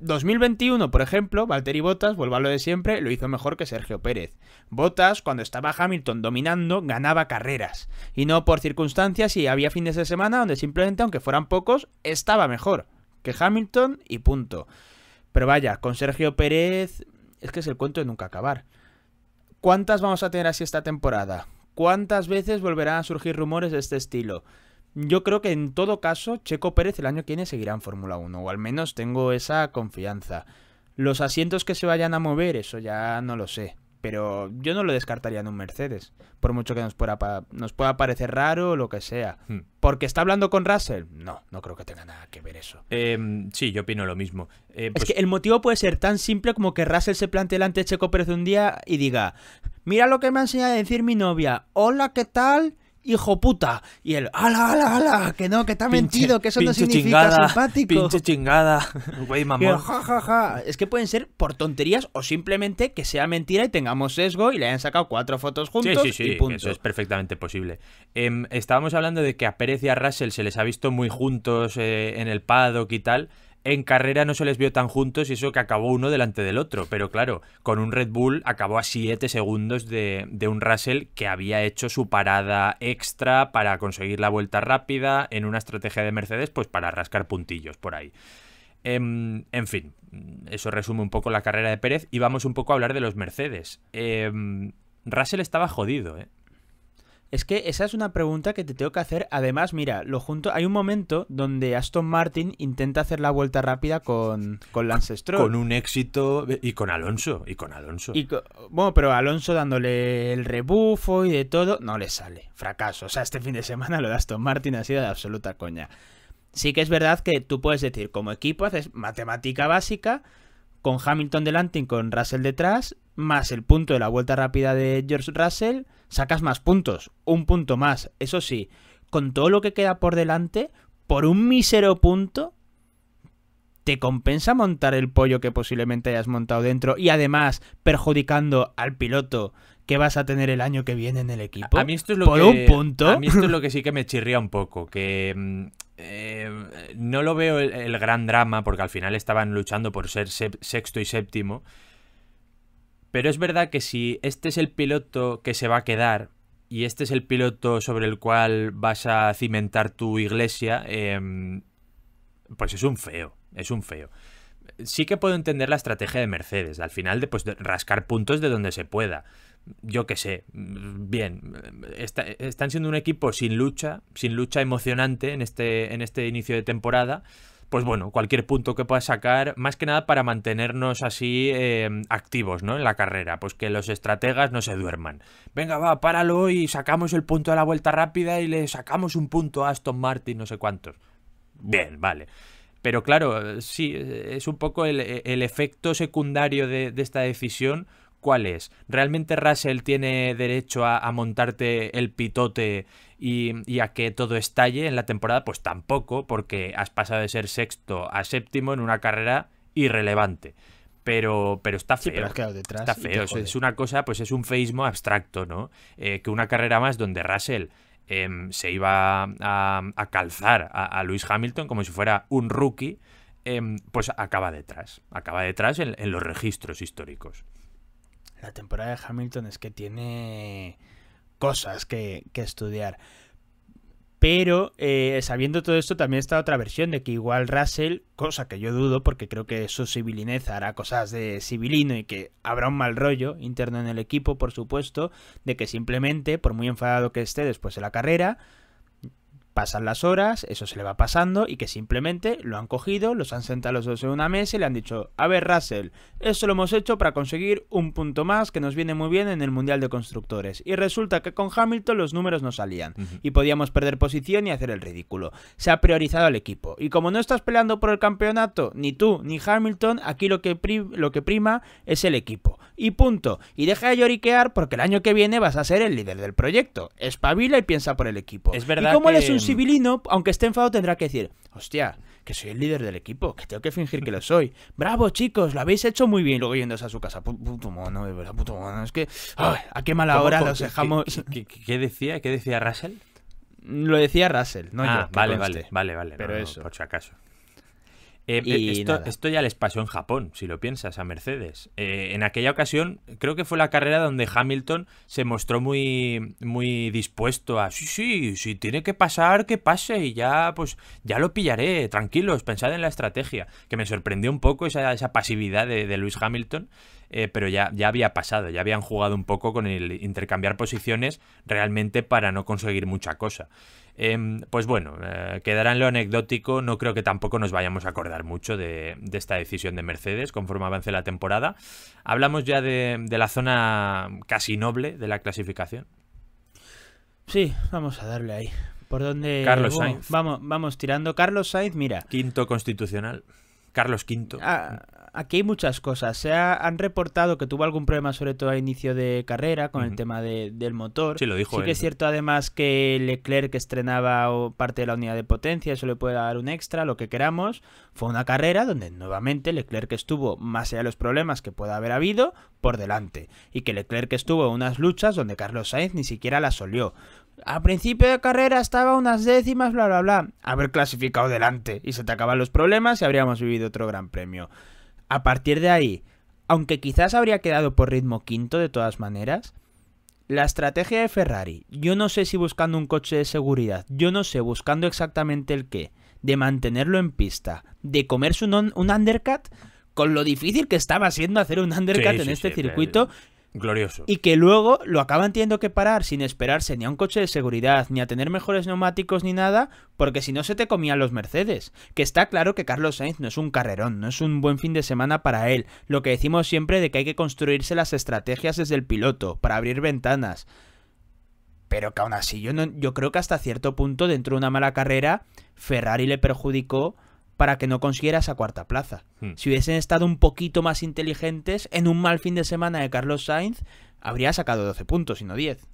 2021, por ejemplo, Valtteri Bottas, vuelvo a lo de siempre, lo hizo mejor que Sergio Pérez. Bottas, cuando estaba Hamilton dominando, ganaba carreras. Y no por circunstancias y había fines de semana donde simplemente, aunque fueran pocos, estaba mejor que Hamilton y punto. Pero vaya, con Sergio Pérez es que es el cuento de nunca acabar. ¿Cuántas vamos a tener así esta temporada? ¿Cuántas veces volverán a surgir rumores de este estilo? Yo creo que en todo caso, Checo Pérez el año que viene seguirá en Fórmula 1, o al menos tengo esa confianza. Los asientos que se vayan a mover, eso ya no lo sé pero yo no lo descartaría en un Mercedes, por mucho que nos pueda, nos pueda parecer raro o lo que sea. Hmm. ¿Porque está hablando con Russell? No, no creo que tenga nada que ver eso. Em, sí, yo opino lo mismo. Eh, es pues que el motivo puede ser tan simple como que Russell se plantee delante de Checo Pérez un día y diga, mira lo que me ha enseñado a decir mi novia, hola, ¿qué tal? hijo puta. Y el ala, ala, ala, que no, que está mentido, que eso no significa simpático. Pinche chingada, [laughs] güey, mamón. ja, ja, ja. Es que pueden ser por tonterías o simplemente que sea mentira y tengamos sesgo y le hayan sacado cuatro fotos juntos sí, sí, sí, punto. Eso es perfectamente posible. Em, estábamos hablando de que a Pérez y a Russell se les ha visto muy juntos eh, en el paddock y tal en carrera no se les vio tan juntos y eso que acabó uno delante del otro. Pero claro, con un Red Bull acabó a 7 segundos de, un Russell que había hecho su parada extra para conseguir la vuelta rápida en una estrategia de Mercedes, pues para rascar puntillos por ahí. Em, en, fin, eso resume un poco la carrera de Pérez y vamos un poco a hablar de los Mercedes. Em, Russell estaba jodido, ¿eh? Es que esa es una pregunta que te tengo que hacer. Además, mira, lo junto. Hay un momento donde Aston Martin intenta hacer la vuelta rápida con, con Lance Stroll. Con un éxito. Y con Alonso. Y con Alonso. bueno, pero Alonso dándole el rebufo y de todo. No le sale. Fracaso. O sea, este fin de semana lo de Aston Martin ha sido de absoluta coña. Sí que es verdad que tú puedes decir, como equipo, haces matemática básica. Con Hamilton delante y con Russell detrás. Más el punto de la vuelta rápida de George Russell sacas más puntos, un punto más. Eso sí, con todo lo que queda por delante, por un mísero punto, te compensa montar el pollo que posiblemente hayas montado dentro y además perjudicando al piloto que vas a tener el año que viene en el equipo. A mí esto es lo que, un punto. A mí esto es lo que sí que me chirría un poco, que mm, eh, no lo veo el, gran drama porque al final estaban luchando por ser sexto y séptimo. Pero es verdad que si este es el piloto que se va a quedar y este es el piloto sobre el cual vas a cimentar tu iglesia, em, pues es un feo, es un feo. Sí que puedo entender la estrategia de Mercedes, al final de pues, rascar puntos de donde se pueda. Yo qué sé, bien, están siendo un equipo sin lucha, sin lucha emocionante en este, en este inicio de temporada pues bueno, cualquier punto que puedas sacar, más que nada para mantenernos así em, activos, ¿no? En la carrera, pues que los estrategas no se duerman. Venga, va, páralo y sacamos el punto de la vuelta rápida y le sacamos un punto a Aston Martin, no sé cuántos. Bien, vale. Pero claro, sí, es un poco el, efecto secundario de esta decisión ¿cuál es? ¿Realmente Russell tiene derecho a, montarte el pitote y, a que todo estalle en la temporada? Pues tampoco, porque has pasado de ser sexto a séptimo en una carrera irrelevante. Pero, pero está feo. pero está feo. Es una cosa, pues es un feísmo abstracto, ¿no? Eh, que una carrera más donde Russell em, se iba a, calzar a, Lewis Hamilton como si fuera un rookie. Em, pues acaba detrás, acaba detrás en los registros históricos la temporada de Hamilton es que tiene cosas que, que estudiar. Pero eh, sabiendo todo esto, también está otra versión de que igual Russell, cosa que yo dudo, porque creo que su civilinez hará cosas de civilino y que habrá un mal rollo interno en el equipo, por supuesto, de que simplemente, por muy enfadado que esté después de la carrera, pasan las horas, eso se le va pasando y que simplemente lo han cogido, los han sentado los dos en una mesa y le han dicho, a ver Russell, esto lo hemos hecho para conseguir un punto más que nos viene muy bien en el Mundial de Constructores. Y resulta que con Hamilton los números no salían y podíamos perder posición y hacer el ridículo. Se ha priorizado al equipo y como no estás peleando por el campeonato, ni tú ni Hamilton, aquí lo que, lo que prima es el equipo. Y punto. Y deja de lloriquear porque el año que viene vas a ser el líder del proyecto. Espabila y piensa por el equipo. Es verdad. Mm. sibilino, aunque esté enfadado, tendrá que decir, hostia, que soy el líder del equipo, que tengo que fingir que lo soy. Bravo, chicos, lo habéis hecho muy bien. Luego yéndose a su casa, puto mono, puto Es que, a qué mala hora los dejamos. ¿Qué, decía? ¿Qué decía Russell? Lo decía Russell, no ah, yo, Vale, vale, vale, vale. Pero eso. Por si acaso. Eh, eh, esto, ya les pasó en Japón, si lo piensas, a Mercedes. Eh, en aquella ocasión, creo que fue la carrera donde Hamilton se mostró muy, muy dispuesto a, sí, sí, si tiene que pasar, que pase y ya, pues, ya lo pillaré, tranquilos, pensad en la estrategia. Que me sorprendió un poco esa, pasividad de, Luis Hamilton. pero ya, ya había pasado, ya habían jugado un poco con el intercambiar posiciones realmente para no conseguir mucha cosa. Em, pues bueno, eh, quedará en lo anecdótico, no creo que tampoco nos vayamos a acordar mucho de, esta decisión de Mercedes conforme avance la temporada. Hablamos ya de, la zona casi noble de la clasificación. Sí, vamos a darle ahí. ¿Por dónde? Carlos Sainz. Vamos, vamos tirando. Carlos Sainz, mira. Quinto constitucional. Carlos V. aquí hay muchas cosas. Se han reportado que tuvo algún problema, sobre todo a inicio de carrera, con el tema del motor. Sí, lo dijo. Sí que es cierto, además, que Leclerc estrenaba parte de la unidad de potencia, eso le puede dar un extra, lo que queramos. Fue una carrera donde nuevamente Leclerc estuvo, más allá de los problemas que pueda haber habido, por delante. Y que Leclerc estuvo en unas luchas donde Carlos Sainz ni siquiera las olió. A principio de carrera estaba unas décimas, bla, bla, bla. Haber clasificado delante y se te acaban los problemas y habríamos vivido otro gran premio. A partir de ahí, aunque quizás habría quedado por ritmo quinto de todas maneras, la estrategia de Ferrari, yo no sé si buscando un coche de seguridad, yo no sé buscando exactamente el qué, de mantenerlo en pista, de comerse un, un undercut, con lo difícil que estaba siendo hacer un undercut en este circuito, Glorioso. Y que luego lo acaban teniendo que parar sin esperarse ni a un coche de seguridad, ni a tener mejores neumáticos, ni nada, porque si no se te comían los Mercedes. Que está claro que Carlos Sainz no es un carrerón, no es un buen fin de semana para él. Lo que decimos siempre de que hay que construirse las estrategias desde el piloto, para abrir ventanas. Pero que aún así, yo, no, yo creo que hasta cierto punto, dentro de una mala carrera, Ferrari le perjudicó para que no consiguiera esa cuarta plaza. Hmm. Si hubiesen estado un poquito más inteligentes, en un mal fin de semana de Carlos Sainz, habría sacado 12 puntos y no 10.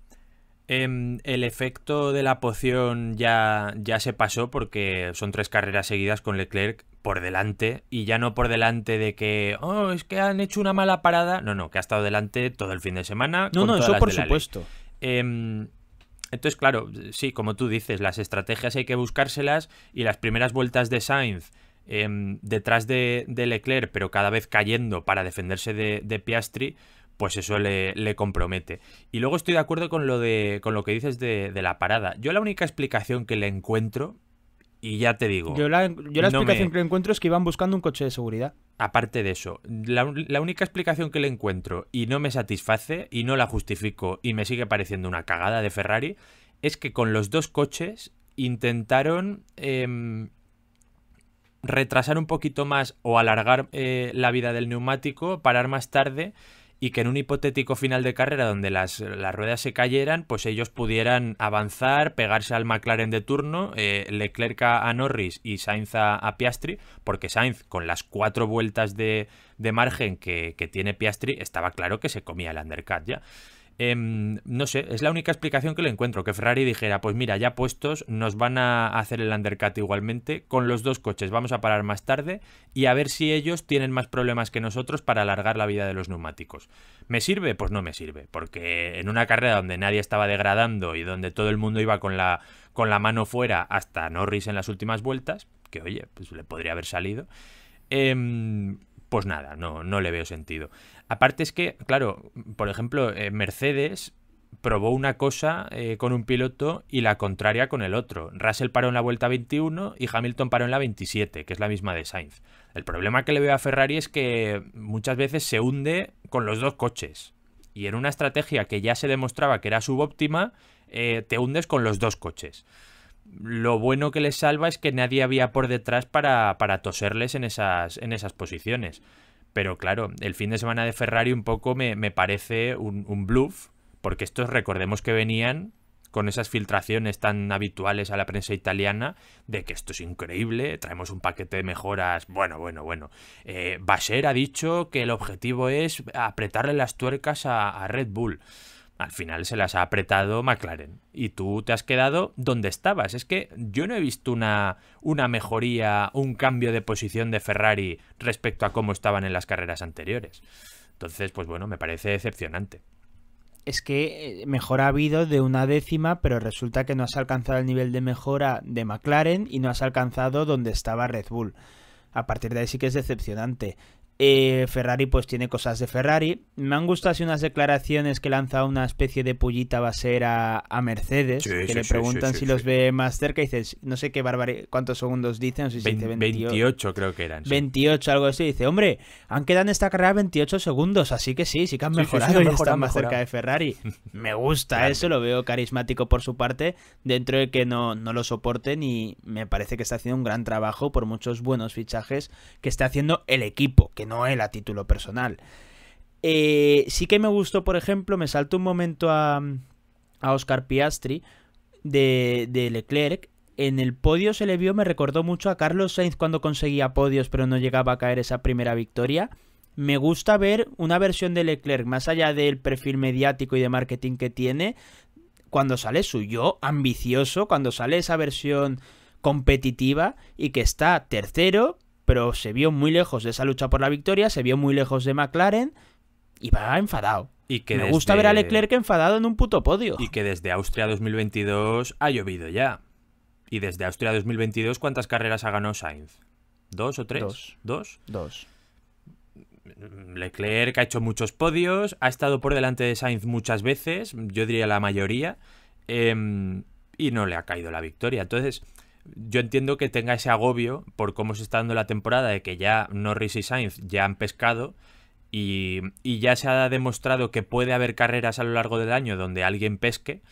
Em, el efecto de la poción ya, ya se pasó porque son tres carreras seguidas con Leclerc por delante y ya no por delante de que, oh, es que han hecho una mala parada. No, no, que ha estado delante todo el fin de semana. No, no, eso por supuesto. Em, entonces, claro, sí, como tú dices, las estrategias hay que buscárselas y las primeras vueltas de Sainz em, detrás de, Leclerc, pero cada vez cayendo para defenderse de, Piastri, pues eso le, le, compromete. Y luego estoy de acuerdo con lo, de, con lo que dices de la parada. Yo la única explicación que le encuentro y ya te digo. Yo la, explicación que encuentro es que iban buscando un coche de seguridad. Aparte de eso, la, única explicación que le encuentro y no me satisface y no la justifico y me sigue pareciendo una cagada de Ferrari es que con los dos coches intentaron em, retrasar un poquito más o alargar eh, la vida del neumático, parar más tarde y que en un hipotético final de carrera donde las, las ruedas se cayeran, pues ellos pudieran avanzar, pegarse al McLaren de turno, eh, Leclerc a Norris y Sainz a, Piastri, porque Sainz con las cuatro vueltas de, de margen que, que tiene Piastri estaba claro que se comía el undercut ya. Em, no sé, es la única explicación que le encuentro, que Ferrari dijera, pues mira, ya puestos, nos van a hacer el undercut igualmente, con los dos coches vamos a parar más tarde y a ver si ellos tienen más problemas que nosotros para alargar la vida de los neumáticos. ¿Me sirve? Pues no me sirve, porque en una carrera donde nadie estaba degradando y donde todo el mundo iba con la, con la mano fuera hasta Norris en las últimas vueltas, que oye, pues le podría haber salido. Em, pues nada, no, no le veo sentido. Aparte es que, claro, por ejemplo, eh, Mercedes probó una cosa eh, con un piloto y la contraria con el otro. Russell paró en la vuelta 21 y Hamilton paró en la 27, que es la misma de Sainz. El problema que le veo a Ferrari es que muchas veces se hunde con los dos coches. Y en una estrategia que ya se demostraba que era subóptima, eh, te hundes con los dos coches. Lo bueno que les salva es que nadie había por detrás para, toserles en esas, en esas posiciones. Pero claro, el fin de semana de Ferrari un poco me, parece un, bluff, porque estos recordemos que venían con esas filtraciones tan habituales a la prensa italiana de que esto es increíble, traemos un paquete de mejoras, bueno, bueno, bueno. Eh, ha dicho que el objetivo es apretarle las tuercas a Red Bull. Al final se las ha apretado McLaren y tú te has quedado donde estabas. Es que yo no he visto una, una mejoría, un cambio de posición de Ferrari respecto a cómo estaban en las carreras anteriores. Entonces, pues bueno, me parece decepcionante es que eh, mejor ha habido de una décima, pero resulta que no has alcanzado el nivel de mejora de McLaren y no has alcanzado donde estaba Red Bull. A partir de ahí sí que es decepcionante. Eh, Ferrari pues tiene cosas de Ferrari. Me han gustado así unas declaraciones que lanza una especie de pullita va a ser a Mercedes, que le preguntan si los ve más cerca y dices, no sé qué cuántos segundos dicen, no si dice 28, creo que eran. 28, algo así. Dice, hombre, han quedado en esta carrera 28 segundos, así que sí, sí que han mejorado y están más cerca de Ferrari. [laughs] Me gusta eso, lo veo carismático por su parte, dentro de que no, no lo soporten y me parece que está haciendo un gran trabajo por muchos buenos fichajes que está haciendo el equipo, que no él a título personal. Eh, sí que me gustó, por ejemplo, me salto un momento a, Oscar Piastri de, de, Leclerc. En el podio se le vio, me recordó mucho a Carlos Sainz cuando conseguía podios pero no llegaba a caer esa primera victoria. Me gusta ver una versión de Leclerc, más allá del perfil mediático y de marketing que tiene, cuando sale su yo ambicioso, cuando sale esa versión competitiva y que está tercero, pero se vio muy lejos de esa lucha por la victoria, se vio muy lejos de McLaren y va enfadado. Y que Me gusta ver a Leclerc enfadado en un puto podio. Y que desde Austria 2022 ha llovido ya. Y desde Austria 2022, ¿cuántas carreras ha ganado Sainz? ¿Dos o tres? Dos. ¿Dos? Leclerc ha hecho muchos podios, ha estado por delante de Sainz muchas veces, yo diría la mayoría, em, y no le ha caído la victoria. Entonces, yo entiendo que tenga ese agobio por cómo se está dando la temporada de que ya Norris y Sainz ya han pescado y, ya se ha demostrado que puede haber carreras a lo largo del año donde alguien pesque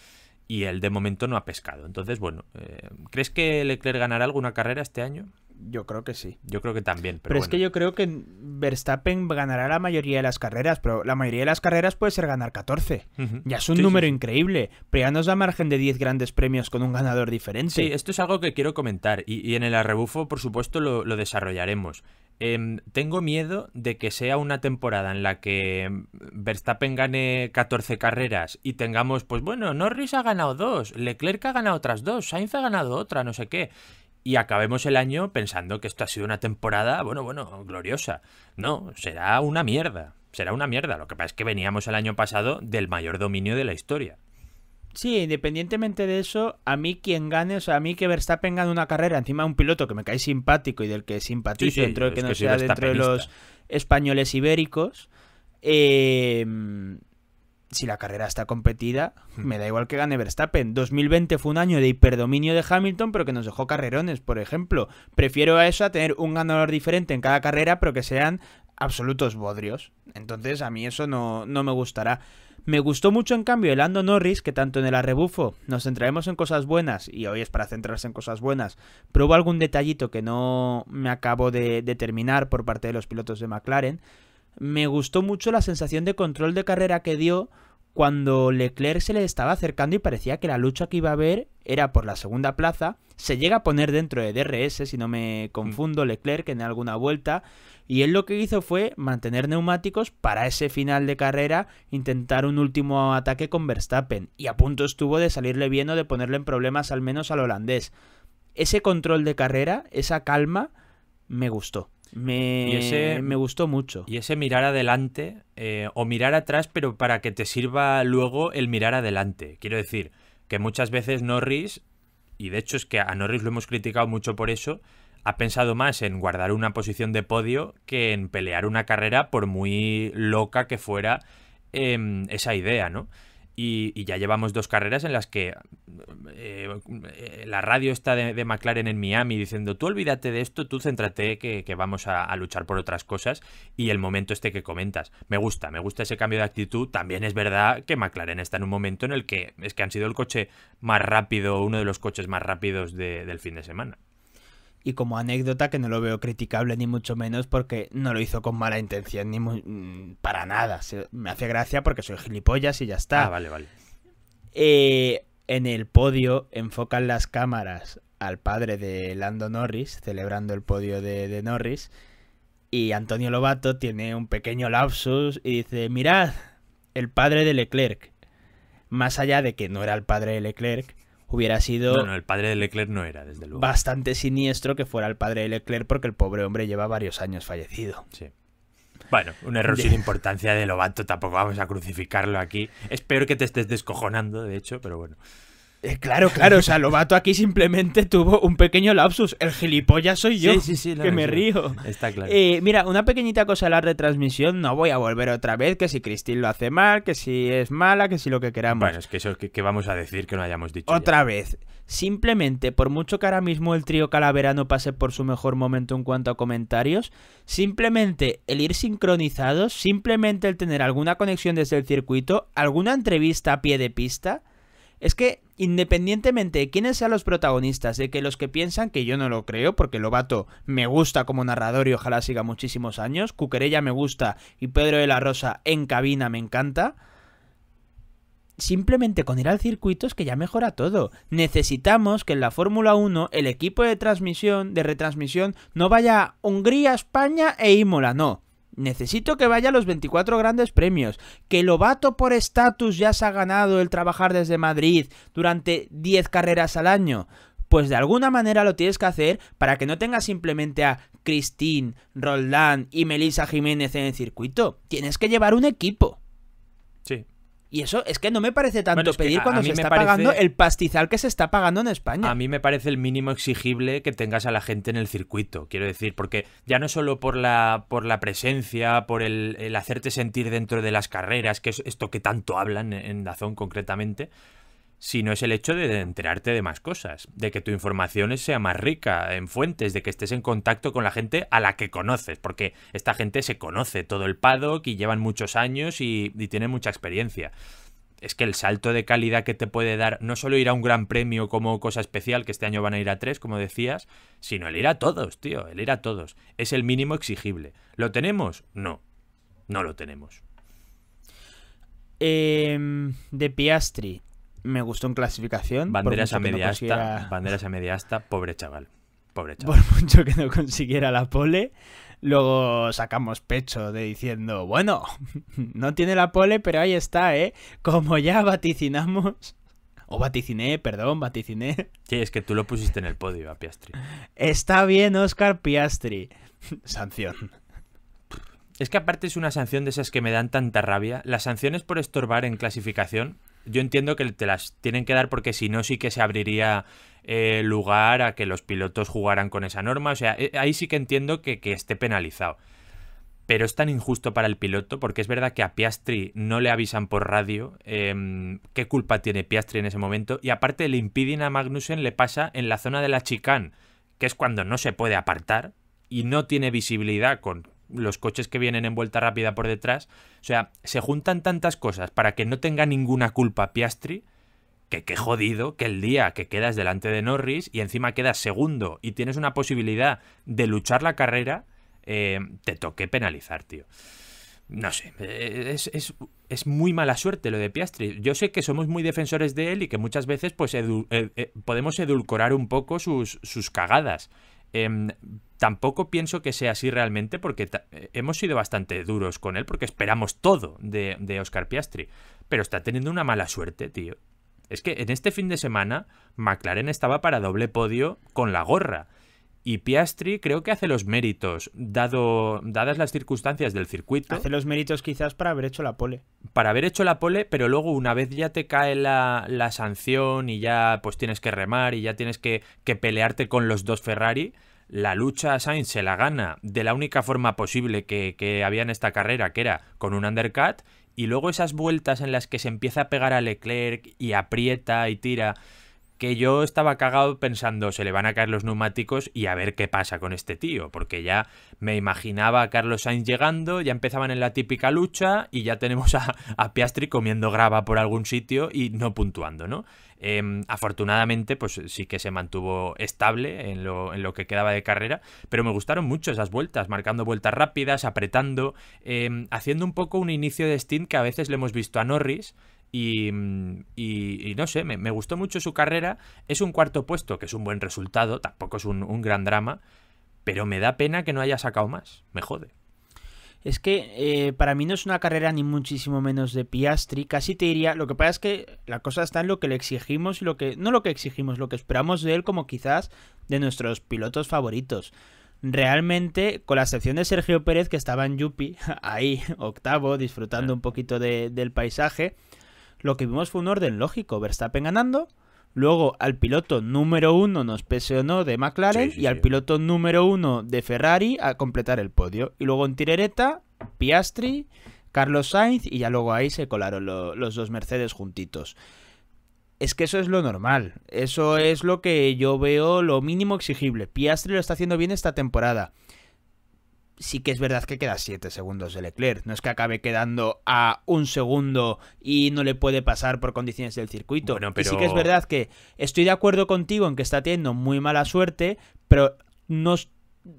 y él de momento no ha pescado. Entonces, bueno, eh, ¿crees que Leclerc ganará alguna carrera este año? Yo creo que sí. Yo creo que también. Pero, es que yo creo que Verstappen ganará la mayoría de las carreras, pero la mayoría de las carreras puede ser ganar 14. Ya es un número increíble, pero ya nos da margen de 10 grandes premios con un ganador diferente. Sí, esto es algo que quiero comentar y, en el arrebufo, por supuesto, lo, desarrollaremos. Em, tengo miedo de que sea una temporada en la que Verstappen gane 14 carreras y tengamos, pues bueno, Norris ha ganado dos, Leclerc ha ganado otras dos, Sainz ha ganado otra, no sé qué y acabemos el año pensando que esto ha sido una temporada, bueno, bueno, gloriosa. No, será una mierda. Será una mierda. Lo que pasa es que veníamos el año pasado del mayor dominio de la historia. Sí, independientemente de eso, a mí quien gane, o sea, a mí que Verstappen gane una carrera encima de un piloto que me cae simpático y del que simpatizo dentro de que no sea los españoles ibéricos, eh, si la carrera está competida, hmm. me da igual que gane Verstappen. 2020 fue un año de hiperdominio de Hamilton, pero que nos dejó carrerones, por ejemplo. Prefiero a eso a tener un ganador diferente en cada carrera, pero que sean absolutos bodrios. Entonces a mí eso no, no me gustará. Me gustó mucho en cambio el Ando Norris, que tanto en el arrebufo nos centraremos en cosas buenas, y hoy es para centrarse en cosas buenas, pero algún detallito que no me acabo de, de terminar por parte de los pilotos de McLaren. Me gustó mucho la sensación de control de carrera que dio, cuando Leclerc se le estaba acercando y parecía que la lucha que iba a haber era por la segunda plaza. Se llega a poner dentro de DRS, si no me confundo, mm. Leclerc en alguna vuelta. Y él lo que hizo fue mantener neumáticos para ese final de carrera, intentar un último ataque con Verstappen. Y a punto estuvo de salirle bien o de ponerle en problemas al menos al holandés. Ese control de carrera, esa calma, me gustó. Me, y ese, me gustó mucho. Y ese mirar adelante eh, o mirar atrás, pero para que te sirva luego el mirar adelante. Quiero decir, que muchas veces Norris, y de hecho es que a Norris lo hemos criticado mucho por eso, ha pensado más en guardar una posición de podio que en pelear una carrera por muy loca que fuera em, esa idea, ¿no? Y, ya llevamos dos carreras en las que eh, la radio está de, McLaren en Miami diciendo tú olvídate de esto, tú céntrate que, vamos a, luchar por otras cosas y el momento este que comentas. Me gusta, me gusta ese cambio de actitud. También es verdad que McLaren está en un momento en el que es que han sido el coche más rápido, uno de los coches más rápidos del fin de semana y como anécdota que no lo veo criticable ni mucho menos porque no lo hizo con mala intención ni mm, para nada. me hace gracia porque soy gilipollas y ya está. Ah, vale, vale. Eh, en el podio enfocan las cámaras al padre de Lando Norris, celebrando el podio de, de Norris. Y Antonio Lobato tiene un pequeño lapsus y dice, mirad, el padre de Leclerc. Más allá de que no era el padre de Leclerc, hubiera sido... el padre de Leclerc no era, desde luego. Bastante siniestro que fuera el padre de Leclerc porque el pobre hombre lleva varios años fallecido. Sí. Bueno, un error [laughs] sin importancia de Lobato, tampoco vamos a crucificarlo aquí. Es peor que te estés descojonando, de hecho, pero bueno. Eh, claro, claro, o sea, Lobato aquí simplemente tuvo un pequeño lapsus. El gilipollas soy yo, que me río. Está claro. Eh, mira, una pequeñita cosa de la retransmisión, no voy a volver otra vez, que si Cristín lo hace mal, que si es mala, que si lo que queramos. Bueno, es que eso es que, vamos a decir que no hayamos dicho. Otra vez, simplemente, por mucho que ahora mismo el trío Calavera no pase por su mejor momento en cuanto a comentarios, simplemente el ir sincronizados, simplemente el tener alguna conexión desde el circuito, alguna entrevista a pie de pista es que independientemente de quiénes sean los protagonistas, de que los que piensan, que yo no lo creo, porque Lobato me gusta como narrador y ojalá siga muchísimos años, Cuquerella me gusta y Pedro de la Rosa en cabina me encanta, simplemente con ir al circuito es que ya mejora todo. Necesitamos que en la Fórmula 1 el equipo de transmisión, de retransmisión, no vaya a Hungría, España e Imola, no. Necesito que vaya a los 24 grandes premios, que Lobato por estatus ya se ha ganado el trabajar desde Madrid durante 10 carreras al año. Pues de alguna manera lo tienes que hacer para que no tengas simplemente a Christine, Roldán y Melissa Jiménez en el circuito. Tienes que llevar un equipo. Sí, y eso es que no me parece tanto pedir cuando se está pagando el pastizal que se está pagando en España. A mí me parece el mínimo exigible que tengas a la gente en el circuito, quiero decir, porque ya no solo por la, por la presencia, por el, hacerte sentir dentro de las carreras, que es esto que tanto hablan en, en Dazón concretamente, sino es el hecho de enterarte de más cosas, de que tu información sea más rica en fuentes, de que estés en contacto con la gente a la que conoces, porque esta gente se conoce todo el paddock y llevan muchos años y, tiene tienen mucha experiencia. Es que el salto de calidad que te puede dar, no solo ir a un gran premio como cosa especial, que este año van a ir a tres, como decías, sino el ir a todos, tío, el ir a todos. Es el mínimo exigible. ¿Lo tenemos? No, no lo tenemos. Em, de Piastri, me gustó en clasificación. Banderas a media banderas a media pobre chaval. Pobre [laughs] chaval. Por mucho que no consiguiera la pole, luego sacamos pecho de diciendo, bueno, [laughs] no tiene la pole, pero ahí está, ¿eh? Como ya vaticinamos. O vaticiné, perdón, vaticiné. Sí, es que tú lo pusiste en el podio a Piastri. Está bien, Oscar Piastri. [laughs] Sanción. Es que aparte es una sanción de esas que me dan tanta rabia. Las sanciones por estorbar en clasificación yo entiendo que te las tienen que dar porque si no sí que se abriría eh, lugar a que los pilotos jugaran con esa norma. O sea, eh, ahí sí que entiendo que, esté penalizado. Pero es tan injusto para el piloto porque es verdad que a Piastri no le avisan por radio em, qué culpa tiene Piastri en ese momento y aparte le impiden a Magnussen le pasa en la zona de la chicane, que es cuando no se puede apartar y no tiene visibilidad con los coches que vienen en vuelta rápida por detrás. O sea, se juntan tantas cosas para que no tenga ninguna culpa Piastri, que qué jodido que el día que quedas delante de Norris y encima quedas segundo y tienes una posibilidad de luchar la carrera, eh, te toque penalizar, tío. No sé, eh, es, muy mala suerte lo de Piastri. Yo sé que somos muy defensores de él y que muchas veces pues eh, podemos edulcorar un poco sus, sus cagadas Em, tampoco pienso que sea así realmente porque eh, hemos sido bastante duros con él porque esperamos todo de, de Oscar Piastri. Pero está teniendo una mala suerte, tío. Es que en este fin de semana McLaren estaba para doble podio con la gorra. Y Piastri creo que hace los méritos, dado, dadas las circunstancias del circuito. Hace los méritos quizás para haber hecho la pole. Para haber hecho la pole, pero luego una vez ya te cae la, la sanción y ya pues tienes que remar y ya tienes que, que pelearte con los dos Ferrari, la lucha a Sainz se la gana de la única forma posible que, que, había en esta carrera, que era con un undercut, y luego esas vueltas en las que se empieza a pegar a Leclerc y aprieta y tira, que yo estaba cagado pensando, se le van a caer los neumáticos y a ver qué pasa con este tío, porque ya me imaginaba a Carlos Sainz llegando, ya empezaban en la típica lucha y ya tenemos a, Piastri comiendo grava por algún sitio y no puntuando, ¿no? Em, afortunadamente, pues sí que se mantuvo estable en lo, que quedaba de carrera, pero me gustaron mucho esas vueltas, marcando vueltas rápidas, apretando, em, haciendo un poco un inicio de Steam que a veces le hemos visto a Norris, Mm, y, no sé, me, gustó mucho su carrera. Es un cuarto puesto, que es un buen resultado, tampoco es un, gran drama, pero me da pena que no haya sacado más, me jode. Es que eh, para mí no es una carrera ni muchísimo menos de Piastri, casi te diría, lo que pasa es que la cosa está en lo que le exigimos y lo que, no lo que exigimos, lo que esperamos de él como quizás de nuestros pilotos favoritos. Realmente, con la excepción de Sergio Pérez que estaba en Yupi, [laughs] ahí octavo, disfrutando un poquito del paisaje, lo que vimos fue un orden lógico. Verstappen ganando, luego al piloto número uno, nos pese o no, de McLaren, y al piloto número uno de Ferrari a completar el podio. Y luego en Tirereta, Piastri, Carlos Sainz, y ya luego ahí se colaron los dos Mercedes juntitos. Es que eso es lo normal, eso es lo que yo veo lo mínimo exigible. Piastri lo está haciendo bien esta temporada sí que es verdad que queda 7 segundos de Leclerc. No es que acabe quedando a un segundo y no le puede pasar por condiciones del circuito. sí que es verdad que estoy de acuerdo contigo en que está teniendo muy mala suerte, pero no,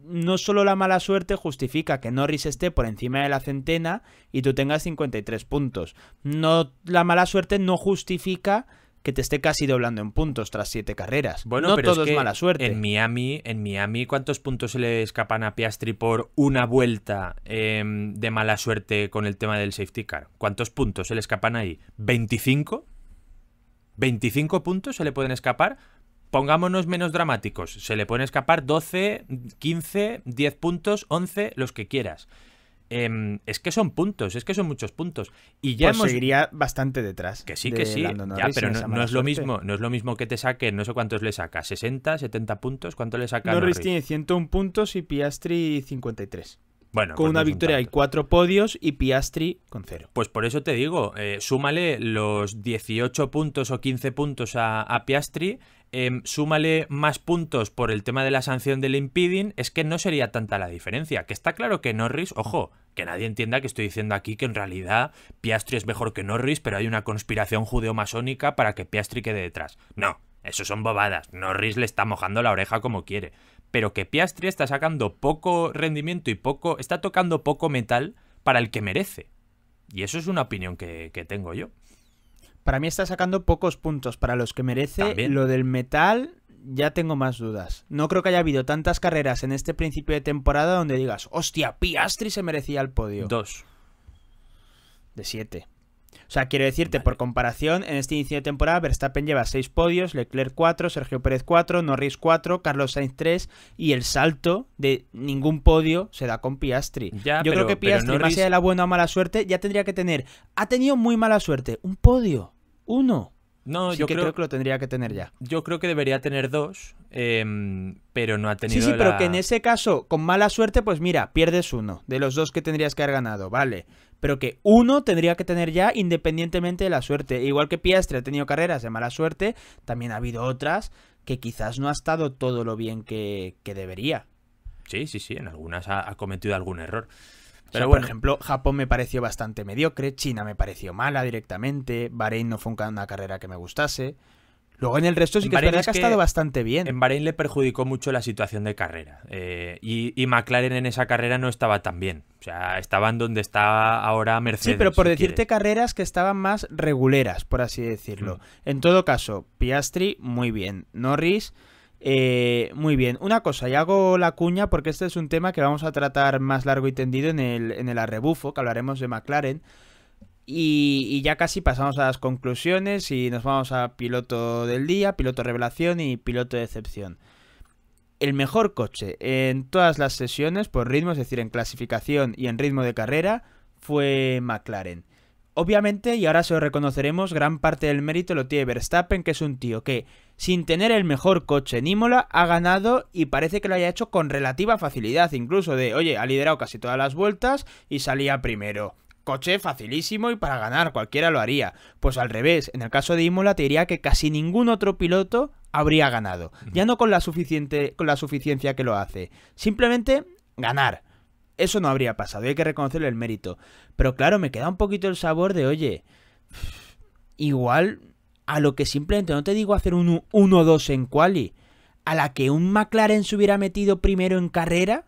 no solo la mala suerte justifica que Norris esté por encima de la centena y tú tengas 53 puntos. No, la mala suerte no justifica que te esté casi doblando en puntos tras siete carreras. Bueno, no pero todo es, mala suerte. En Miami, en Miami, ¿cuántos puntos se le escapan a Piastri por una vuelta em, de mala suerte con el tema del safety car? ¿Cuántos puntos se le escapan ahí? ¿25? ¿25 puntos se le pueden escapar? Pongámonos menos dramáticos. Se le pueden escapar 12, 15, 10 puntos, 11, los que quieras. Em, es que son puntos, es que son muchos puntos. Y ya pues seguiría bastante detrás. Que sí, que sí. pero no, es lo mismo, no es lo mismo que te saquen, no sé cuántos le saca, 60, 70 puntos, ¿cuánto le saca? Norris, tiene 101 puntos y Piastri 53. Bueno, con pues una victoria Hay cuatro podios y Piastri con cero. Pues por eso te digo, eh, súmale los 18 puntos o 15 puntos a Piastri Em, súmale más puntos por el tema de la sanción del impeding, es que no sería tanta la diferencia. Que está claro que Norris, ojo, que nadie entienda que estoy diciendo aquí que en realidad Piastri es mejor que Norris, pero hay una conspiración judeo-masónica para que Piastri quede detrás. No, eso son bobadas. Norris le está mojando la oreja como quiere. Pero que Piastri está sacando poco rendimiento y poco. está tocando poco metal para el que merece. Y eso es una opinión que tengo yo para mí está sacando pocos puntos. Para los que merece lo del metal, ya tengo más dudas. No creo que haya habido tantas carreras en este principio de temporada donde digas, hostia, Piastri se merecía el podio. Dos. De siete. O sea, quiero decirte, por comparación, en este inicio de temporada, Verstappen lleva seis podios, Leclerc cuatro, Sergio Pérez cuatro, Norris cuatro, Carlos Sainz tres, y el salto de ningún podio se da con Piastri. Ya, Yo creo que Piastri, más de la buena o mala suerte, ya tendría que tener. Ha tenido muy mala suerte, un podio uno. No, yo creo, que lo tendría que tener ya. Yo creo que debería tener dos, em, pero no ha tenido. Sí, sí, pero que en ese caso, con mala suerte, pues mira, pierdes uno de los dos que tendrías que haber ganado, vale. Pero que uno tendría que tener ya independientemente de la suerte. Igual que Piastre ha tenido carreras de mala suerte, también ha habido otras que quizás no ha estado todo lo bien que, debería. Sí, sí, sí, en algunas ha cometido algún error. Pero por ejemplo, Japón me pareció bastante mediocre, China me pareció mala directamente, Bahrein no fue una carrera que me gustase. Luego en el resto sí que, es que ha estado bastante bien. En Bahrein le perjudicó mucho la situación de carrera. Eh, y, McLaren en esa carrera no estaba tan bien. O sea, estaban donde está ahora Mercedes. Sí, pero por decirte carreras que estaban más reguleras, por así decirlo. Mm. En todo caso, Piastri, muy bien. Norris eh, muy bien, una cosa, y hago la cuña porque este es un tema que vamos a tratar más largo y tendido en el, arrebufo, que hablaremos de McLaren. Y, y, ya casi pasamos a las conclusiones y nos vamos a piloto del día, piloto revelación y piloto de excepción. El mejor coche en todas las sesiones por ritmo, es decir, en clasificación y en ritmo de carrera, fue McLaren. Obviamente, y ahora se lo reconoceremos, gran parte del mérito lo tiene Verstappen, que es un tío que, sin tener el mejor coche en Imola, ha ganado y parece que lo haya hecho con relativa facilidad, incluso de, oye, ha liderado casi todas las vueltas y salía primero coche facilísimo y para ganar, cualquiera lo haría. Pues al revés, en el caso de Imola te diría que casi ningún otro piloto habría ganado. Ya no con la, suficiente, con la suficiencia que lo hace, simplemente ganar. Eso no habría pasado y hay que reconocerle el mérito. Pero claro, me queda un poquito el sabor de, oye, igual a lo que simplemente no te digo hacer un 1-2 en quali, a la que un McLaren se hubiera metido primero en carrera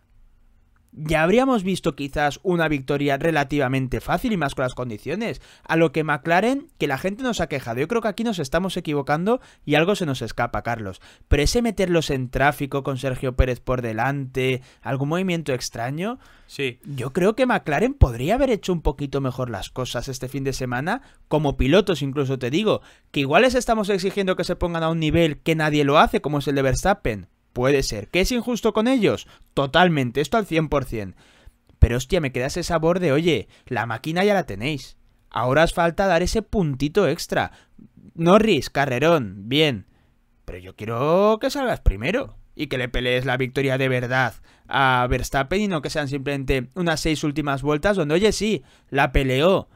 ya habríamos visto quizás una victoria relativamente fácil y más con las condiciones. A lo que McLaren, que la gente nos ha quejado. Yo creo que aquí nos estamos equivocando y algo se nos escapa, Carlos. Pero ese meterlos en tráfico con Sergio Pérez por delante, algún movimiento extraño. Sí. Yo creo que McLaren podría haber hecho un poquito mejor las cosas este fin de semana, como pilotos incluso te digo, que igual les estamos exigiendo que se pongan a un nivel que nadie lo hace, como es el de Verstappen. Puede ser. ¿Que es injusto con ellos? Totalmente, esto al 100%. Pero hostia, me queda ese sabor de, oye, la máquina ya la tenéis. Ahora os falta dar ese puntito extra. Norris, carrerón, bien. Pero yo quiero que salgas primero y que le pelees la victoria de verdad a Verstappen y no que sean simplemente unas seis últimas vueltas donde, oye, sí, la peleó.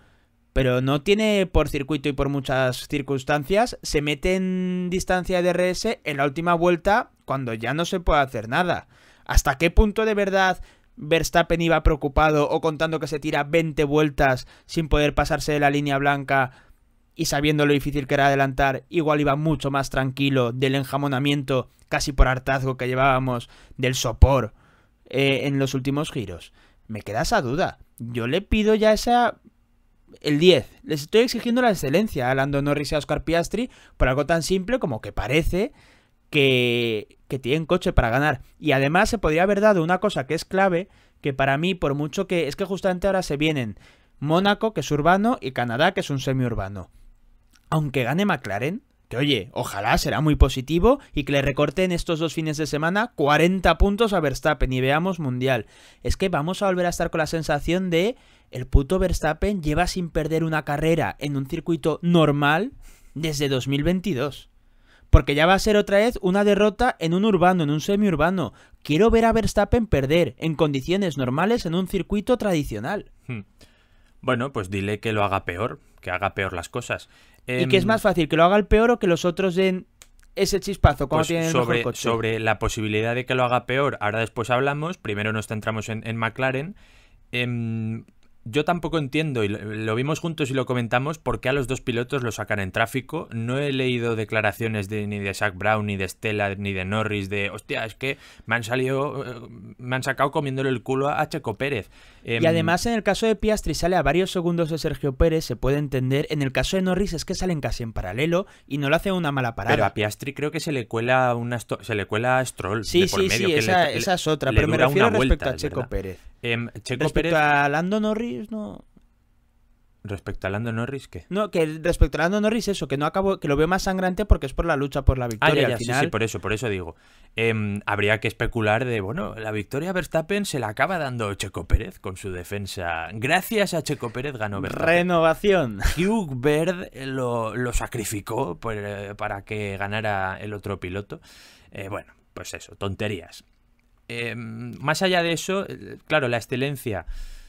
Pero no tiene por circuito y por muchas circunstancias, se mete en distancia de RS en la última vuelta cuando ya no se puede hacer nada. ¿Hasta qué punto de verdad Verstappen iba preocupado o contando que se tira 20 vueltas sin poder pasarse de la línea blanca y sabiendo lo difícil que era adelantar, igual iba mucho más tranquilo del enjamonamiento casi por hartazgo que llevábamos del sopor eh, en los últimos giros? Me queda esa duda. Yo le pido ya esa el 10. Les estoy exigiendo la excelencia a Lando Norris y a Oscar Piastri por algo tan simple como que parece que, que tienen coche para ganar. Y además se podría haber dado una cosa que es clave, que para mí, por mucho que es que justamente ahora se vienen Mónaco, que es urbano, y Canadá, que es un semiurbano. Aunque gane McLaren, que oye, ojalá será muy positivo y que le recorten estos dos fines de semana 40 puntos a Verstappen y veamos Mundial. Es que vamos a volver a estar con la sensación de el puto Verstappen lleva sin perder una carrera en un circuito normal desde 2022. Porque ya va a ser otra vez una derrota en un urbano, en un semiurbano. Quiero ver a Verstappen perder en condiciones normales en un circuito tradicional. Hmm. Bueno, pues dile que lo haga peor, que haga peor las cosas. ¿Y que es em, más fácil? ¿Que lo haga el peor o que los otros den ese chispazo como pues el sobre, coche? Sobre la posibilidad de que lo haga peor, ahora después hablamos. Primero nos centramos en, McLaren. Em, yo tampoco entiendo, y lo vimos juntos y lo comentamos, por qué a los dos pilotos lo sacan en tráfico. No he leído declaraciones de, ni de Zach Brown, ni de Stella, ni de Norris, de hostia, es que me han salido, eh, me han sacado comiéndole el culo a Checo Pérez. Em, y además, en el caso de Piastri sale a varios segundos de Sergio Pérez, se puede entender. En el caso de Norris es que salen casi en paralelo y no lo hace una mala parada. Pero a Piastri creo que se le cuela una se le cuela a Stroll. Sí, sí, sí, esa, es otra, pero me refiero respecto a Checo Pérez. Em, respecto a Lando Norris Respecto a Lando Norris, ¿qué? No, que respecto a Lando Norris, eso, que no acabo, que lo veo más sangrante porque es por la lucha por la ah, victoria. al final... sí, por eso, por eso digo. Em, habría que especular de, bueno, la victoria Verstappen se la acaba dando Checo Pérez con su defensa. Gracias a Checo Pérez ganó Verstappen. Renovación. Hugh Bird lo, sacrificó eh, para que ganara el otro piloto. Eh, bueno, pues eso, tonterías. Em, más allá de eso, eh, claro, la excelencia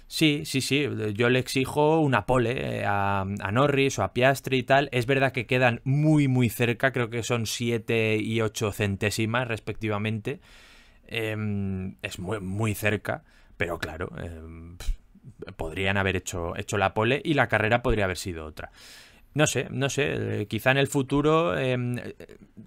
Sí, sí, sí. Yo le exijo una pole eh, a, Norris o a Piastri y tal. Es verdad que quedan muy, muy cerca. Creo que son 7 y 8 centésimas respectivamente. Em, es muy, muy cerca. Pero claro, em, podrían haber hecho la pole y la carrera podría haber sido otra. No sé, no sé. Eh, quizá en el futuro em,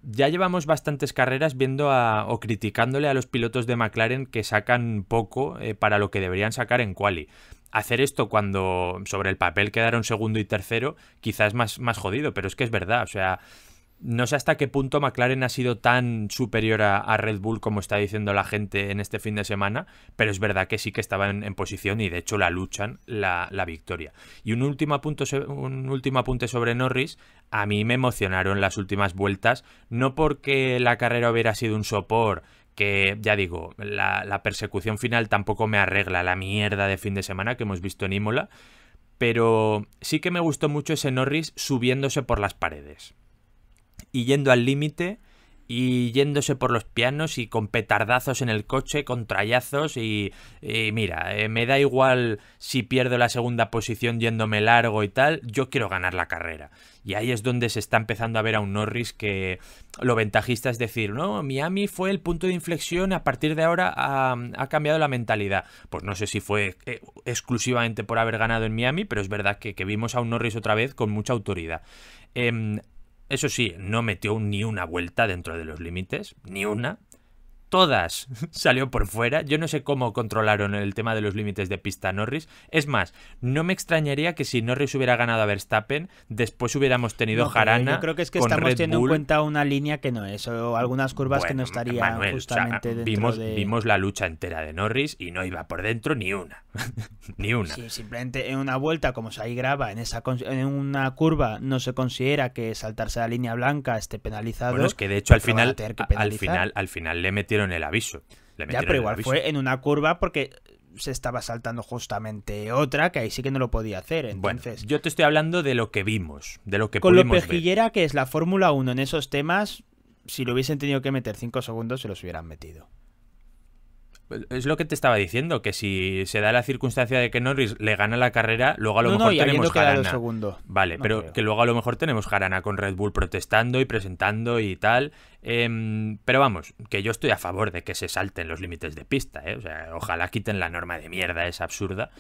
ya llevamos bastantes carreras viendo a, o criticándole a los pilotos de McLaren que sacan poco eh, para lo que deberían sacar en quali. Hacer esto cuando sobre el papel quedaron segundo y tercero, quizás más, más jodido, pero es que es verdad. O sea, no sé hasta qué punto McLaren ha sido tan superior a, Red Bull como está diciendo la gente en este fin de semana, pero es verdad que sí que estaba en, posición y de hecho la luchan la, victoria. Y un último, un último apunte sobre Norris, a mí me emocionaron las últimas vueltas, no porque la carrera hubiera sido un sopor, que ya digo, la, la persecución final tampoco me arregla la mierda de fin de semana que hemos visto en Imola, pero sí que me gustó mucho ese Norris subiéndose por las paredes y yendo al límite y yéndose por los pianos y con petardazos en el coche, con trallazos y, mira, eh, me da igual si pierdo la segunda posición yéndome largo y tal, yo quiero ganar la carrera. Y ahí es donde se está empezando a ver a un Norris que lo ventajista es decir, no, Miami fue el punto de inflexión, a partir de ahora ah, ha, cambiado la mentalidad. Pues no sé si fue eh, exclusivamente por haber ganado en Miami, pero es verdad que, que vimos a un Norris otra vez con mucha autoridad. Em, eso sí, no metió ni una vuelta dentro de los límites, ni una todas [laughs] salió por fuera. Yo no sé cómo controlaron el tema de los límites de pista Norris. Es más, no me extrañaría que si Norris hubiera ganado a Verstappen, después hubiéramos tenido no, jarana. Yo creo que es que estamos teniendo en cuenta una línea que no es, o algunas curvas que no estarían justamente dentro vimos, vimos la lucha entera de Norris y no iba por dentro ni una. [laughs] ni una. simplemente en una vuelta, como se ahí graba, en, esa, en una curva no se considera que saltarse la línea blanca esté penalizado. Bueno, es que de hecho al final, al final, al final le en el aviso. ya, pero igual fue en una curva porque se estaba saltando justamente otra, que ahí sí que no lo podía hacer. Entonces, yo te estoy hablando de lo que vimos, de lo que Con lo pejillera que es la Fórmula 1 en esos temas, si lo hubiesen tenido que meter 5 segundos, se los hubieran metido. Es lo que te estaba diciendo, que si se da la circunstancia de que Norris le gana la carrera, luego a lo mejor tenemos Jarana. Segundo. Vale, pero que luego a lo mejor tenemos Jarana con Red Bull protestando y presentando y tal. Em, pero vamos, que yo estoy a favor de que se salten los límites de pista, ¿eh? O sea, ojalá quiten la norma de mierda, es absurda.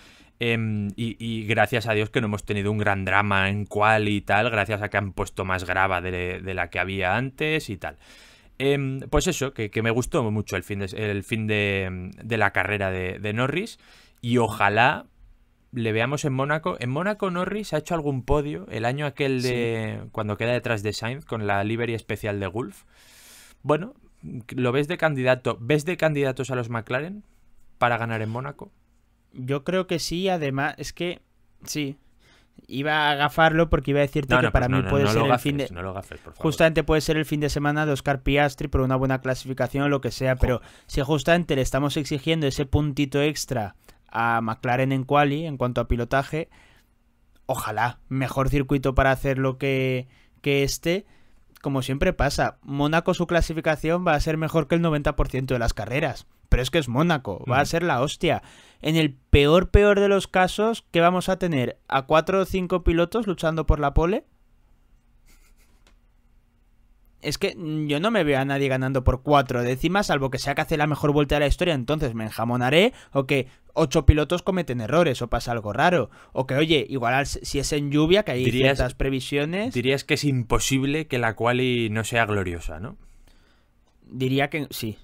Em, y, gracias a Dios que no hemos tenido un gran drama en cual y tal, gracias a que han puesto más grava de la que había antes y tal. Em, pues eso, que, me gustó mucho el fin de, la carrera de, Norris y ojalá le veamos en Mónaco. En Mónaco Norris ha hecho algún podio, el año aquel de cuando queda detrás de Sainz con la livery especial de Gulf. Bueno, ¿lo ves de candidato? ¿Ves de candidatos a los McLaren para ganar en Mónaco? Yo creo que sí, además, es que sí, iba a agafarlo porque iba a decirte que para pues mí puede ser el fin de... Justamente puede ser el fin de semana de Oscar Piastri por una buena clasificación o lo que sea, pero si justamente le estamos exigiendo ese puntito extra a McLaren en quali en cuanto a pilotaje, ojalá, mejor circuito para hacer lo que, que este como siempre pasa, Mónaco su clasificación va a ser mejor que el 90% de las carreras. Pero es que es Mónaco, va a mm. ser la hostia. En el peor, peor de los casos, que vamos a tener? ¿A cuatro o cinco pilotos luchando por la pole? es que yo no me veo a nadie ganando por cuatro décimas, salvo que sea que hace la mejor vuelta de la historia, entonces me enjamonaré, o que ocho pilotos cometen errores, o pasa algo raro, o que, oye, igual si es en lluvia, que hay ciertas previsiones... Dirías que es imposible que la quali no sea gloriosa, ¿no? Diría que sí.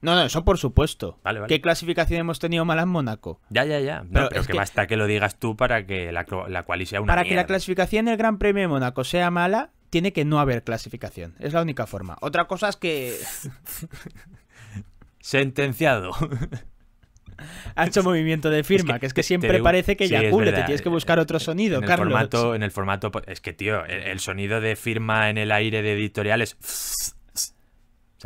No, no, eso por supuesto. ¿Qué clasificación hemos tenido mala en Mónaco? Ya, ya, ya. pero, que, basta que lo digas tú para que la, quali sea una Para que la clasificación del Gran Premio de Mónaco sea mala, tiene que no haber clasificación. Es la única forma. Otra cosa es que... [laughs] Sentenciado. Ha hecho movimiento de firma, que, es que siempre parece que ya cumple, te tienes que buscar otro sonido, en Carlos. El formato, en el formato, es que tío, el, sonido de firma en el aire de editorial es.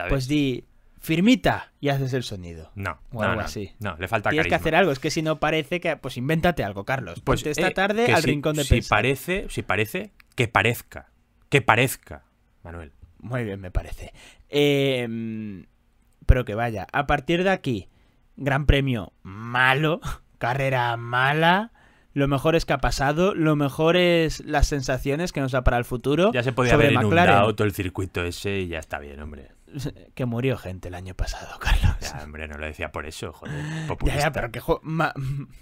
Pues di firmita y haces el sonido. No, algo no, así. No, le falta Tienes que hacer algo, es que si no parece que. Pues invéntate algo, Carlos. Pues Ponte esta eh, tarde al rincón de parece, si parece, que parezca que parezca, Manuel. Muy bien, me parece. Em, pero que vaya, a partir de aquí, gran premio malo, [laughs] carrera mala, lo mejor es que ha pasado, lo mejor es las sensaciones que nos da para el futuro. Ya se podía haber inundado todo el circuito ese y ya está bien, hombre. [laughs] que murió gente el año pasado, [laughs] Carlos. Ya, hombre, no lo decía por eso, joder. [laughs] pero que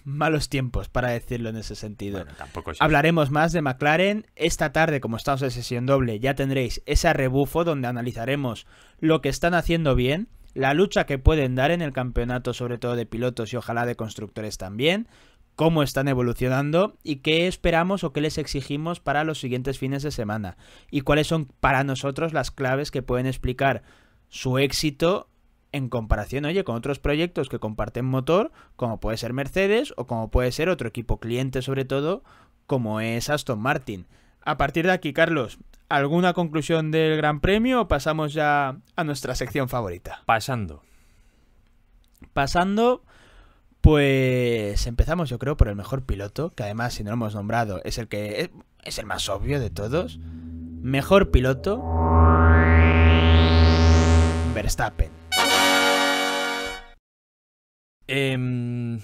malos tiempos para decirlo en ese sentido. tampoco Hablaremos más de McLaren. Esta tarde, como estamos en sesión doble, ya tendréis ese rebufo donde analizaremos lo que están haciendo bien, la lucha que pueden dar en el campeonato, sobre todo de pilotos y ojalá de constructores también cómo están evolucionando y qué esperamos o qué les exigimos para los siguientes fines de semana y cuáles son para nosotros las claves que pueden explicar su éxito en comparación, oye, con otros proyectos que comparten motor, como puede ser Mercedes o como puede ser otro equipo cliente sobre todo, como es Aston Martin. A partir de aquí, Carlos, ¿alguna conclusión del Gran Premio o pasamos ya a nuestra sección favorita? Pasando. Pasando pues empezamos, yo creo, por el mejor piloto, que además, si no lo hemos nombrado, es el que eh, es, el más obvio de todos. Mejor piloto. Verstappen. Em,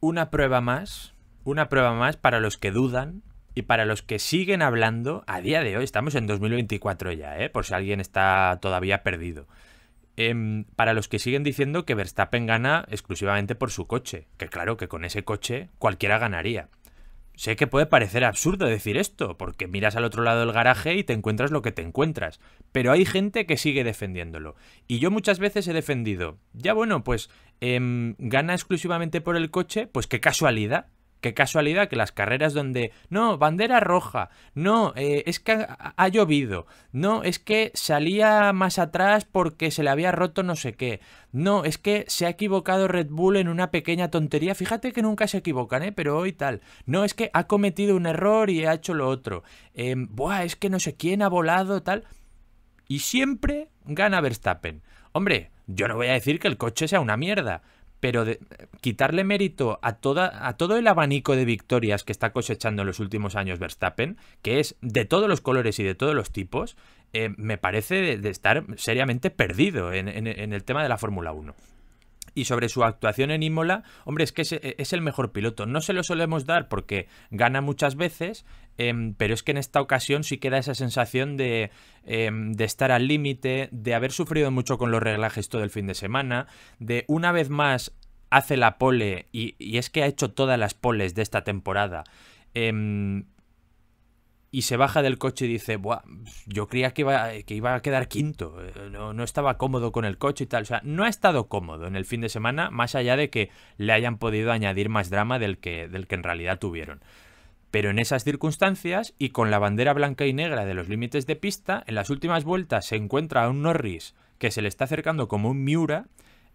una prueba más. Una prueba más para los que dudan y para los que siguen hablando a día de hoy. Estamos en 2024 ya, ¿eh? por si alguien está todavía perdido. Em, para los que siguen diciendo que Verstappen gana exclusivamente por su coche, que claro que con ese coche cualquiera ganaría. Sé que puede parecer absurdo decir esto, porque miras al otro lado del garaje y te encuentras lo que te encuentras, pero hay gente que sigue defendiéndolo. Y yo muchas veces he defendido, ya bueno, pues em, gana exclusivamente por el coche, pues qué casualidad Qué casualidad que las carreras donde, no, bandera roja, no, eh, es que ha, llovido, no, es que salía más atrás porque se le había roto no sé qué, no, es que se ha equivocado Red Bull en una pequeña tontería, fíjate que nunca se equivocan, ¿eh? pero hoy tal, no, es que ha cometido un error y ha hecho lo otro, eh, buah, es que no sé quién ha volado, tal, y siempre gana Verstappen. Hombre, yo no voy a decir que el coche sea una mierda, pero de, quitarle mérito a, toda, a todo el abanico de victorias que está cosechando en los últimos años Verstappen, que es de todos los colores y de todos los tipos, eh, me parece de, estar seriamente perdido en, en el tema de la Fórmula 1 y sobre su actuación en Imola, hombre, es que eh, es, el mejor piloto. No se lo solemos dar porque gana muchas veces, em, pero es que en esta ocasión sí queda esa sensación em, de, estar al límite, de haber sufrido mucho con los reglajes todo el fin de semana, de una vez más hace la pole y, es que ha hecho todas las poles de esta temporada. Em, y se baja del coche y dice, Buah, yo creía que iba, que iba a quedar quinto, eh, no, estaba cómodo con el coche y tal. O sea, no ha estado cómodo en el fin de semana, más allá de que le hayan podido añadir más drama del que, del que en realidad tuvieron. Pero en esas circunstancias y con la bandera blanca y negra de los límites de pista, en las últimas vueltas se encuentra a un Norris que se le está acercando como un Miura,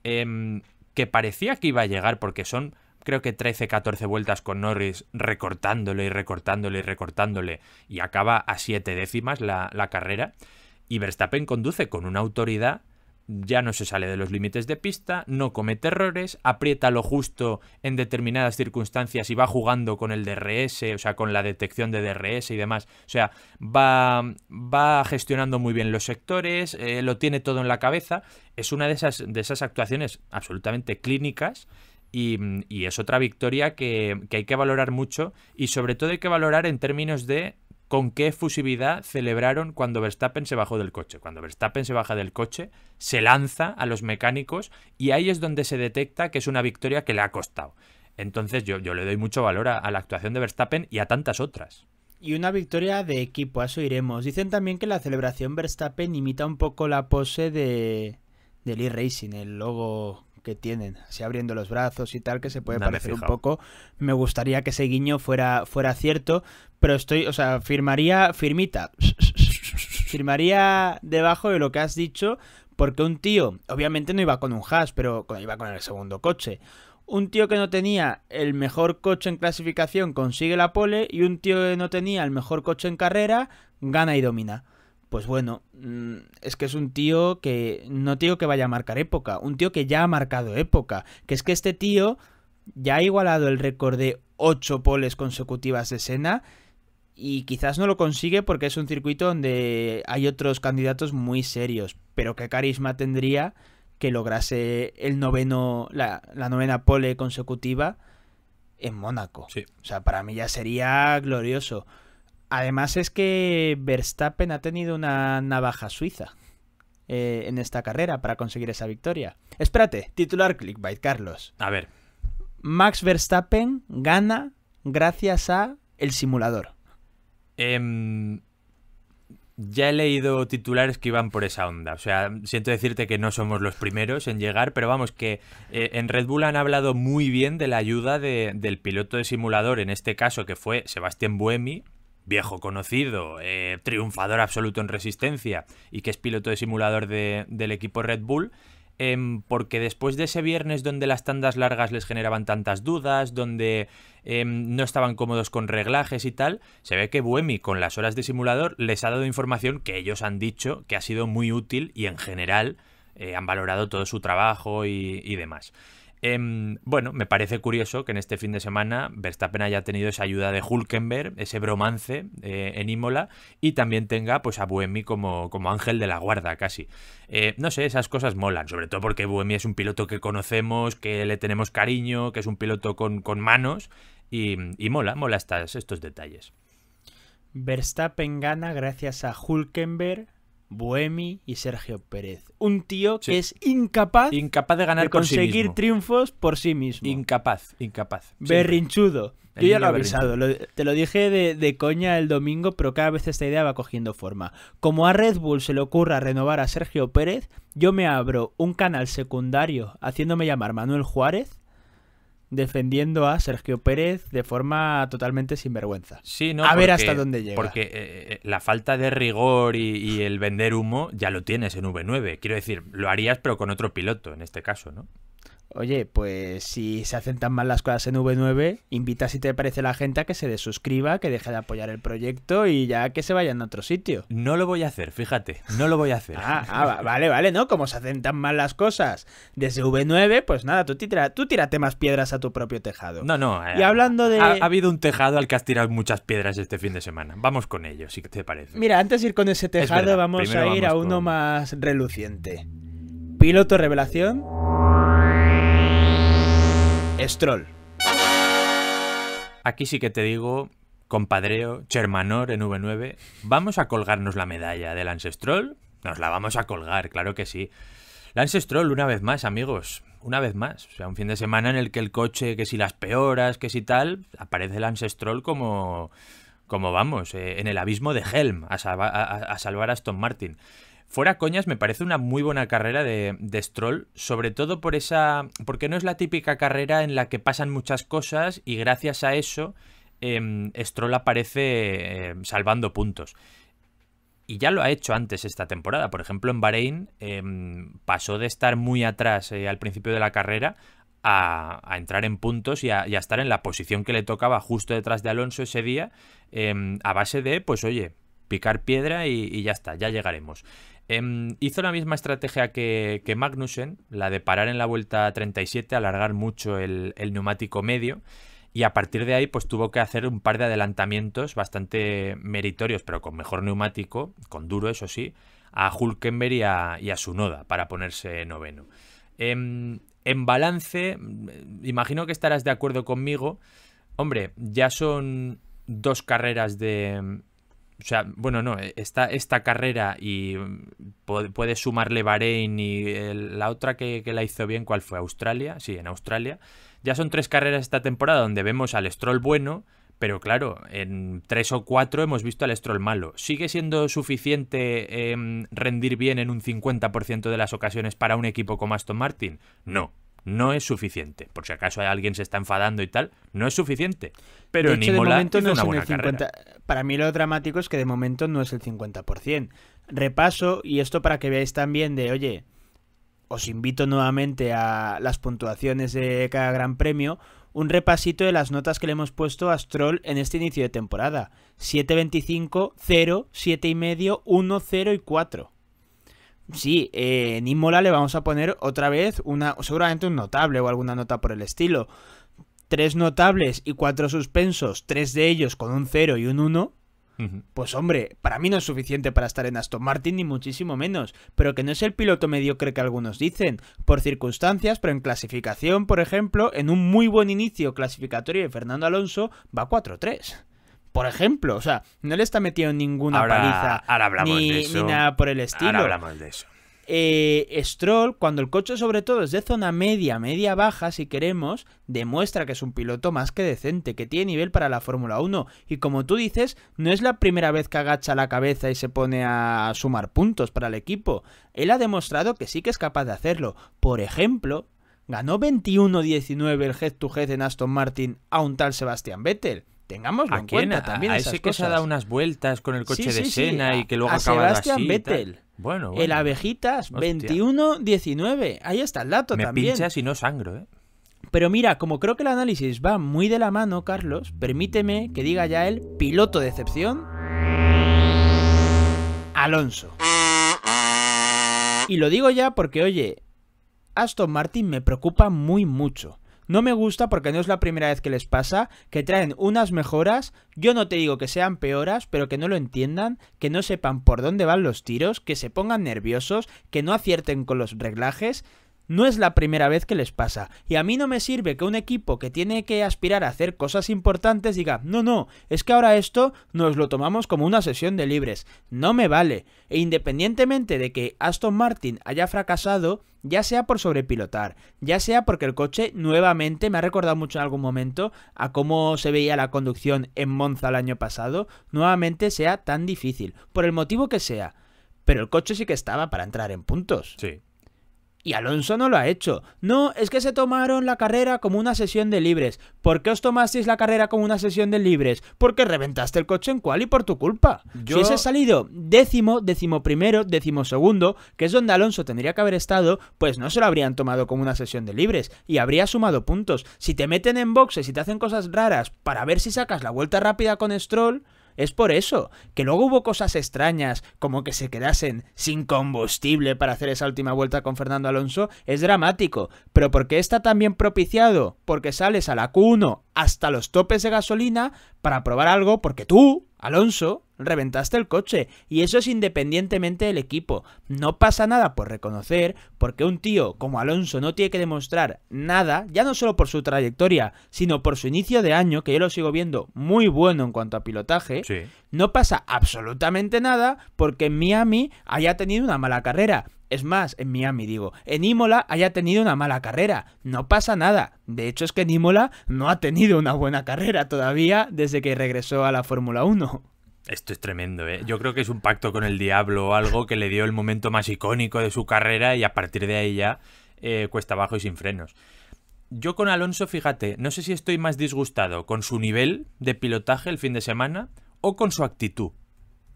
em, que parecía que iba a llegar porque son creo que 13, 14 vueltas con Norris recortándole y recortándole y recortándole y acaba a 7 décimas la, carrera. Y Verstappen conduce con una autoridad ya no se sale de los límites de pista, no comete errores, aprieta lo justo en determinadas circunstancias y va jugando con el DRS, o sea, con la detección de DRS y demás. O sea, va, va gestionando muy bien los sectores, eh, lo tiene todo en la cabeza. Es una de esas, de esas actuaciones absolutamente clínicas y, es otra victoria que, hay que valorar mucho y sobre todo hay que valorar en términos de con qué efusividad celebraron cuando Verstappen se bajó del coche. Cuando Verstappen se baja del coche, se lanza a los mecánicos y ahí es donde se detecta que es una victoria que le ha costado. Entonces yo, le doy mucho valor a, la actuación de Verstappen y a tantas otras. Y una victoria de equipo, a eso iremos. Dicen también que la celebración Verstappen imita un poco la pose de, del e-Racing, el logo que tienen, así abriendo los brazos y tal, que se puede parecer un poco. Me gustaría que ese guiño fuera, fuera cierto, pero estoy, o sea, firmaría, firmita, firmaría debajo de lo que has dicho, porque un tío, obviamente no iba con un hash, pero iba con el segundo coche. Un tío que no tenía el mejor coche en clasificación consigue la pole y un tío que no tenía el mejor coche en carrera gana y domina pues bueno, mm, es que es un tío que no digo que vaya a marcar época, un tío que ya ha marcado época, que es que este tío ya ha igualado el récord de 8 poles consecutivas de Sena y quizás no lo consigue porque es un circuito donde hay otros candidatos muy serios, pero qué carisma tendría que lograse el noveno la, novena pole consecutiva en Mónaco. O sea, para mí ya sería glorioso. Además es que Verstappen ha tenido una navaja suiza eh, en esta carrera para conseguir esa victoria. Espérate, titular clickbait, Carlos. A ver. Max Verstappen gana gracias a el simulador. Em, ya he leído titulares que iban por esa onda. O sea, siento decirte que no somos los primeros en llegar, pero vamos, que eh, en Red Bull han hablado muy bien de la ayuda del piloto de simulador, en este caso que fue Sebastián Buemi, viejo conocido, eh, triunfador absoluto en resistencia y que es piloto de simulador del equipo Red Bull, em, porque después de ese viernes donde las tandas largas les generaban tantas dudas, donde em, no estaban cómodos con reglajes y tal, se ve que Buemi con las horas de simulador les ha dado información que ellos han dicho que ha sido muy útil y en general eh, han valorado todo su trabajo y demás. Em, bueno, me parece curioso que en este fin de semana Verstappen haya tenido esa ayuda de Hulkenberg, ese bromance eh, en Imola, y también tenga pues a Buemi como, como ángel de la guarda casi. Eh, no sé, esas cosas molan, sobre todo porque Buemi es un piloto que conocemos, que le tenemos cariño, que es un piloto con, manos, y, mola, mola hasta estos detalles. Verstappen gana gracias a Hulkenberg, Buemi y Sergio Pérez. Un tío que es incapaz, incapaz de ganar conseguir triunfos por sí mismo. Incapaz, incapaz. Berrinchudo. Yo ya lo he avisado, te lo dije de, coña el domingo, pero cada vez esta idea va cogiendo forma. Como a Red Bull se le ocurra renovar a Sergio Pérez, yo me abro un canal secundario haciéndome llamar Manuel Juárez defendiendo a Sergio Pérez de forma totalmente sinvergüenza. a ver hasta dónde llega. Porque eh, eh, eh, la falta de rigor y, y, el vender humo ya lo tienes en V9. Quiero decir, lo harías pero con otro piloto en este caso, ¿no? Oye, pues si se hacen tan mal las cosas en V9, invita si te parece la gente a que se desuscriba, que deje de apoyar el proyecto y ya que se vayan a otro sitio. No lo voy a hacer, fíjate, no lo voy a hacer. ah, ah vale, vale, ¿no? Como se hacen tan mal las cosas desde V9, pues nada, tú, tira, tú tírate más piedras a tu propio tejado. No, no. y eh, hablando de... Ha, habido un tejado al que has tirado muchas piedras este fin de semana. Vamos con ello, si te parece. Mira, antes de ir con ese tejado vamos a ir a uno más reluciente. Piloto revelación. Stroll. Aquí sí que te digo, compadreo, Chermanor en V9, vamos a colgarnos la medalla del Ancestrol. Nos la vamos a colgar, claro que sí. Lance Stroll, una vez más, amigos, una vez más. O sea, un fin de semana en el que el coche, que si las peoras, que si tal, aparece Lance Ancestrol como, como vamos, eh, en el abismo de Helm, a, a salvar a Aston Martin. Fuera coñas, me parece una muy buena carrera de, Stroll, sobre todo por esa. porque no es la típica carrera en la que pasan muchas cosas y gracias a eso em, Stroll aparece em, salvando puntos. Y ya lo ha hecho antes esta temporada. Por ejemplo, en Bahrein em, pasó de estar muy atrás eh, al principio de la carrera a, entrar en puntos y a, estar en la posición que le tocaba justo detrás de Alonso ese día, a base de, pues oye, picar piedra y, y ya está, ya llegaremos. Em, hizo la misma estrategia que, Magnussen, la de parar en la vuelta 37, alargar mucho el, neumático medio. Y a partir de ahí, pues tuvo que hacer un par de adelantamientos bastante meritorios, pero con mejor neumático, con duro, eso sí, a Hulkenberg y a, su a Sunoda para ponerse noveno. Em, en balance, mm, imagino que estarás de acuerdo conmigo. Hombre, ya son dos carreras de, o sea, bueno, no, e, esta, esta carrera y mm, puede sumarle Bahrein y la otra que, la hizo bien, ¿cuál fue? Australia, sí, en Australia. Ya son tres carreras esta temporada donde vemos al Stroll bueno, pero claro, en tres o cuatro hemos visto al Stroll malo. ¿Sigue siendo suficiente em, rendir bien en un 50% de las ocasiones para un equipo como Aston Martin? No, no es suficiente. Por si acaso alguien se está enfadando y tal, no es suficiente. Pero en Imola de no una buena carrera. Para mí lo dramático es que de momento no es el 50%. Repaso, y esto para que veáis también de, oye, os invito nuevamente a las puntuaciones de cada gran premio, un repasito de las notas que le hemos puesto a Stroll en este inicio de temporada. 7.25, 0, 7.5, 1, 0 y 4. Sí, eh, en Imola le vamos a poner otra vez una, seguramente un notable o alguna nota por el estilo. Tres notables y cuatro suspensos, tres de ellos con un 0 y un 1. Pues hombre, para mí no es suficiente para estar en Aston Martin ni muchísimo menos, pero que no es el piloto mediocre que algunos dicen, por circunstancias, pero en clasificación, por ejemplo, en un muy buen inicio clasificatorio de Fernando Alonso va 4-3. Por ejemplo, o sea, no le está metiendo ninguna paliza ni, nada por el estilo. Ahora hablamos de eso. Eh, Stroll, cuando el coche sobre todo es de zona media, media baja, si queremos, demuestra que es un piloto más que decente, que tiene nivel para la Fórmula 1. Y como tú dices, no es la primera vez que agacha la cabeza y se pone a sumar puntos para el equipo. Él ha demostrado que sí que es capaz de hacerlo. Por ejemplo, ganó 21-19 el head to head en Aston Martin a un tal Sebastian Vettel. Tengámoslo en cuenta también. A ese que se ha dado unas vueltas con el coche de y que luego a acaba así, Vettel. Bueno, El Abejitas 21-19. Ahí está el dato Me también. si no sangro, ¿eh? Pero mira, como creo que el análisis va muy de la mano, Carlos, permíteme que diga ya el piloto de excepción. Alonso. Y lo digo ya porque, oye, Aston Martin me preocupa muy mucho. No me gusta porque no es la primera vez que les pasa, que traen unas mejoras, yo no te digo que sean peoras, pero que no lo entiendan, que no sepan por dónde van los tiros, que se pongan nerviosos, que no acierten con los reglajes, no es la primera vez que les pasa, y a mí no me sirve que un equipo que tiene que aspirar a hacer cosas importantes diga, no, no, es que ahora esto nos lo tomamos como una sesión de libres, no me vale, e independientemente de que Aston Martin haya fracasado, ya sea por sobrepilotar, ya sea porque el coche nuevamente me ha recordado mucho en algún momento a cómo se veía la conducción en Monza el año pasado, nuevamente sea tan difícil, por el motivo que sea, pero el coche sí que estaba para entrar en puntos. Sí. Y Alonso no lo ha hecho. No, es que se tomaron la carrera como una sesión de libres. ¿Por qué os tomasteis la carrera como una sesión de libres? Porque reventaste el coche en cual y por tu culpa. Si hubiese salido décimo, décimo primero, décimo segundo, que es donde Alonso tendría que haber estado, pues no se lo habrían tomado como una sesión de libres y habría sumado puntos. Si te meten en boxes y te hacen cosas raras para ver si sacas la vuelta rápida con Stroll, es por eso, que luego hubo cosas extrañas, como que se quedasen sin combustible para hacer esa última vuelta con Fernando Alonso, es dramático. Pero porque está tan bien propiciado? Porque sales a la Q1 hasta los topes de gasolina para probar algo porque tú, Alonso, reventaste el coche y eso es independientemente del equipo. No pasa nada por reconocer porque un tío como Alonso no tiene que demostrar nada, ya no solo por su trayectoria, sino por su inicio de año, que yo lo sigo viendo muy bueno en cuanto a pilotaje. No pasa absolutamente nada porque Miami haya tenido una mala carrera. Es más, en Miami digo, en Imola haya tenido una mala carrera. No pasa nada. De hecho es que en Imola no ha tenido una buena carrera todavía desde que regresó a la Fórmula 1. Esto es tremendo, ¿eh? Yo creo que es un pacto con el diablo o algo que le dio el momento más icónico de su carrera y a partir de ahí ya eh, cuesta abajo y sin frenos. Yo con Alonso, fíjate, no sé si estoy más disgustado con su nivel de pilotaje el fin de semana o con su actitud.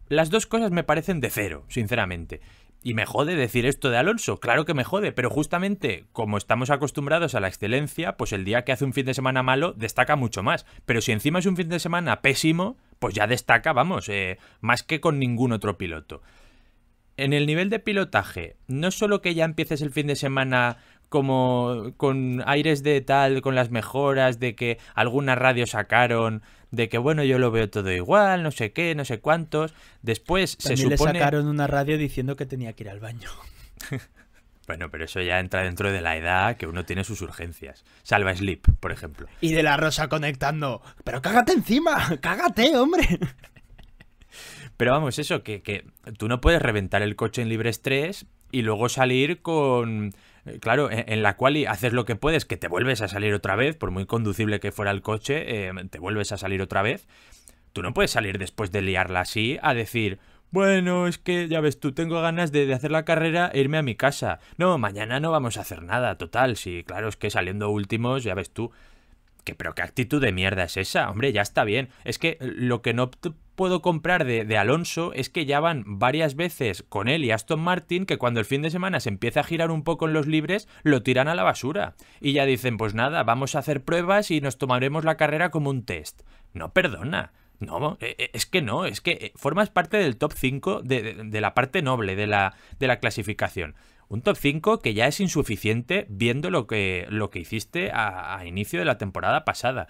Las dos cosas me parecen de cero, sinceramente. Y me jode decir esto de Alonso, claro que me jode, pero justamente como estamos acostumbrados a la excelencia, pues el día que hace un fin de semana malo destaca mucho más. Pero si encima es un fin de semana pésimo, pues ya destaca, vamos, eh, más que con ningún otro piloto. En el nivel de pilotaje, no solo que ya empieces el fin de semana como con aires de tal, con las mejoras, de que alguna radio sacaron, de que bueno, yo lo veo todo igual, no sé qué, no sé cuántos. Después se supone. Le sacaron una radio diciendo que tenía que ir al baño. [laughs] bueno, pero eso ya entra dentro de la edad que uno tiene sus urgencias. Salva Sleep, por ejemplo. Y de la rosa conectando. Pero cágate encima, cágate, hombre. Pero vamos, eso, que, que tú no puedes reventar el coche en libre estrés y luego salir con eh, claro, e-, en, la cual haces lo que puedes, que te vuelves a salir otra vez, por muy conducible que fuera el coche, eh, te vuelves a salir otra vez. Tú no puedes salir después de liarla así a decir, bueno, es que ya ves tú, tengo ganas de, hacer la carrera e irme a mi casa. No, mañana no vamos a hacer nada, total. Sí, claro, es que saliendo últimos, ya ves tú. pero qué actitud de mierda es esa, hombre, ya está bien. Es que lo que no puedo comprar de, Alonso es que ya van varias veces con él y Aston Martin que cuando el fin de semana se empieza a girar un poco en los libres, lo tiran a la basura. Y ya dicen, pues nada, vamos a hacer pruebas y nos tomaremos la carrera como un test. No perdona. No, eh, eh, es que no, es que eh, formas parte del top 5 de, la parte noble de la, de la clasificación. Un top 5 que ya es insuficiente viendo lo que, lo que hiciste a, inicio de la temporada pasada.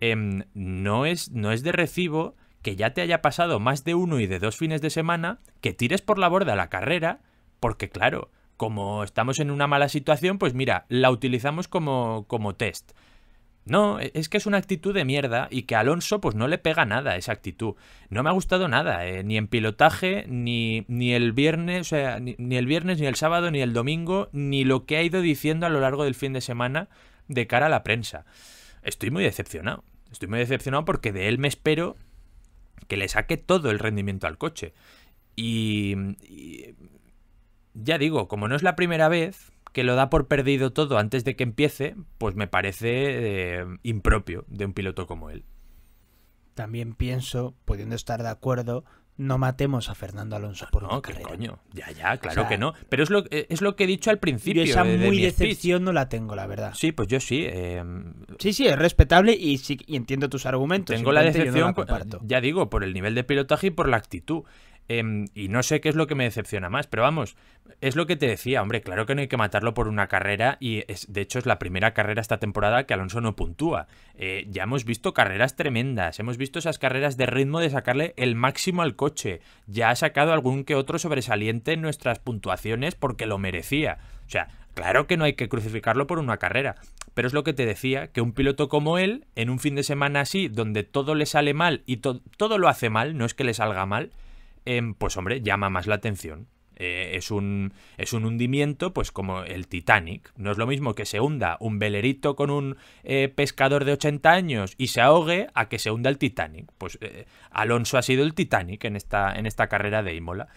Em, no, es, no es de recibo que ya te haya pasado más de uno y de dos fines de semana, que tires por la borda la carrera, porque claro, como estamos en una mala situación, pues mira, la utilizamos como, como test. No, e, es que es una actitud de mierda y que a Alonso pues no le pega nada esa actitud. No me ha gustado nada, eh, ni en pilotaje, ni, ni el viernes, o sea, ni el viernes, ni el sábado, ni el domingo, ni lo que ha ido diciendo a lo largo del fin de semana de cara a la prensa. Estoy muy decepcionado. Estoy muy decepcionado porque de él me espero que le saque todo el rendimiento al coche. Y, ya digo, como no es la primera vez que lo da por perdido todo antes de que empiece, pues me parece eh, impropio de un piloto como él. También pienso, pudiendo estar de acuerdo, no matemos a Fernando Alonso por ah, no, ¿qué coño. Ya, ya, claro que no. Pero es lo, es lo que he dicho al principio. Yo esa muy decepción no la tengo, la verdad. Sí, pues yo sí. Em, sí, sí, es respetable y, entiendo tus argumentos. Tengo la decepción, ya digo, por el nivel de pilotaje y por la actitud. Em, y no sé qué es lo que me decepciona más, pero vamos, es lo que te decía, hombre, claro que no hay que matarlo por una carrera y es, de hecho es la primera carrera esta temporada que Alonso no puntúa. Eh, ya hemos visto carreras tremendas, hemos visto esas carreras de ritmo de sacarle el máximo al coche, ya ha sacado algún que otro sobresaliente en nuestras puntuaciones porque lo merecía. O sea, claro que no hay que crucificarlo por una carrera, pero es lo que te decía, que un piloto como él, en un fin de semana así, donde todo le sale mal y todo lo hace mal, no es que le salga mal, Em, pues hombre, llama más la atención. Eh, es, un, es un hundimiento, pues como el Titanic. No es lo mismo que se hunda un velerito con un eh, pescador de 80 años y se ahogue a que se hunda el Titanic. Pues eh, Alonso ha sido el Titanic en esta, en esta carrera de Imola.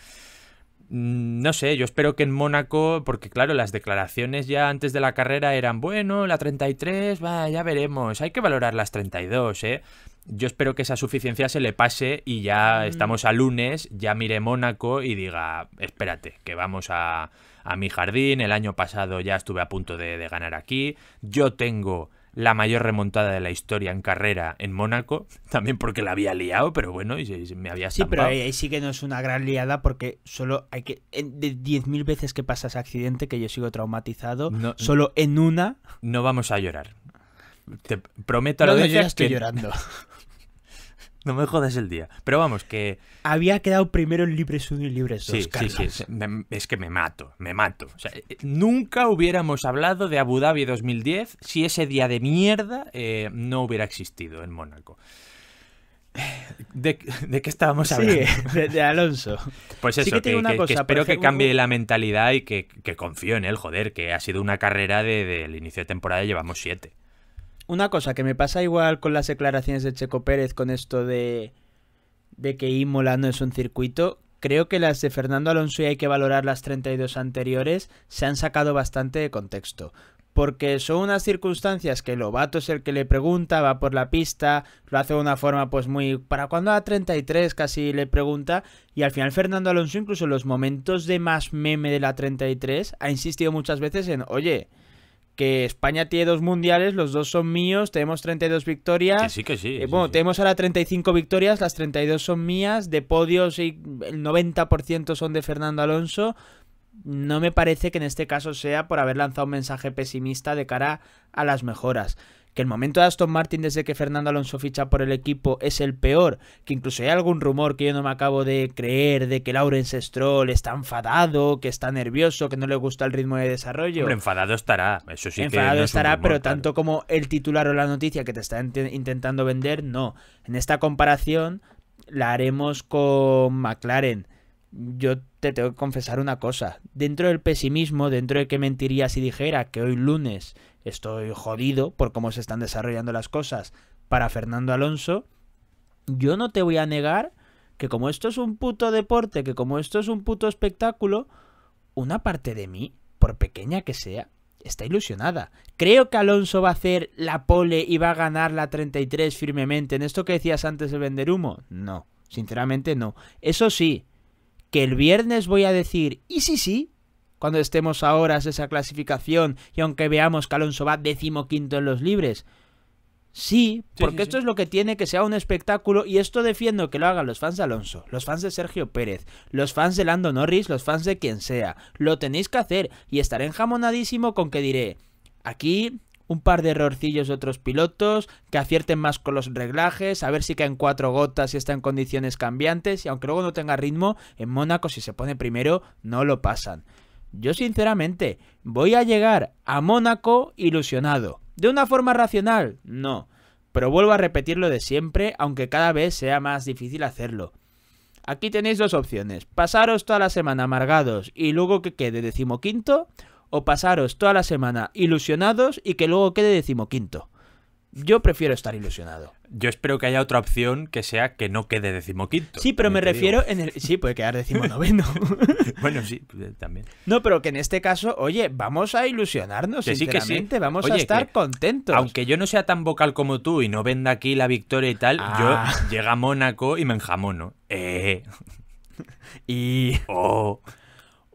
Mm, no sé, yo espero que en Mónaco, porque claro, las declaraciones ya antes de la carrera eran, bueno, la 33, va, ya veremos, hay que valorar las 32, ¿eh? Yo espero que esa suficiencia se le pase y ya mm. estamos a lunes, ya mire Mónaco y diga, espérate, que vamos a, a mi jardín, el año pasado ya estuve a punto de ganar aquí, yo tengo la mayor remontada de la historia en carrera en Mónaco, [laughs] también porque la había liado, pero bueno, y me había estampado. Sí, pero ahí, sí que no es una gran liada porque solo hay que... De 10.000 veces que pasa ese accidente, que yo sigo traumatizado, solo en una... No vamos a llorar. Te prometo a lo no, yo estoy llorando. [laughs] No me jodas el día. Pero vamos, que. Había quedado primero en Libres 1 y Libres 2. Sí, sí, sí. es que me mato, me mato. Eh, nunca hubiéramos hablado de Abu Dhabi 2010 si ese día de mierda eh, no hubiera existido en Mónaco. ¿De, qué estábamos hablando? Sí, [laughs] de, Alonso. Pues eso, que, espero que cambie la mentalidad y que, confío en él, joder, que ha sido una carrera de, del inicio de temporada y llevamos siete una cosa que me pasa igual con las declaraciones de Checo Pérez con esto de, de que Imola no es un circuito. Creo que las de Fernando Alonso y hay que valorar las 32 anteriores se han sacado bastante de contexto. Porque son unas circunstancias que Lobato es el que le pregunta, va por la pista, lo hace de una forma pues muy... ¿Para cuando a 33 casi le pregunta? Y al final Fernando Alonso incluso en los momentos de más meme de la 33 ha insistido muchas veces en, oye, que España tiene dos mundiales, los dos son míos, tenemos 32 victorias. Que sí, que sí. Eh, bueno, tenemos ahora 35 victorias, las 32 son mías, de podios el 90% son de Fernando Alonso. No me parece que en este caso sea por haber lanzado un mensaje pesimista de cara a las mejoras que el momento de Aston Martin desde que Fernando Alonso ficha por el equipo es el peor, que incluso hay algún rumor que yo no me acabo de creer de que Lawrence Stroll está enfadado, que está nervioso, que no le gusta el ritmo de desarrollo. Pero enfadado estará, eso sí Enfadado estará, pero tanto como el titular o la noticia que te está intentando vender, no. En esta comparación la haremos con McLaren. Yo te tengo que confesar una cosa. Dentro del pesimismo, dentro de que mentiría si dijera que hoy lunes estoy jodido por cómo se están desarrollando las cosas para Fernando Alonso, yo no te voy a negar que como esto es un puto deporte, que como esto es un puto espectáculo, una parte de mí, por pequeña que sea, está ilusionada. Creo que Alonso va a hacer la pole y va a ganar la 33 firmemente. ¿En esto que decías antes de vender humo? No, sinceramente no. Eso sí, que el viernes voy a decir, ¿y sí sí? cuando estemos a horas esa clasificación y aunque veamos que Alonso va decimoquinto en los libres. Sí, porque esto es lo que tiene que sea un espectáculo y esto defiendo que lo hagan los fans de Alonso, los fans de Sergio Pérez, los fans de Lando Norris, los fans de quien sea. Lo tenéis que hacer y estaré enjamonadísimo con que diré, aquí un par de errorcillos de otros pilotos, que acierten más con los reglajes, a ver si caen cuatro gotas y está en condiciones cambiantes, y aunque luego no tenga ritmo, en Mónaco si se pone primero no lo pasan. Yo sinceramente, ¿voy a llegar a Mónaco ilusionado? ¿De una forma racional? No. Pero vuelvo a repetirlo de siempre, aunque cada vez sea más difícil hacerlo. Aquí tenéis dos opciones. Pasaros toda la semana amargados y luego que quede decimoquinto. O pasaros toda la semana ilusionados y que luego quede decimoquinto. Yo prefiero estar ilusionado. Yo espero que haya otra opción que sea que no quede decimoquinto. Sí, pero me refiero en el. Sí, puede quedar decimonoveno. [laughs] bueno, sí, eh, también. No, pero que en este caso, oye, vamos a ilusionarnos, que sí, que sí. vamos a estar contentos. Aunque yo no sea tan vocal como tú y no venda aquí la victoria y tal, yo ah. llega a Mónaco y me enjamono. Eh. [laughs] y. Oh.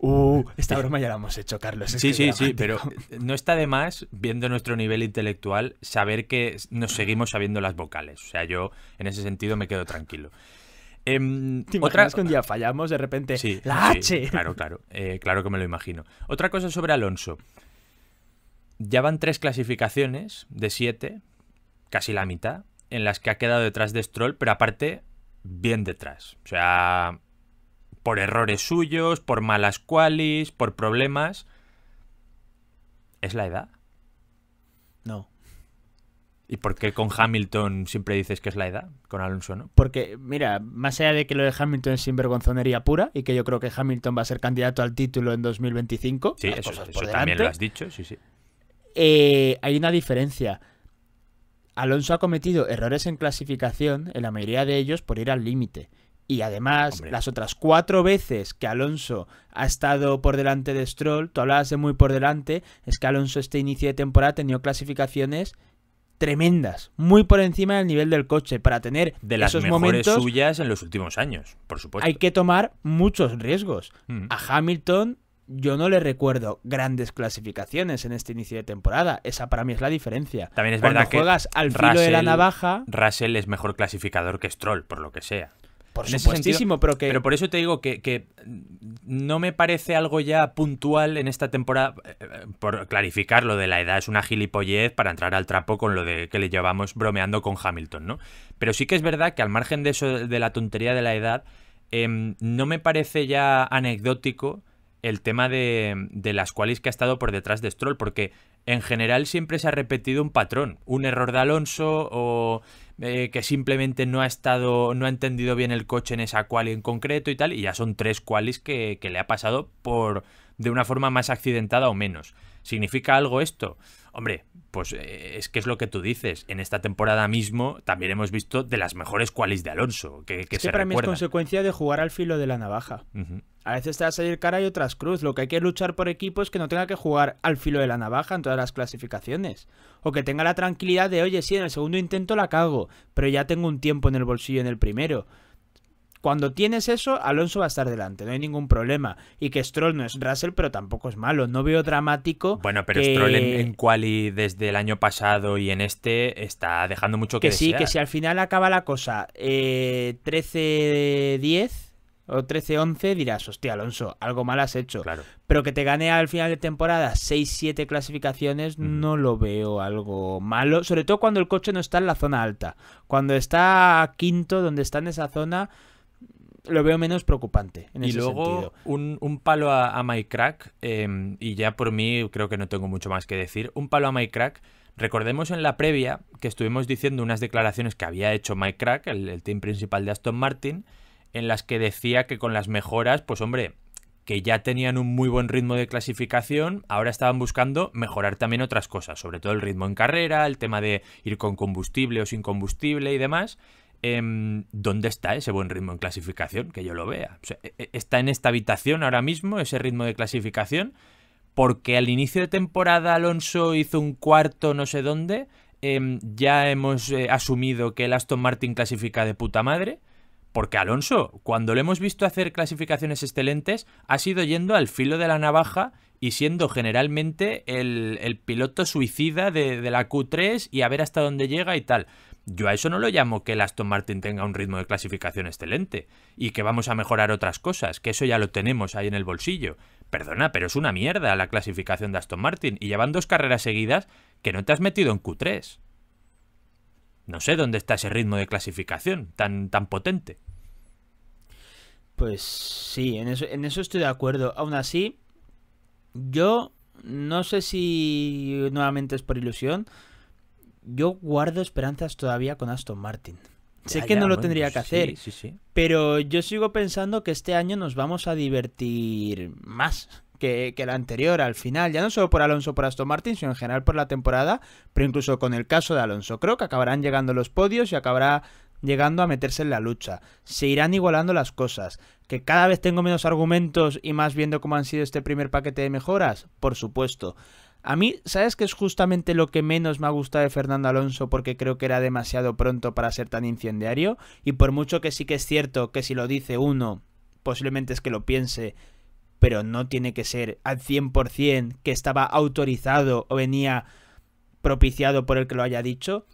Uh, eh, esta eh, broma ya la hemos hecho, Carlos. sí, sí, sí, pero no está de más, viendo nuestro nivel intelectual, saber que nos seguimos sabiendo las vocales. O sea, yo en ese sentido me quedo tranquilo. Eh, ¿Te que un día fallamos de repente? Sí, la H. Claro, claro. Eh, claro que me lo imagino. Otra cosa sobre Alonso. Ya van tres clasificaciones de siete, casi la mitad, en las que ha quedado detrás de Stroll, pero aparte, bien detrás. O sea, por errores suyos, por malas cualis, por problemas. ¿Es la edad? No. ¿Y por qué con Hamilton siempre dices que es la edad? Con Alonso, ¿no? Porque, mira, más allá de que lo de Hamilton es vergonzonería pura y que yo creo que Hamilton va a ser candidato al título en 2025. Sí, eso, también lo has dicho, sí, sí. Eh, hay una diferencia. Alonso ha cometido errores en clasificación, en la mayoría de ellos por ir al límite. Y además, las otras cuatro veces que Alonso ha estado por delante de Stroll, tú hablabas de muy por delante, es que Alonso este inicio de temporada ha tenido clasificaciones tremendas, muy por encima del nivel del coche para tener de las esos momentos, suyas en los últimos años, por supuesto. Hay que tomar muchos riesgos. Mm. A Hamilton yo no le recuerdo grandes clasificaciones en este inicio de temporada. Esa para mí es la diferencia. También es verdad que juegas al filo de la navaja. Russell es mejor clasificador que Stroll, por lo que sea. Por pero Pero por eso te digo que, no me parece algo ya puntual en esta temporada. Eh, eh, por clarificar, lo de la edad es una gilipollez para entrar al trapo con lo de que le llevamos bromeando con Hamilton, ¿no? Pero sí que es verdad que al margen de eso, de la tontería de la edad, em, no me parece ya anecdótico el tema de, de las cuales que ha estado por detrás de Stroll, porque en general siempre se ha repetido un patrón, un error de Alonso o eh, que simplemente no ha estado, no ha entendido bien el coche en esa quali en concreto y tal, y ya son tres cualis que, que le ha pasado por de una forma más accidentada o menos. ¿Significa algo esto? Hombre, pues eh, es que es lo que tú dices. En esta temporada mismo también hemos visto de las mejores cualis de Alonso. Que, se para mí es consecuencia de jugar al filo de la navaja. A veces te va a salir cara y otras cruz. Lo que hay que luchar por equipos que no tenga que jugar al filo de la navaja en todas las clasificaciones. O que tenga la tranquilidad de, oye, sí, en el segundo intento la cago, pero ya tengo un tiempo en el bolsillo en el primero. Cuando tienes eso, Alonso va a estar delante, no hay ningún problema. Y que Stroll no es Russell, pero tampoco es malo. No veo dramático. Bueno, pero Stroll en, en, Quali desde el año pasado y en este está dejando mucho que, que sí, que si al final acaba la cosa eh, 13-10 o 13-11, dirás, hostia, Alonso, algo mal has hecho. Claro. Pero que te gane al final de temporada 6-7 clasificaciones, no lo veo algo malo. Sobre todo cuando el coche no está en la zona alta. Cuando está quinto, donde está en esa zona, lo veo menos preocupante. En y luego, Un, palo a, Mike Crack em, y ya por mí creo que no tengo mucho más que decir. Un palo a MyCrack. Recordemos en la previa que estuvimos diciendo unas declaraciones que había hecho Mike Crack, el, el team principal de Aston Martin, en las que decía que con las mejoras, pues hombre, que ya tenían un muy buen ritmo de clasificación, ahora estaban buscando mejorar también otras cosas, sobre todo el ritmo en carrera, el tema de ir con combustible o sin combustible y demás. Em, ¿Dónde está ese buen ritmo en clasificación? Que yo lo vea. E, e, está en esta habitación ahora mismo, ese ritmo de clasificación, porque al inicio de temporada Alonso hizo un cuarto no sé dónde, em, ya hemos eh, asumido que el Aston Martin clasifica de puta madre porque Alonso, cuando lo hemos visto hacer clasificaciones excelentes, ha sido yendo al filo de la navaja y siendo generalmente el, piloto suicida de, la Q3 y a ver hasta dónde llega y tal. Yo a eso no lo llamo que el Aston Martin tenga un ritmo de clasificación excelente y que vamos a mejorar otras cosas, que eso ya lo tenemos ahí en el bolsillo. Perdona, pero es una mierda la clasificación de Aston Martin y llevan dos carreras seguidas que no te has metido en Q3. No sé dónde está ese ritmo de clasificación tan, tan potente. Pues sí, en eso, en eso estoy de acuerdo. Aún así, yo no sé si nuevamente es por ilusión. Yo guardo esperanzas todavía con Aston Martin. Sé que no lo tendría que hacer, pero yo sigo pensando que este año nos vamos a divertir más que, la anterior al final. Ya no solo por Alonso, por Aston Martin, sino en general por la temporada, pero incluso con el caso de Alonso. Creo que acabarán llegando los podios y acabará llegando a meterse en la lucha. Se irán igualando las cosas. ¿Que cada vez tengo menos argumentos y más viendo cómo han sido este primer paquete de mejoras? Por supuesto. A mí, ¿sabes que es justamente lo que menos me ha gustado de Fernando Alonso porque creo que era demasiado pronto para ser tan incendiario? Y por mucho que sí que es cierto que si lo dice uno, posiblemente es que lo piense, pero no tiene que ser al 100% que estaba autorizado o venía propiciado por el que lo haya dicho.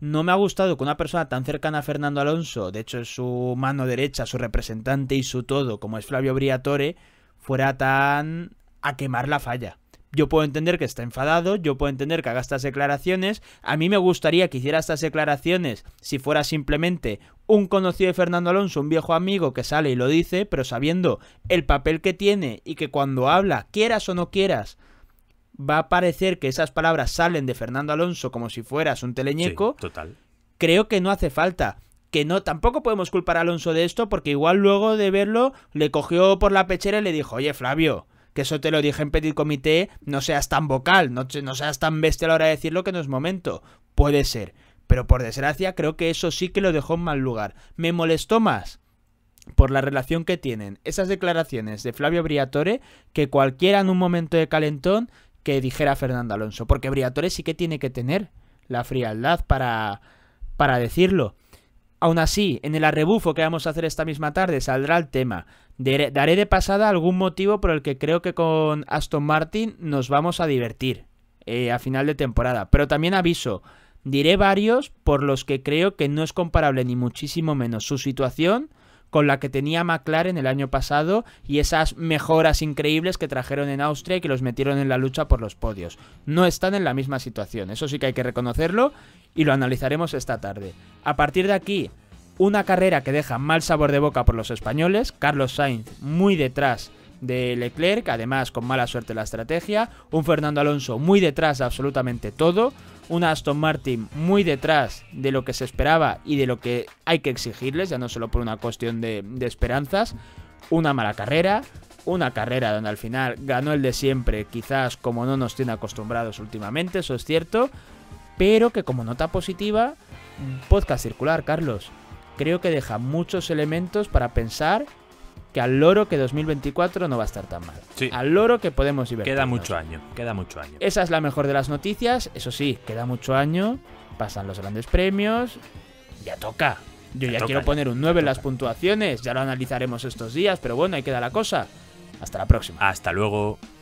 No me ha gustado que una persona tan cercana a Fernando Alonso, de hecho su mano derecha, su representante y su todo, como es Flavio Briatore, fuera tan a quemar la falla. Yo puedo entender que está enfadado, yo puedo entender que haga estas declaraciones. A mí me gustaría que hiciera estas declaraciones si fuera simplemente un conocido de Fernando Alonso, un viejo amigo que sale y lo dice, pero sabiendo el papel que tiene y que cuando habla, quieras o no quieras, va a parecer que esas palabras salen de Fernando Alonso como si fueras un teleñeco. total. Creo que no hace falta. Que no, tampoco podemos culpar a Alonso de esto, porque igual luego de verlo le cogió por la pechera y le dijo, oye Flavio, que eso te lo dije en Petit Comité, no seas tan vocal, no, no seas tan bestia a la hora de decirlo que no es momento. Puede ser. Pero por desgracia creo que eso sí que lo dejó en mal lugar. Me molestó más por la relación que tienen esas declaraciones de Flavio Briatore que cualquiera en un momento de calentón que dijera Fernando Alonso, porque Briatore sí que tiene que tener la frialdad para, para decirlo. Aún así, en el arrebufo que vamos a hacer esta misma tarde saldrá el tema. Daré de pasada algún motivo por el que creo que con Aston Martin nos vamos a divertir eh, a final de temporada. Pero también aviso, diré varios por los que creo que no es comparable ni muchísimo menos su situación con la que tenía McLaren el año pasado y esas mejoras increíbles que trajeron en Austria y que los metieron en la lucha por los podios. No están en la misma situación, eso sí que hay que reconocerlo y lo analizaremos esta tarde. A partir de aquí, una carrera que deja mal sabor de boca por los españoles, Carlos Sainz muy detrás de Leclerc, además con mala suerte la estrategia, un Fernando Alonso muy detrás de absolutamente todo, una Aston Martin muy detrás de lo que se esperaba y de lo que hay que exigirles, ya no solo por una cuestión de, esperanzas, una mala carrera, una carrera donde al final ganó el de siempre, quizás como no nos tiene acostumbrados últimamente, eso es cierto, pero que como nota positiva, podcast circular, Carlos, creo que deja muchos elementos para pensar que al loro que 2024 no va a estar tan mal. Sí. Al loro que podemos divertirnos. Queda mucho año, queda mucho año. Esa es la mejor de las noticias, eso sí, queda mucho año, pasan los grandes premios, ya toca. Yo ya, quiero poner un 9 en las puntuaciones, ya lo analizaremos estos días, pero bueno, ahí queda la cosa. Hasta la próxima. Hasta luego.